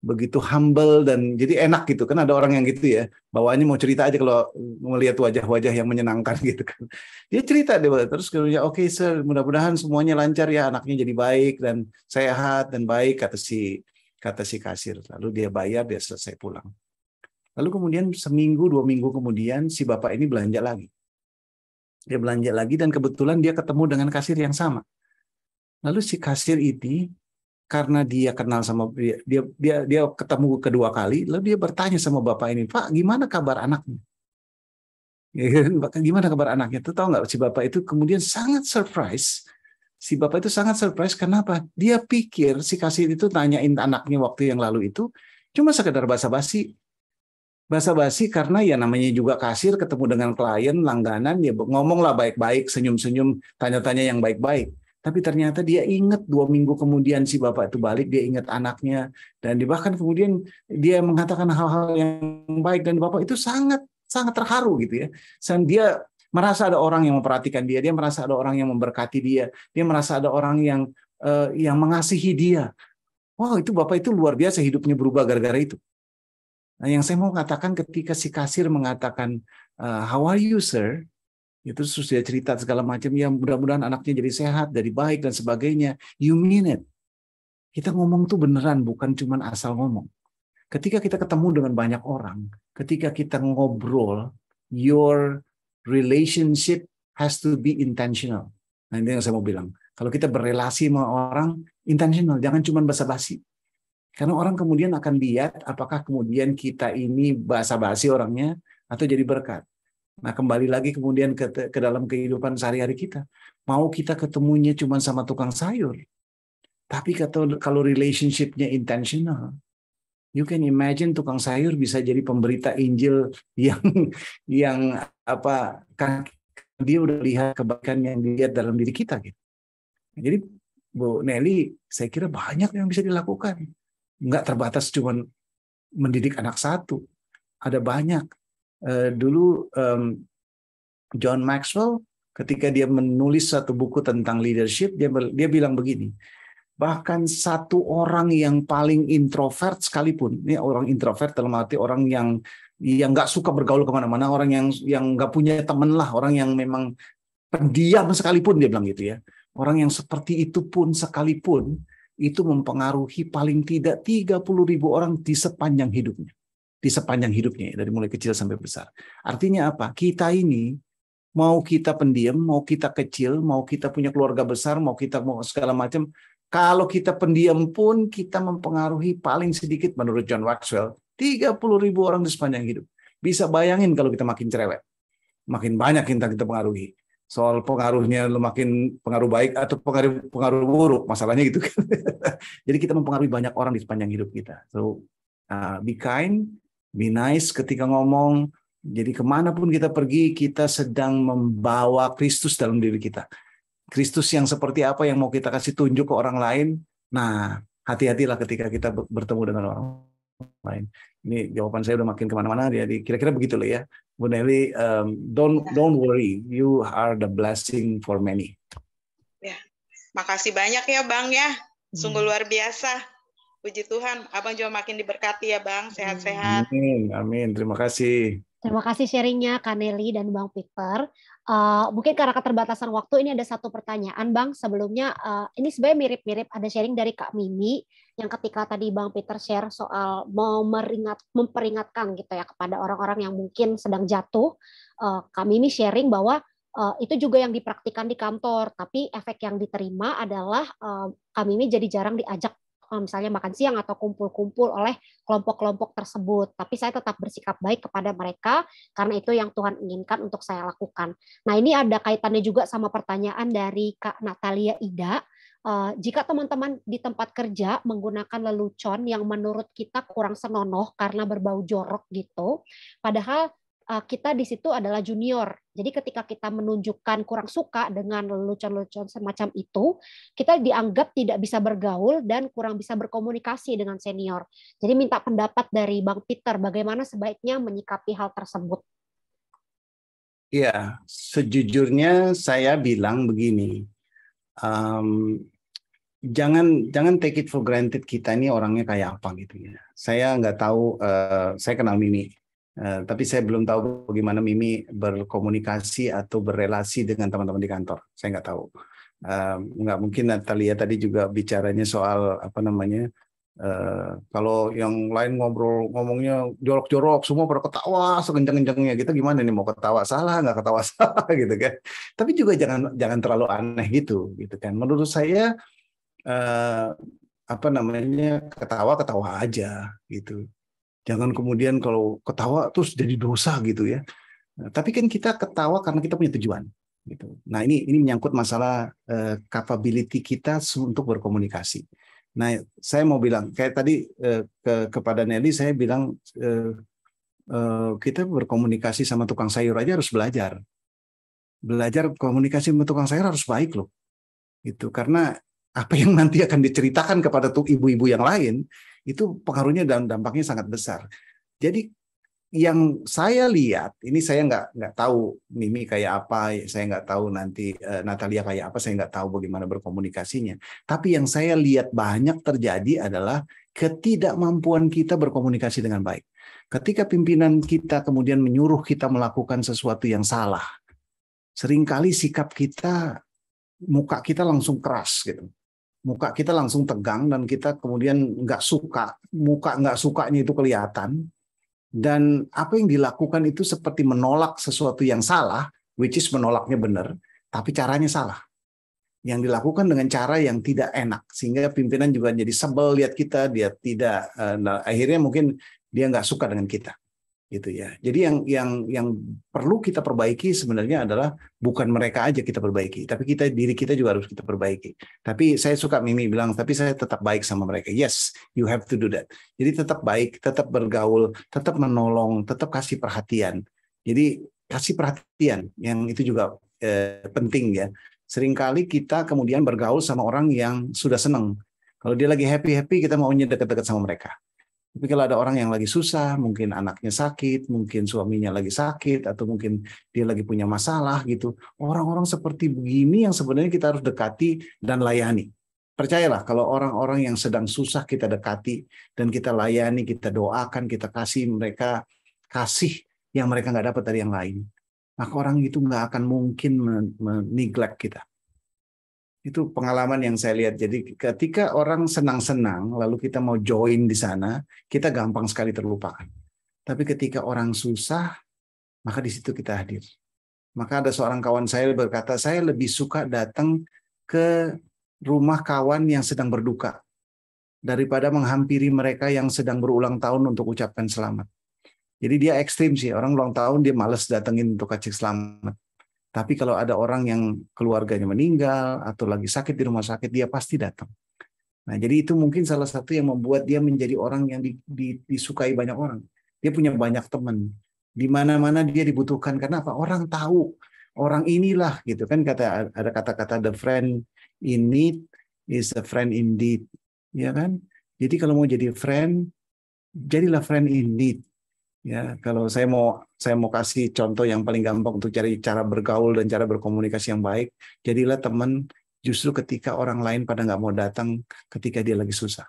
A: begitu humble dan jadi enak gitu kan ada orang yang gitu ya bawaannya mau cerita aja kalau melihat wajah-wajah yang menyenangkan gitu kan dia cerita dia terus kemudian oke okay, sir mudah-mudahan semuanya lancar ya anaknya jadi baik dan sehat dan baik kata si kata si kasir. Lalu dia bayar, dia selesai pulang. Lalu kemudian seminggu, dua minggu kemudian si bapak ini belanja lagi. Dia belanja lagi dan kebetulan dia ketemu dengan kasir yang sama. Lalu si kasir itu karena dia kenal sama dia dia dia, dia ketemu kedua kali, lalu dia bertanya sama bapak ini, "Pak, gimana kabar anaknya?" Kan? gimana kabar anaknya? Tuh tahu nggak si bapak itu kemudian sangat surprise si bapak itu sangat surprise. Kenapa? Dia pikir si kasih itu tanyain anaknya waktu yang lalu itu cuma sekedar basa-basi. Basa-basi karena ya namanya juga kasir ketemu dengan klien, langganan, ya ngomonglah baik-baik, senyum-senyum, tanya-tanya yang baik-baik. Tapi ternyata dia ingat dua minggu kemudian si bapak itu balik, dia ingat anaknya. Dan bahkan kemudian dia mengatakan hal-hal yang baik. Dan bapak itu sangat sangat terharu gitu ya. Dan dia merasa ada orang yang memperhatikan dia, dia merasa ada orang yang memberkati dia, dia merasa ada orang yang uh, yang mengasihi dia. Wow, itu Bapak itu luar biasa hidupnya berubah gara-gara itu. Nah, yang saya mau katakan ketika si kasir mengatakan eh, how are you sir? Itu terus dia cerita segala macam ya mudah-mudahan anaknya jadi sehat, jadi baik dan sebagainya. You mean it. Kita ngomong tuh beneran bukan cuma asal ngomong. Ketika kita ketemu dengan banyak orang, ketika kita ngobrol, your relationship has to be intentional. Nah, ini yang saya mau bilang. Kalau kita berrelasi sama orang, intentional. Jangan cuma basa-basi. Karena orang kemudian akan lihat apakah kemudian kita ini basa-basi orangnya atau jadi berkat. Nah, kembali lagi kemudian ke, ke dalam kehidupan sehari-hari kita. Mau kita ketemunya cuma sama tukang sayur. Tapi kalau relationship-nya intentional, You can imagine tukang sayur bisa jadi pemberita Injil yang yang apa kan dia udah lihat kebaikan yang dilihat dalam diri kita gitu. Jadi Bu Nelly, saya kira banyak yang bisa dilakukan. Nggak terbatas cuman mendidik anak satu. Ada banyak. Eh, dulu John Maxwell ketika dia menulis satu buku tentang leadership, dia dia bilang begini, bahkan satu orang yang paling introvert sekalipun ini orang introvert dalam arti orang yang yang nggak suka bergaul kemana-mana orang yang yang nggak punya temen lah orang yang memang pendiam sekalipun dia bilang gitu ya orang yang seperti itu pun sekalipun itu mempengaruhi paling tidak 30 ribu orang di sepanjang hidupnya di sepanjang hidupnya dari mulai kecil sampai besar artinya apa kita ini mau kita pendiam, mau kita kecil, mau kita punya keluarga besar, mau kita mau segala macam, kalau kita pendiam pun kita mempengaruhi paling sedikit menurut John Maxwell 30 ribu orang di sepanjang hidup. Bisa bayangin kalau kita makin cerewet. Makin banyak kita kita pengaruhi. Soal pengaruhnya lu makin pengaruh baik atau pengaruh pengaruh buruk, masalahnya gitu kan. Jadi kita mempengaruhi banyak orang di sepanjang hidup kita. So uh, be kind, be nice ketika ngomong. Jadi kemanapun kita pergi, kita sedang membawa Kristus dalam diri kita. Kristus yang seperti apa yang mau kita kasih tunjuk ke orang lain. Nah, hati-hatilah ketika kita bertemu dengan orang lain. Ini jawaban saya udah makin kemana-mana. Jadi kira-kira begitu loh ya, Bu Nelly. Um, don't ya. don't worry, you are the blessing for many.
F: Ya, makasih banyak ya Bang ya. Sungguh hmm. luar biasa. Puji Tuhan, Abang juga makin diberkati ya Bang, sehat-sehat.
A: Amin, amin. Terima kasih.
D: Terima kasih sharingnya Kaneli dan Bang Piper. Uh, mungkin karena keterbatasan waktu ini ada satu pertanyaan Bang sebelumnya uh, ini sebenarnya mirip-mirip ada sharing dari Kak Mimi yang ketika tadi Bang Peter share soal mau meringat memperingatkan gitu ya kepada orang-orang yang mungkin sedang jatuh uh, Kak Mimi sharing bahwa uh, itu juga yang dipraktikkan di kantor tapi efek yang diterima adalah uh, Kak Mimi jadi jarang diajak Eh, misalnya makan siang atau kumpul-kumpul oleh kelompok-kelompok tersebut. Tapi saya tetap bersikap baik kepada mereka karena itu yang Tuhan inginkan untuk saya lakukan. Nah ini ada kaitannya juga sama pertanyaan dari Kak Natalia Ida. Eh, jika teman-teman di tempat kerja menggunakan lelucon yang menurut kita kurang senonoh karena berbau jorok gitu, padahal Eh, kita di situ adalah junior. Jadi ketika kita menunjukkan kurang suka dengan lelucon-lelucon semacam itu, kita dianggap tidak bisa bergaul dan kurang bisa berkomunikasi dengan senior. Jadi minta pendapat dari Bang Peter bagaimana sebaiknya menyikapi hal tersebut.
A: Ya, sejujurnya saya bilang begini. Um, jangan jangan take it for granted kita ini orangnya kayak apa gitu ya. Saya nggak tahu uh, saya kenal Mimi Eh, tapi saya belum tahu bagaimana Mimi berkomunikasi atau berrelasi dengan teman-teman di kantor. Saya nggak tahu. Uh, nggak mungkin Natalia tadi juga bicaranya soal apa namanya. Uh, kalau yang lain ngobrol ngomongnya jorok-jorok, semua pada ketawa sekenceng-kencengnya. gitu. gimana nih mau ketawa salah nggak ketawa salah gitu kan? Tapi juga jangan jangan terlalu aneh gitu gitu kan. Menurut saya uh, apa namanya ketawa ketawa aja gitu Jangan kemudian kalau ketawa terus jadi dosa gitu ya. Nah, tapi kan kita ketawa karena kita punya tujuan gitu. Nah, ini ini menyangkut masalah eh, capability kita untuk berkomunikasi. Nah, saya mau bilang kayak tadi eh, ke kepada Nelly saya bilang eh, eh, kita berkomunikasi sama tukang sayur aja harus belajar. Belajar komunikasi sama tukang sayur harus baik loh. Gitu karena apa yang nanti akan diceritakan kepada ibu-ibu yang lain itu pengaruhnya dan dampaknya sangat besar. Jadi yang saya lihat ini saya nggak nggak tahu Mimi kayak apa, saya nggak tahu nanti uh, Natalia kayak apa, saya nggak tahu bagaimana berkomunikasinya. Tapi yang saya lihat banyak terjadi adalah ketidakmampuan kita berkomunikasi dengan baik. Ketika pimpinan kita kemudian menyuruh kita melakukan sesuatu yang salah, seringkali sikap kita, muka kita langsung keras gitu muka kita langsung tegang dan kita kemudian nggak suka muka nggak sukanya itu kelihatan dan apa yang dilakukan itu seperti menolak sesuatu yang salah which is menolaknya benar tapi caranya salah yang dilakukan dengan cara yang tidak enak sehingga pimpinan juga jadi sebel lihat kita dia tidak eh, nah, akhirnya mungkin dia nggak suka dengan kita gitu ya. Jadi yang yang yang perlu kita perbaiki sebenarnya adalah bukan mereka aja kita perbaiki, tapi kita diri kita juga harus kita perbaiki. Tapi saya suka Mimi bilang, tapi saya tetap baik sama mereka. Yes, you have to do that. Jadi tetap baik, tetap bergaul, tetap menolong, tetap kasih perhatian. Jadi kasih perhatian yang itu juga eh, penting ya. Seringkali kita kemudian bergaul sama orang yang sudah senang. Kalau dia lagi happy-happy kita maunya dekat-dekat sama mereka tapi kalau ada orang yang lagi susah, mungkin anaknya sakit, mungkin suaminya lagi sakit, atau mungkin dia lagi punya masalah gitu. Orang-orang seperti begini yang sebenarnya kita harus dekati dan layani. Percayalah kalau orang-orang yang sedang susah kita dekati dan kita layani, kita doakan, kita kasih mereka kasih yang mereka nggak dapat dari yang lain. Maka orang itu nggak akan mungkin meniglek kita itu pengalaman yang saya lihat. Jadi ketika orang senang-senang lalu kita mau join di sana, kita gampang sekali terlupakan. Tapi ketika orang susah, maka di situ kita hadir. Maka ada seorang kawan saya berkata, saya lebih suka datang ke rumah kawan yang sedang berduka daripada menghampiri mereka yang sedang berulang tahun untuk ucapkan selamat. Jadi dia ekstrim sih, orang ulang tahun dia males datengin untuk kasih selamat. Tapi kalau ada orang yang keluarganya meninggal atau lagi sakit di rumah sakit, dia pasti datang. Nah, jadi itu mungkin salah satu yang membuat dia menjadi orang yang di, di, disukai banyak orang. Dia punya banyak teman. Di mana-mana dia dibutuhkan karena apa? Orang tahu orang inilah gitu kan kata ada kata-kata the friend in need is a friend indeed. Ya kan? Jadi kalau mau jadi friend, jadilah friend in need. Ya, kalau saya mau saya mau kasih contoh yang paling gampang untuk cari cara bergaul dan cara berkomunikasi yang baik, jadilah teman justru ketika orang lain pada nggak mau datang ketika dia lagi susah.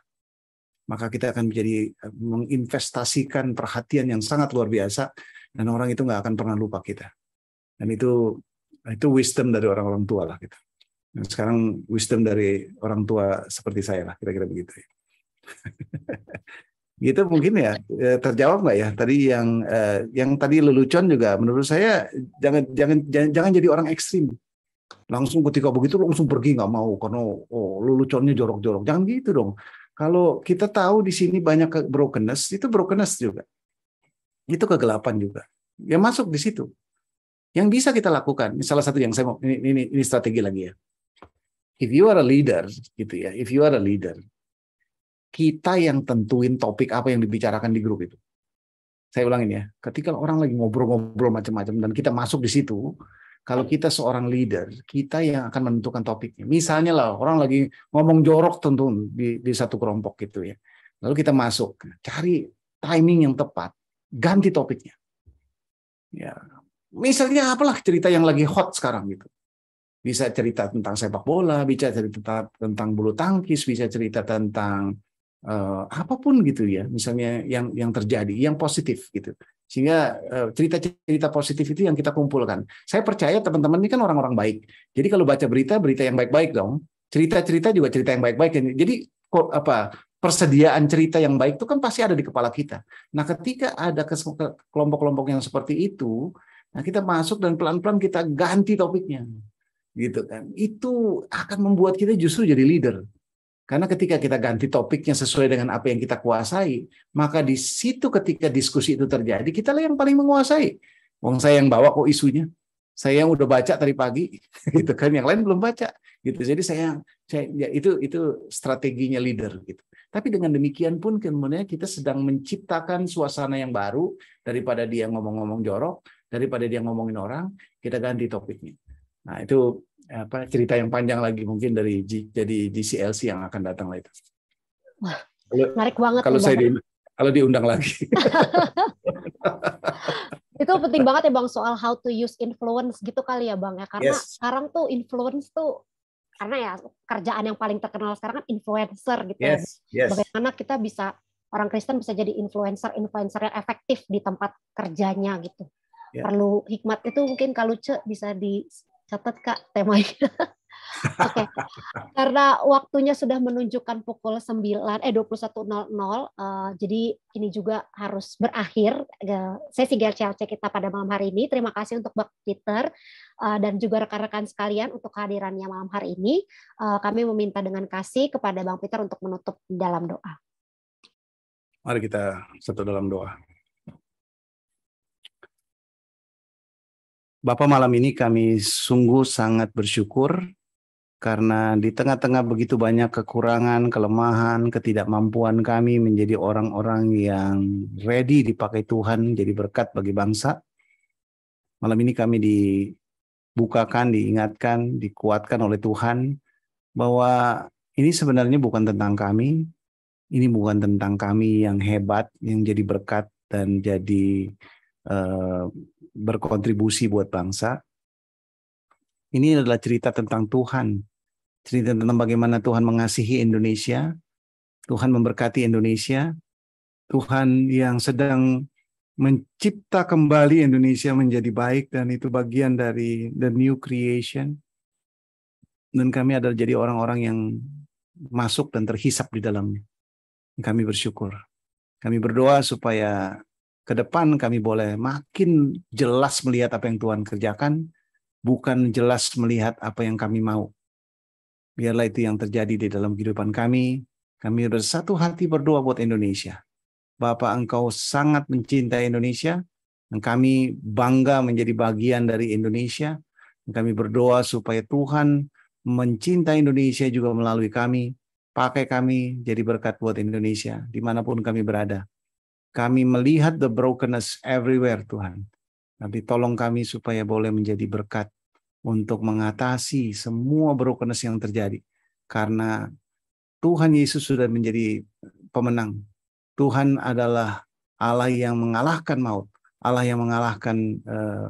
A: Maka kita akan menjadi eh, menginvestasikan perhatian yang sangat luar biasa dan orang itu nggak akan pernah lupa kita. Dan itu itu wisdom dari orang-orang tua lah kita. Dan nah, sekarang wisdom dari orang tua seperti saya lah kira-kira begitu. Ya. gitu mungkin ya. ya terjawab nggak ya tadi yang eh, yang tadi lelucon juga menurut saya jangan jangan jangan, jangan jadi orang ekstrim langsung ketika begitu langsung pergi nggak mau karena oh leluconnya jorok-jorok jangan gitu dong kalau kita tahu di sini banyak brokenness itu brokenness juga itu kegelapan juga ya masuk di situ yang bisa kita lakukan ini salah satu yang saya mau ini, ini, ini strategi lagi ya if you are a leader gitu ya if you are a leader kita yang tentuin topik apa yang dibicarakan di grup itu. Saya ulangin ya, ketika orang lagi ngobrol-ngobrol macam-macam dan kita masuk di situ, kalau kita seorang leader, kita yang akan menentukan topiknya. Misalnya lah orang lagi ngomong jorok tentu di, di satu kelompok gitu ya. Lalu kita masuk, cari timing yang tepat, ganti topiknya. Ya, misalnya apalah cerita yang lagi hot sekarang gitu bisa cerita tentang sepak bola, bisa cerita tentang bulu tangkis, bisa cerita tentang uh, apapun gitu ya misalnya yang yang terjadi yang positif gitu sehingga eh, cerita-cerita positif itu yang kita kumpulkan saya percaya teman-teman ini kan orang-orang baik jadi kalau baca berita berita yang baik-baik dong cerita-cerita juga cerita yang baik-baik jadi apa persediaan cerita yang baik itu kan pasti ada di kepala kita nah ketika ada kelompok-kelompok yang seperti itu nah kita masuk dan pelan-pelan kita ganti topiknya gitu kan itu akan membuat kita justru jadi leader karena ketika kita ganti topiknya sesuai dengan apa yang kita kuasai, maka di situ ketika diskusi itu terjadi, kita lah yang paling menguasai. Wong saya yang bawa kok isunya. Saya yang udah baca tadi pagi, gitu kan. Yang lain belum baca, gitu. Jadi saya, saya ya itu itu strateginya leader, gitu. Tapi dengan demikian pun kemudian kita sedang menciptakan suasana yang baru daripada dia ngomong-ngomong jorok, daripada dia ngomongin orang, kita ganti topiknya. Nah itu apa cerita yang panjang lagi mungkin dari G, jadi GCLC yang akan datang lah itu.
D: Wah, menarik banget. Kalau saya di,
A: kalau diundang lagi.
D: itu penting banget ya bang soal how to use influence gitu kali ya bang ya karena yes. sekarang tuh influence tuh karena ya kerjaan yang paling terkenal sekarang kan influencer gitu ya. yes. ya. Yes. Bagaimana kita bisa orang Kristen bisa jadi influencer influencer yang efektif di tempat kerjanya gitu. Yeah. Perlu hikmat itu mungkin kalau Ce bisa di Catat Kak temanya. Oke. okay. Karena waktunya sudah menunjukkan pukul 9 eh 21.00 uh, eh, jadi ini juga harus berakhir. Uh, saya singgah CLC kita pada malam hari ini. Terima kasih untuk Bang Peter uh, dan juga rekan-rekan sekalian untuk kehadirannya malam hari ini. Uh, kami meminta dengan kasih kepada Bang Peter untuk menutup dalam doa.
C: Mari kita satu dalam doa.
A: Bapak malam ini kami sungguh sangat bersyukur karena di tengah-tengah begitu banyak kekurangan, kelemahan, ketidakmampuan kami menjadi orang-orang yang ready dipakai Tuhan jadi berkat bagi bangsa. Malam ini kami dibukakan, diingatkan, dikuatkan oleh Tuhan bahwa ini sebenarnya bukan tentang kami, ini bukan tentang kami yang hebat, yang jadi berkat dan jadi eh, berkontribusi buat bangsa. Ini adalah cerita tentang Tuhan. Cerita tentang bagaimana Tuhan mengasihi Indonesia, Tuhan memberkati Indonesia, Tuhan yang sedang mencipta kembali Indonesia menjadi baik dan itu bagian dari the new creation. Dan kami adalah jadi orang-orang yang masuk dan terhisap di dalamnya. Kami bersyukur. Kami berdoa supaya ke depan kami boleh makin jelas melihat apa yang Tuhan kerjakan, bukan jelas melihat apa yang kami mau. Biarlah itu yang terjadi di dalam kehidupan kami. Kami bersatu hati berdoa buat Indonesia. Bapak engkau sangat mencintai Indonesia. Dan kami bangga menjadi bagian dari Indonesia. Dan kami berdoa supaya Tuhan mencintai Indonesia juga melalui kami. Pakai kami jadi berkat buat Indonesia dimanapun kami berada. Kami melihat the brokenness everywhere Tuhan. Nanti tolong kami supaya boleh menjadi berkat untuk mengatasi semua brokenness yang terjadi. Karena Tuhan Yesus sudah menjadi pemenang. Tuhan adalah Allah yang mengalahkan maut, Allah yang mengalahkan uh,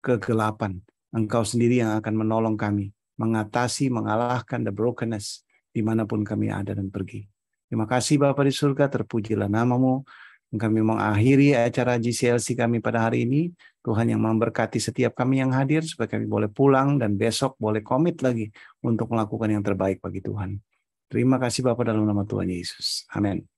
A: kegelapan. Engkau sendiri yang akan menolong kami mengatasi, mengalahkan the brokenness dimanapun kami ada dan pergi. Terima kasih Bapak di surga, terpujilah namamu. Kami mengakhiri acara GCLC kami pada hari ini. Tuhan yang memberkati setiap kami yang hadir supaya kami boleh pulang dan besok boleh komit lagi untuk melakukan yang terbaik bagi Tuhan. Terima kasih Bapak dalam nama Tuhan
C: Yesus. Amin.